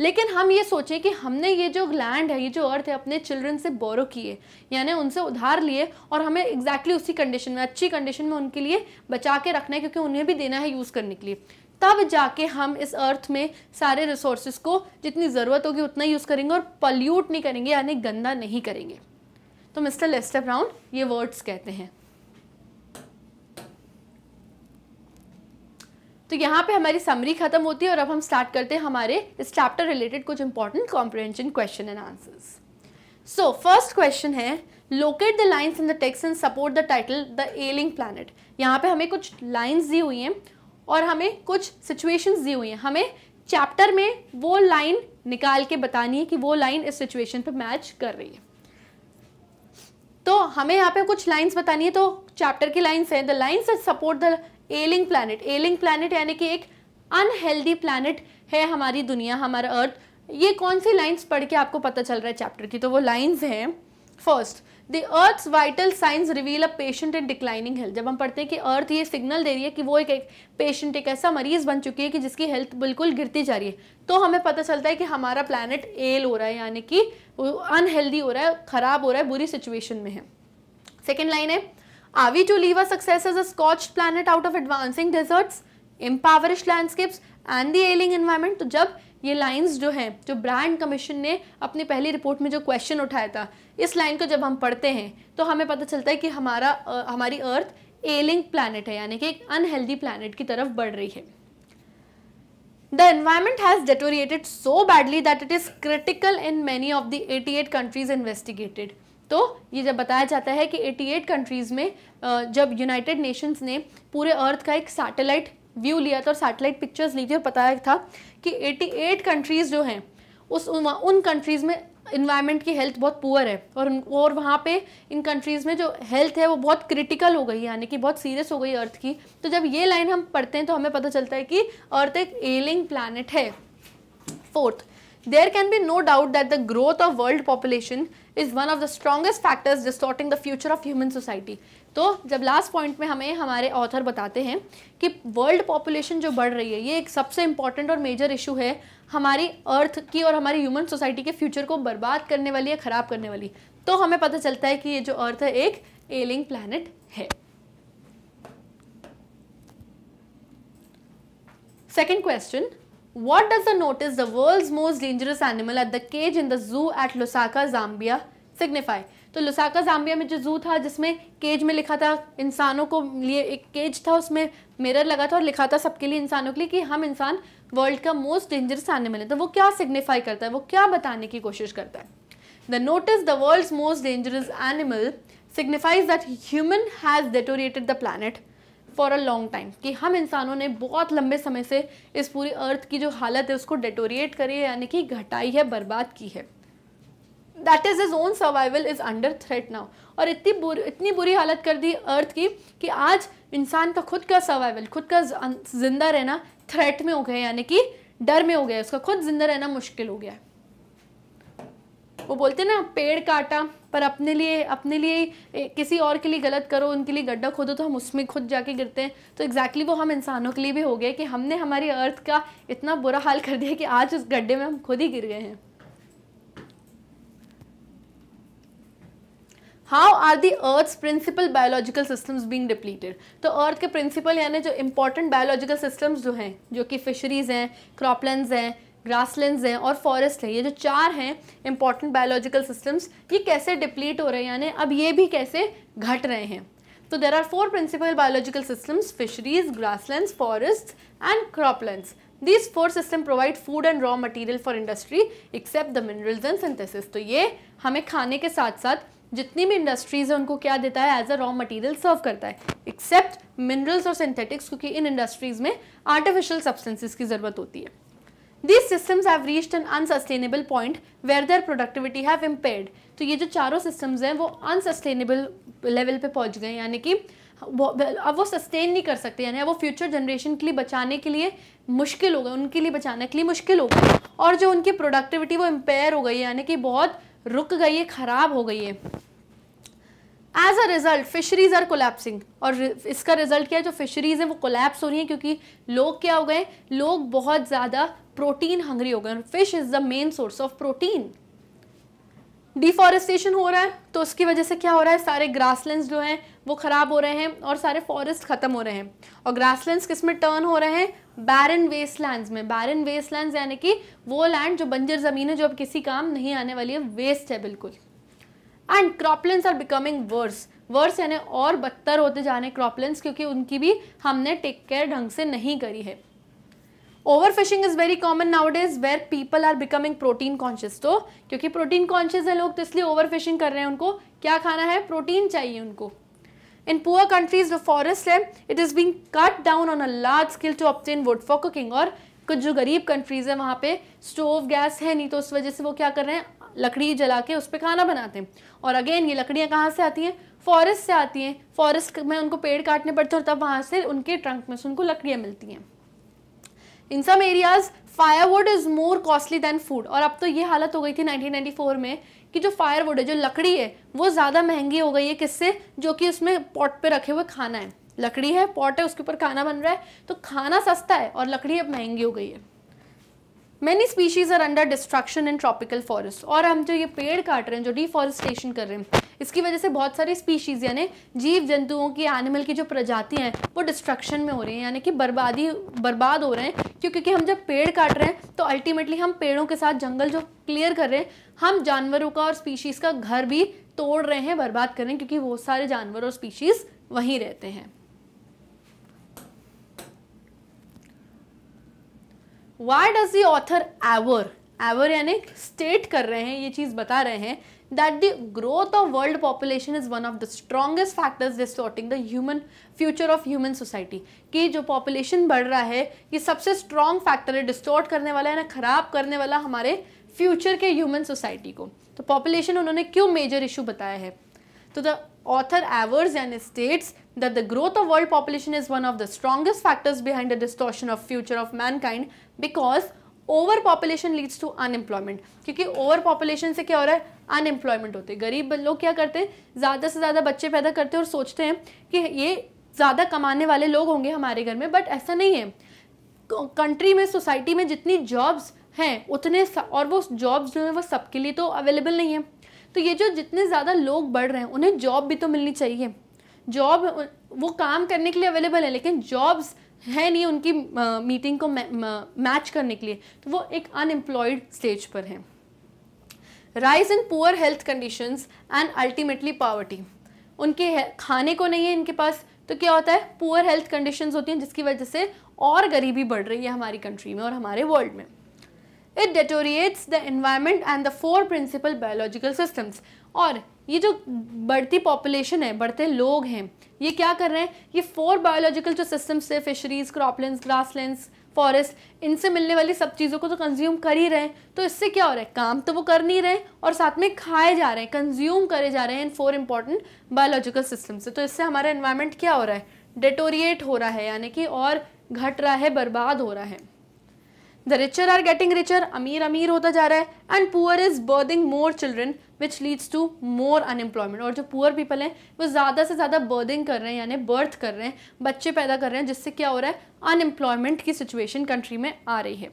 लेकिन हम ये सोचें कि हमने ये जो लैंड है ये जो अर्थ है अपने चिल्ड्रन से बोरो किए यानी उनसे उधार लिए और हमें एग्जैक्टली exactly उसी कंडीशन में अच्छी कंडीशन में उनके लिए बचा के रखना है क्योंकि उन्हें भी देना है यूज़ करने के लिए तब जाके हम इस अर्थ में सारे रिसोर्सेज को जितनी ज़रूरत होगी उतना यूज़ करेंगे और पल्यूट नहीं करेंगे यानी गंदा नहीं करेंगे तो मिस्टर लेस्टर ब्राउन ये वर्ड्स कहते हैं तो यहाँ पे हमारी समरी खत्म होती है और अब हम स्टार्ट करते हैं हमारे इस चैप्टर रिलेटेड कुछ important comprehension question and answers so first question है locate the lines in the text and support the title the ailing planet यहाँ पे हमें कुछ लाइन्स दी हुई हैं और हमें कुछ सिचुएशंस दी हुई हैं हमें चैप्टर में वो लाइन निकाल के बतानी है कि वो लाइन इस सिचुएशन पर मैच कर रही है तो हमें यहाँ पे कुछ लाइंस बतानी है तो चैप्टर की लाइंस है the lines support the ailing planet ailing planet यानी कि एक अनहेल्दी प्लानट है हमारी दुनिया हमारा अर्थ ये कौन सी लाइन्स पढ़ के आपको पता चल रहा है चैप्टर की तो वो लाइन्स हैं first the earth vital signs reveal a patient in declining health जब हम पढ़ते हैं कि अर्थ ये सिग्नल दे रही है कि वो एक, एक पेशेंट एक ऐसा मरीज बन चुकी है कि जिसकी हेल्थ बिल्कुल गिरती जा रही है तो हमें पता चलता है कि हमारा प्लानट एल हो रहा है यानी कि अनहेल्दी हो रहा है खराब हो रहा है बुरी सिचुएशन में है सेकेंड लाइन है are we to leave a success as a scorched planet out of advancing deserts impoverished landscapes and the ailing environment तो जब ये लाइंस जो हैं जो ब्रांड कमीशन ने अपनी पहली रिपोर्ट में जो क्वेश्चन उठाया था इस लाइन को जब हम पढ़ते हैं तो हमें पता चलता है कि हमारा आ, हमारी अर्थ एलिंग प्लानट है यानी कि एक अनहेल्दी प्लानट की तरफ बढ़ रही है the environment has deteriorated so badly that it is critical in many of the eighty eight countries investigated तो ये जब बताया जाता है कि 88 कंट्रीज़ में जब यूनाइटेड नेशंस ने पूरे अर्थ का एक सैटेलाइट व्यू लिया था और सैटेलाइट पिक्चर्स ली थी और पता था कि 88 कंट्रीज़ जो हैं उस उन कंट्रीज़ में इन्वायरमेंट की हेल्थ बहुत पुअर है और और वहाँ पे इन कंट्रीज़ में जो हेल्थ है वो बहुत क्रिटिकल हो गई यानी कि बहुत सीरियस हो गई अर्थ की तो जब ये लाइन हम पढ़ते हैं तो हमें पता चलता है कि अर्थ एक एलिंग प्लानट है fourth there can be no doubt that the growth of world population is one of the strongest factors distorting the future of human society तो जब लास्ट पॉइंट में हमें हमारे ऑथर बताते हैं कि वर्ल्ड पॉपुलेशन जो बढ़ रही है ये एक सबसे इम्पॉर्टेंट और मेजर इशू है हमारी अर्थ की और हमारी ह्यूमन सोसाइटी के फ्यूचर को बर्बाद करने वाली या ख़राब करने वाली तो हमें पता चलता है कि ये जो अर्थ है एक एलिंग प्लानट है second question what does the notice the world most dangerous animal at the cage in the zoo at Lusaka, Zambia signify तो लुसाका जाम्बिया में जो जू था जिसमें केज में लिखा था इंसानों को लिए एक केज था उसमें मिरर लगा था और लिखा था सबके लिए इंसानों के लिए कि हम इंसान वर्ल्ड का मोस्ट डेंजरस एनिमल है तो वो क्या सिग्निफाई करता है वो क्या बताने की कोशिश करता है the notice the world's most dangerous animal signifies that human has deteriorated the planet for a long time कि हम इंसानों ने बहुत लंबे समय से इस पूरी अर्थ की जो हालत है उसको डेटोरिएट करी है यानी कि घटाई है बर्बाद की है that is is own survival is under threat now और इतनी बुरी इतनी बुरी हालत कर दी अर्थ की कि आज इंसान का खुद का सर्वाइवल खुद का जिंदा रहना थ्रेट में हो गया यानी कि डर में हो गया उसका खुद जिंदा रहना मुश्किल हो गया है वो बोलते हैं ना पेड़ काटा पर अपने लिए अपने लिए किसी और के लिए गलत करो उनके लिए गड्ढा खोदो तो हम उसमें खुद जाके गिरते हैं तो एग्जैक्टली exactly वो हम इंसानों के लिए भी हो गए कि हमने हमारी अर्थ का इतना बुरा हाल कर दिया कि आज उस गड्ढे में हम खुद ही गिर गए हैं how are the earth principal biological systems being depleted तो अर्थ के प्रिंसिपल यानी जो इंपॉर्टेंट बायोलॉजिकल सिस्टम्स जो हैं जो कि फिशरीज हैं क्रॉपलैंड हैं ग्रासलैंड्स हैं और फॉरेस्ट हैं ये जो चार हैं इंपॉर्टेंट बायोलॉजिकल सिस्टम्स ये कैसे डिप्लीट हो रहे हैं यानी अब ये भी कैसे घट रहे हैं तो there are four principal biological systems fisheries grasslands forest and croplands these four system provide food and raw material for industry except the minerals and synthesis तो ये हमें खाने के साथ साथ जितनी भी इंडस्ट्रीज़ है उनको क्या देता है as a raw material serve करता है एक्सेप्ट मिनरल्स और सिंथेटिक्स क्योंकि इन इंडस्ट्रीज़ में आर्टिफिशियल सब्सटेंसेस की ज़रूरत होती है this systems have reached an unsustainable point where their productivity have impaired तो ये जो चारों सिस्टम्स हैं वो अनसस्टेनेबल लेवल पे पहुंच गए यानी कि अब वो सस्टेन नहीं कर सकते यानी वो फ्यूचर जनरेशन के लिए बचाने के लिए मुश्किल हो गए उनके लिए बचाने के लिए मुश्किल हो गए और जो उनकी प्रोडक्टिविटी वो इम्पेयर हो गई यानी कि बहुत रुक गई है ख़राब हो गई है as a result fisheries are collapsing और इसका रिजल्ट क्या है जो फिशरीज है वो कोलैप्स हो रही हैं क्योंकि लोग क्या हो गए लोग बहुत ज़्यादा प्रोटीन हंगरी हो गए fish is the main source of protein deforestation हो रहा है तो उसकी वजह से क्या हो रहा है सारे ग्रासलैंड्स जो हैं वो ख़राब हो रहे हैं और सारे फॉरेस्ट ख़त्म हो रहे हैं और ग्रासलैंड्स किस में टर्न हो रहे हैं बैरन वेस्टलैंड्स में बैरन वेस्टलैंड्स यानी कि वो लैंड जो बंजर ज़मीन है जो अब किसी काम नहीं आने वाली है वेस्ट है बिल्कुल and croplands are becoming worse worse यानी और बदतर होते जाने क्रॉपलैंड्स क्योंकि उनकी भी हमने टेक केयर ढंग से नहीं करी है over fishing is very common nowadays where people are becoming protein conscious तो क्योंकि प्रोटीन कॉन्शियस है लोग तो इसलिए ओवर फिशिंग कर रहे हैं उनको क्या खाना है प्रोटीन चाहिए उनको In poor countries, the forest है, it is being cut down on a large scale to obtain wood for cooking. और कुछ जो गरीब कंट्रीज़ है वहाँ पे स्टोव गैस है नहीं तो उस वजह से वो क्या कर रहे हैं लकड़ी जला के उस पर खाना बनाते हैं और अगेन ये लकड़ियाँ कहाँ से आती हैं फॉरेस्ट से आती हैं फॉरेस्ट में उनको पेड़ काटने पड़ते हैं और तब वहाँ से उनके ट्रंक में से उनको लकड़ियाँ मिलती हैं in some areas firewood is more costly than food और अब तो ये हालत हो गई थी 1994 में कि जो फायरवुड है जो लकड़ी है वो ज़्यादा महंगी हो गई है किससे जो कि उसमें पॉट पे रखे हुए खाना है लकड़ी है पॉट है उसके ऊपर खाना बन रहा है तो खाना सस्ता है और लकड़ी अब महंगी हो गई है many species are under destruction in tropical forest और हम जो ये पेड़ काट रहे हैं जो डिफॉरेस्टेशन कर रहे हैं इसकी वजह से बहुत सारी स्पीशीज़ यानी जीव जंतुओं की एनिमल की जो प्रजातियाँ हैं वो डिस्ट्रक्शन में हो रही हैं यानी कि बर्बादी बर्बाद हो रहे हैं क्यों क्योंकि हम जब पेड़ काट रहे हैं तो अल्टीमेटली हम पेड़ों के साथ जंगल जो क्लियर कर रहे हैं हम जानवरों का और स्पीशीज़ का घर भी तोड़ रहे हैं बर्बाद कर रहे हैं क्योंकि वो सारे जानवर और स्पीशीज़ वहीं रहते हैं why does the author ever ever यानी स्टेट कर रहे हैं ये चीज बता रहे हैं that the growth of world population is one of the strongest factors distorting the human future of human society कि जो पॉपुलेशन बढ़ रहा है ये सबसे स्ट्रॉन्ग फैक्टर है डिस्टोर्ट करने वाला है ना खराब करने वाला हमारे फ्यूचर के ह्यूमन सोसाइटी को तो पॉपुलेशन उन्होंने क्यों मेजर इशू बताया है तो the author and states and the growth of world population is one of the of factors behind the behind of future of mankind because over population leads to unemployment क्योंकि over population से क्या हो रहा है unemployment होते हैं गरीब लोग क्या करते हैं ज़्यादा से ज़्यादा बच्चे पैदा करते हैं और सोचते हैं कि ये ज़्यादा कमाने वाले लोग होंगे हमारे घर में बट ऐसा नहीं है कंट्री में सोसाइटी में जितनी जॉब्स हैं उतने और वो जॉब्स जो हैं वो सबके लिए तो अवेलेबल नहीं है तो ये जो जितने ज़्यादा लोग बढ़ रहे हैं उन्हें जॉब भी तो मिलनी चाहिए जॉब वो काम करने के लिए अवेलेबल है लेकिन जॉब्स है नहीं उनकी मीटिंग को मैच करने के लिए तो वो एक अनएम्प्लॉयड स्टेज पर हैं rise in poor health conditions and ultimately poverty उनके खाने को नहीं है इनके पास तो क्या होता है पुअर हेल्थ कंडीशंस होती हैं जिसकी वजह से और गरीबी बढ़ रही है हमारी कंट्री में और हमारे वर्ल्ड में it deteriorates the environment and the four principal biological systems और ये जो बढ़ती पॉपुलेशन है बढ़ते लोग हैं ये क्या कर रहे हैं ये फोर बायोलॉजिकल जो सिस्टम्स है फिशरीज ग्रास ग्रासलैंड्स फॉरेस्ट इनसे मिलने वाली सब चीज़ों को तो कंज्यूम कर ही रहे हैं तो इससे क्या हो रहा है काम तो वो कर नहीं रहे और साथ में खाए जा रहे हैं कंज्यूम करे जा रहे हैं इन फोर इंपॉर्टेंट बायोलॉजिकल सिस्टम से तो इससे हमारा इन्वायरमेंट क्या हो रहा है डेटोरिएट हो रहा है यानी कि और घट रहा है बर्बाद हो रहा है the richer are getting richer अमीर अमीर होता जा रहा है and poor is birthing more children which leads to more unemployment और जो पुअर पीपल हैं वो ज़्यादा से ज़्यादा बर्दिंग कर रहे हैं यानी बर्थ कर रहे हैं बच्चे पैदा कर रहे हैं जिससे क्या हो रहा है अनएम्प्लॉयमेंट की सिचुएशन कंट्री में आ रही है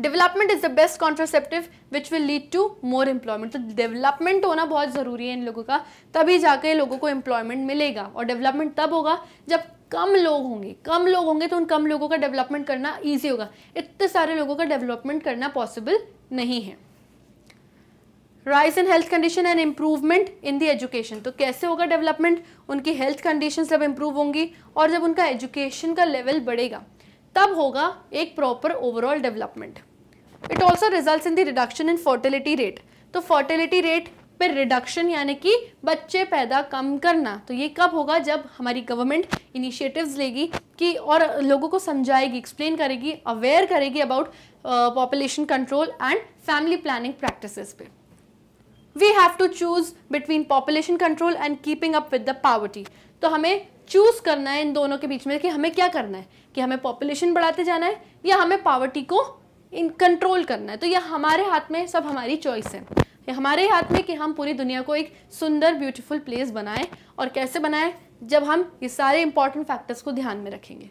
development is the best contraceptive which will lead to more employment तो डेवलपमेंट होना बहुत ज़रूरी है इन लोगों का तभी जाके लोगों को एम्प्लॉयमेंट मिलेगा और डेवलपमेंट तब होगा जब कम लोग होंगे कम लोग होंगे तो उन कम लोगों का डेवलपमेंट करना ईजी होगा इतने सारे लोगों का डेवलपमेंट करना पॉसिबल नहीं है rise in health condition and improvement in the education तो कैसे होगा डेवलपमेंट उनकी हेल्थ कंडीशन जब इम्प्रूव होंगी और जब उनका एजुकेशन का लेवल बढ़ेगा तब होगा एक proper overall development it also result in the reduction in fertility rate तो फर्टिलिटी रेट पर रिडक्शन यानी कि बच्चे पैदा कम करना तो ये कब होगा जब हमारी गवर्नमेंट इनिशिएटिव्स लेगी कि और लोगों को समझाएगी एक्सप्लेन करेगी अवेयर करेगी about population control and family planning practices पे we have to choose between population control and keeping up with the poverty तो हमें चूज़ करना है इन दोनों के बीच में कि हमें क्या करना है कि हमें पॉपुलेशन बढ़ाते जाना है या हमें पावर्टी को इन कंट्रोल करना है तो यह हमारे हाथ में सब हमारी चॉइस है हमारे हाथ में कि हम पूरी दुनिया को एक सुंदर ब्यूटीफुल प्लेस बनाएं और कैसे बनाएं जब हम ये सारे इंपॉर्टेंट फैक्टर्स को ध्यान में रखेंगे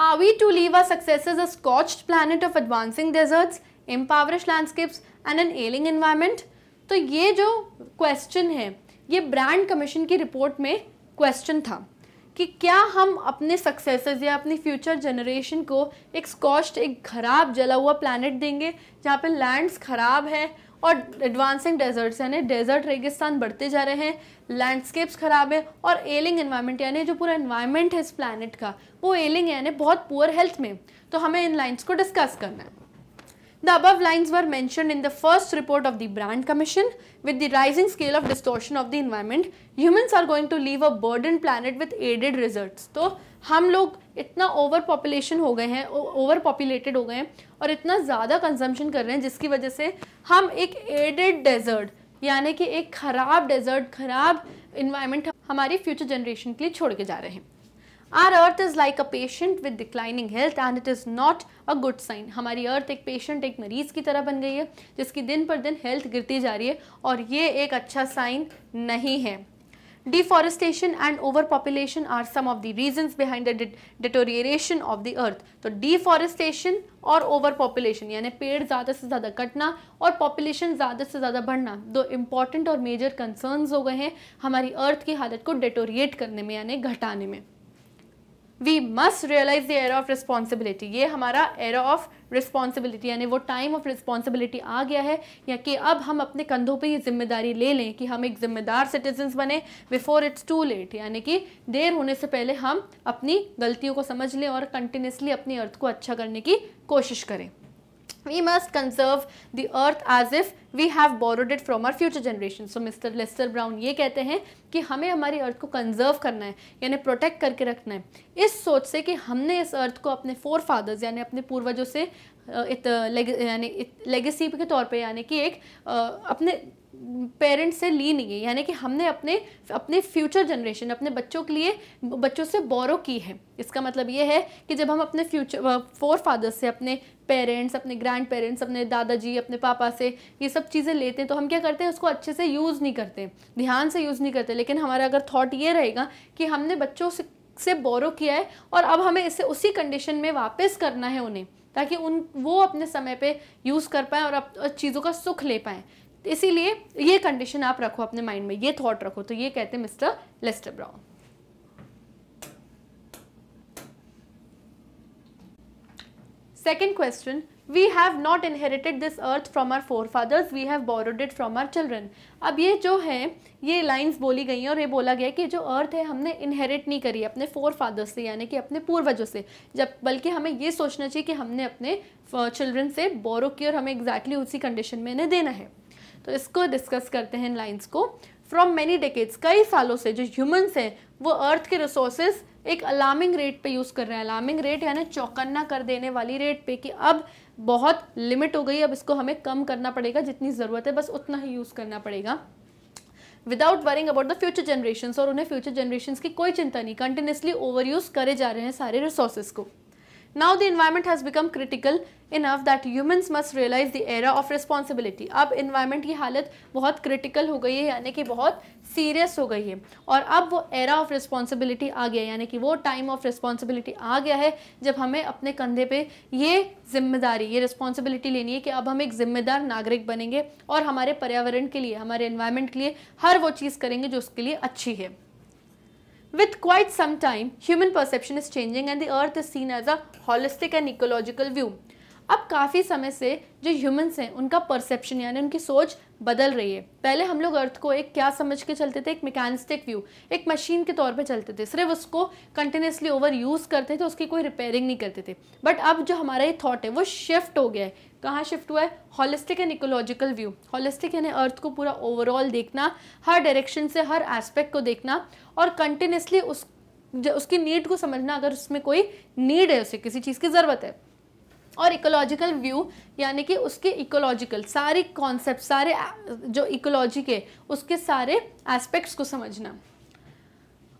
are we to leave our success a scorched planet of advancing deserts impoverished landscapes and an ailing environment तो ये जो क्वेश्चन है ये ब्रांड कमीशन की रिपोर्ट में क्वेश्चन था कि क्या हम अपने सक्सेस या अपनी फ्यूचर जनरेशन को एक स्कॉस्ट एक खराब जला हुआ प्लानट देंगे जहाँ पे लैंड्स ख़राब है और एडवांसिंग डेजर्ट्स यानी डेजर्ट रेगिस्तान बढ़ते जा रहे हैं लैंडस्केप्स ख़राब है और एलिंग एनवायरनमेंट यानी जो पूरा इन्वायरमेंट है इस प्लानट का वो एलिंग यानी बहुत पुअर हेल्थ में तो हमें इन लाइंस को डिस्कस करना है The above lines were mentioned in the first report of the Brand Commission. With the rising scale of distortion of the environment, humans are going to leave a burdened planet with aided results. तो हम लोग इतना over population हो गए हैं over populated हो गए हैं और इतना ज़्यादा कंजम्पशन कर रहे हैं जिसकी वजह से हम एक एडेड डेजर्ट यानी कि एक ख़राब डेजर्ट ख़राब इन्वायरमेंट हमारी फ्यूचर जनरेशन के लिए छोड़ के जा रहे हैं our earth is like a patient with declining health and it is not a good sign हमारी अर्थ एक पेशेंट एक मरीज की तरह बन गई है जिसकी दिन पर दिन हेल्थ गिरती जा रही है और ये एक अच्छा साइन नहीं है deforestation and over population are some of the reason behind the deterioration of the earth तो डिफॉरेस्टेशन और ओवर पॉपुलेशन यानी पेड़ ज़्यादा से ज़्यादा कटना और पॉपुलेशन ज़्यादा से ज़्यादा बढ़ना दो इंपॉर्टेंट और मेजर कंसर्न हो गए हैं हमारी अर्थ की हालत को डिटोरिएट करने में यानी घटाने में we must realise the era of responsibility ये हमारा एयर ऑफ रिस्पॉन्सिबिलिटी यानी वो टाइम ऑफ रिस्पॉन्सिबिलिटी आ गया है या कि अब हम अपने कंधों पे ये जिम्मेदारी ले लें कि हम एक जिम्मेदार सिटीजन्स बने बिफोर इट्स टू लेट यानी कि देर होने से पहले हम अपनी गलतियों को समझ लें और कंटिन्यूसली अपनी अर्थ को अच्छा करने की कोशिश करें we must conserve the earth as if we have borrowed it from our future generation. So Mr. Lester Brown ये कहते हैं कि हमें हमारी अर्थ को कंजर्व करना है यानी प्रोटेक्ट करके रखना है इस सोच से कि हमने इस अर्थ को अपने फोर फादर्स यानी अपने पूर्वजों से यानी लेगेसी के तौर पे यानी कि एक अपने पेरेंट्स से ली नहीं है यानी कि हमने अपने अपने फ्यूचर जनरेशन अपने बच्चों के लिए बच्चों से बोरो की है इसका मतलब ये है कि जब हम अपने फ्यूचर फोर फादर्स से अपने पेरेंट्स अपने ग्रैंड पेरेंट्स अपने दादाजी अपने पापा से ये सब चीज़ें लेते हैं तो हम क्या करते हैं उसको अच्छे से यूज़ नहीं करते ध्यान से यूज़ नहीं करते लेकिन हमारा अगर थाट ये रहेगा कि हमने बच्चों से से बोरो किया है और अब हमें इसे उसी कंडीशन में वापस करना है उन्हें ताकि उन वो अपने समय पे यूज़ कर पाएँ और चीज़ों का सुख ले पाएँ इसीलिए ये कंडीशन आप रखो अपने माइंड में ये थॉट रखो तो ये कहते हैं mister Lester Brown question we have not inherited this earth from our forefathers we have borrowed it from our children अब ये जो है ये लाइन्स बोली गई हैं और ये बोला गया कि जो अर्थ है हमने इनहेरिट नहीं करी अपने फोर फादर्स से यानी कि अपने पूर्वजों से जब बल्कि हमें ये सोचना चाहिए कि हमने अपने चिल्ड्रन से बोरो की और हमें एग्जैक्टली exactly उसी कंडीशन में इन्हें देना है तो इसको डिस्कस करते हैं इन लाइन्स को फ्रॉम मैनी डेकेट्स कई सालों से जो ह्यूमन्स हैं वो अर्थ के रिसोर्सेज एक अलार्मिंग रेट पे यूज़ कर रहे हैं अलार्मिंग रेट यानी चौकन्ना कर देने वाली रेट पे कि अब बहुत लिमिट हो गई अब इसको हमें कम करना पड़ेगा जितनी ज़रूरत है बस उतना ही यूज़ करना पड़ेगा without worrying about the future generation और उन्हें फ्यूचर जनरेशन की कोई चिंता नहीं कंटिन्यूसली ओवर यूज़ करे जा रहे हैं सारे रिसोर्सेज को now the environment has become critical enough that humans must realise the era of responsibility अब इन्वायरमेंट की हालत बहुत क्रिटिकल हो गई है यानी कि बहुत सीरियस हो गई है और अब वो एरा ऑफ रिस्पॉन्सिबिलिटी आ गया यानी कि वो टाइम ऑफ रिस्पॉन्सिबिलिटी आ गया है जब हमें अपने कंधे पे ये जिम्मेदारी ये रिस्पॉन्सिबिलिटी लेनी है कि अब हम एक जिम्मेदार नागरिक बनेंगे और हमारे पर्यावरण के लिए हमारे इन्वायरमेंट के लिए हर वो चीज़ करेंगे जो उसके लिए अच्छी है With quite some time, human perception is changing and the earth is seen as a holistic and ecological view. अब काफ़ी समय से जो ह्यूमंस हैं उनका परसेप्शन यानी उनकी सोच बदल रही है पहले हम लोग अर्थ को एक क्या समझ के चलते थे एक मैकेनिस्टिक व्यू एक मशीन के तौर पे चलते थे सिर्फ उसको कंटिन्यूसली ओवर यूज़ करते थे उसकी कोई रिपेयरिंग नहीं करते थे बट अब जो हमारा ये थाट है वो शिफ्ट हो गया है कहाँ शिफ्ट हुआ है holistic and ecological view holistic यानी अर्थ को पूरा ओवरऑल देखना हर डायरेक्शन से हर एस्पेक्ट को देखना और कंटिन्यूसली उस उसकी नीड को समझना अगर उसमें कोई नीड है उसे किसी चीज़ की ज़रूरत है और इकोलॉजिकल व्यू यानी कि उसके इकोलॉजिकल सारे कॉन्सेप्ट सारे जो इकोलॉजी के उसके सारे एस्पेक्ट्स को समझना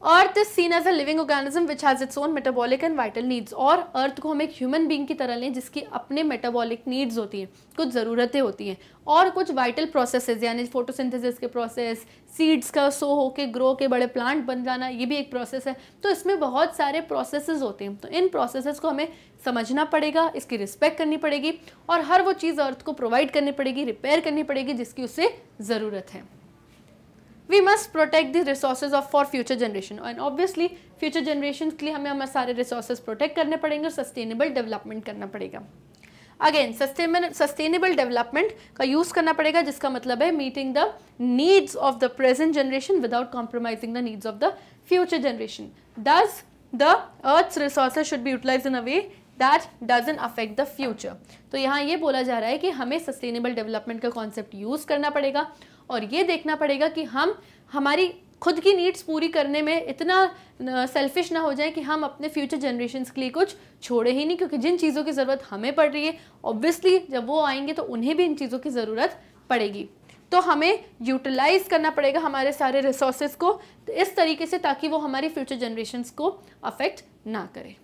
earth is seen as a living organism which has its own metabolic and vital needs और अर्थ को हम एक ह्यूमन बींग की तरह लें जिसकी अपने मेटाबॉलिक नीड्स होती हैं कुछ ज़रूरतें होती हैं और कुछ वाइटल प्रोसेसेस यानी फोटोसिंथेसिस के प्रोसेस सीड्स का सो हो के ग्रो के बड़े प्लांट बन जाना ये भी एक प्रोसेस है तो इसमें बहुत सारे प्रोसेसेस होते हैं तो इन प्रोसेसेस को हमें समझना पड़ेगा इसकी रिस्पेक्ट करनी पड़ेगी और हर वो चीज़ अर्थ को प्रोवाइड करनी पड़ेगी रिपेयर करनी पड़ेगी जिसकी उसे ज़रूरत है we must protect the resources of for future generation and obviously future generation के लिए हमें हमारे सारे रिसोर्सेज प्रोटेक्ट करने पड़ेंगे और सस्टेनेबल डेवलपमेंट करना पड़ेगा अगेन सस्टेनेबल डेवलपमेंट का यूज़ करना पड़ेगा जिसका मतलब है meeting the needs of the present generation without compromising the needs of the future generation thus the earth's resources should be utilise in a way that doesn't affect the future तो यहाँ ये बोला जा रहा है कि हमें सस्टेनेबल डेवलपमेंट का कॉन्सेप्ट यूज़ करना पड़ेगा और ये देखना पड़ेगा कि हम हमारी खुद की नीड्स पूरी करने में इतना सेल्फिश ना हो जाए कि हम अपने फ्यूचर जनरेशन के लिए कुछ छोड़े ही नहीं क्योंकि जिन चीज़ों की ज़रूरत हमें पड़ रही है ऑब्वियसली जब वो आएंगे तो उन्हें भी इन चीज़ों की ज़रूरत पड़ेगी तो हमें यूटिलाइज़ करना पड़ेगा हमारे सारे रिसोर्सेज को इस तरीके से ताकि वो हमारी फ्यूचर जनरेशन को अफेक्ट ना करें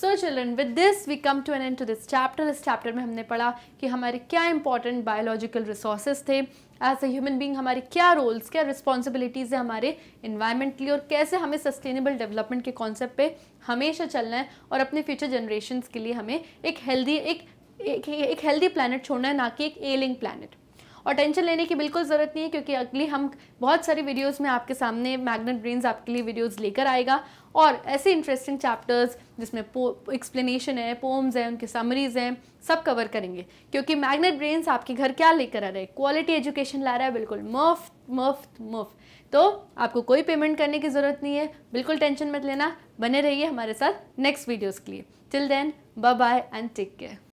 so children with this we come to an end to this chapter इस चैप्टर में हमने पढ़ा कि हमारे क्या इंपॉर्टेंट बायोलॉजिकल रिसोर्सेज थे एज ए ह्यूमन बींग हमारे क्या रोल्स क्या रिस्पॉन्सिबिलिटीज़ है हमारे इन्वायरमेंट के लिए और कैसे हमें सस्टेनेबल डेवलपमेंट के कॉन्सेप्ट पे हमेशा चलना है और अपने फ्यूचर जनरेशन के लिए हमें एक हेल्दी एक एक हेल्दी प्लानट छोड़ना है ना कि एक एलिंग प्लानट और टेंशन लेने की बिल्कुल ज़रूरत नहीं है क्योंकि अगली हम बहुत सारी वीडियोज़ में आपके सामने मैग्नेट ब्रेन्स आपके लिए वीडियोज़ लेकर आएगा और ऐसे इंटरेस्टिंग चैप्टर्स जिसमें एक्सप्लेनेशन है पोम्स हैं उनके समरीज हैं सब कवर करेंगे क्योंकि मैग्नेट ब्रेन्स आपके घर क्या लेकर आ रहे हैं क्वालिटी एजुकेशन ला रहा है बिल्कुल मुफ्त मुफ्त मुफ्त तो आपको कोई पेमेंट करने की ज़रूरत नहीं है बिल्कुल टेंशन मत लेना बने रहिए हमारे साथ नेक्स्ट वीडियोज़ के लिए till then bye bye and take care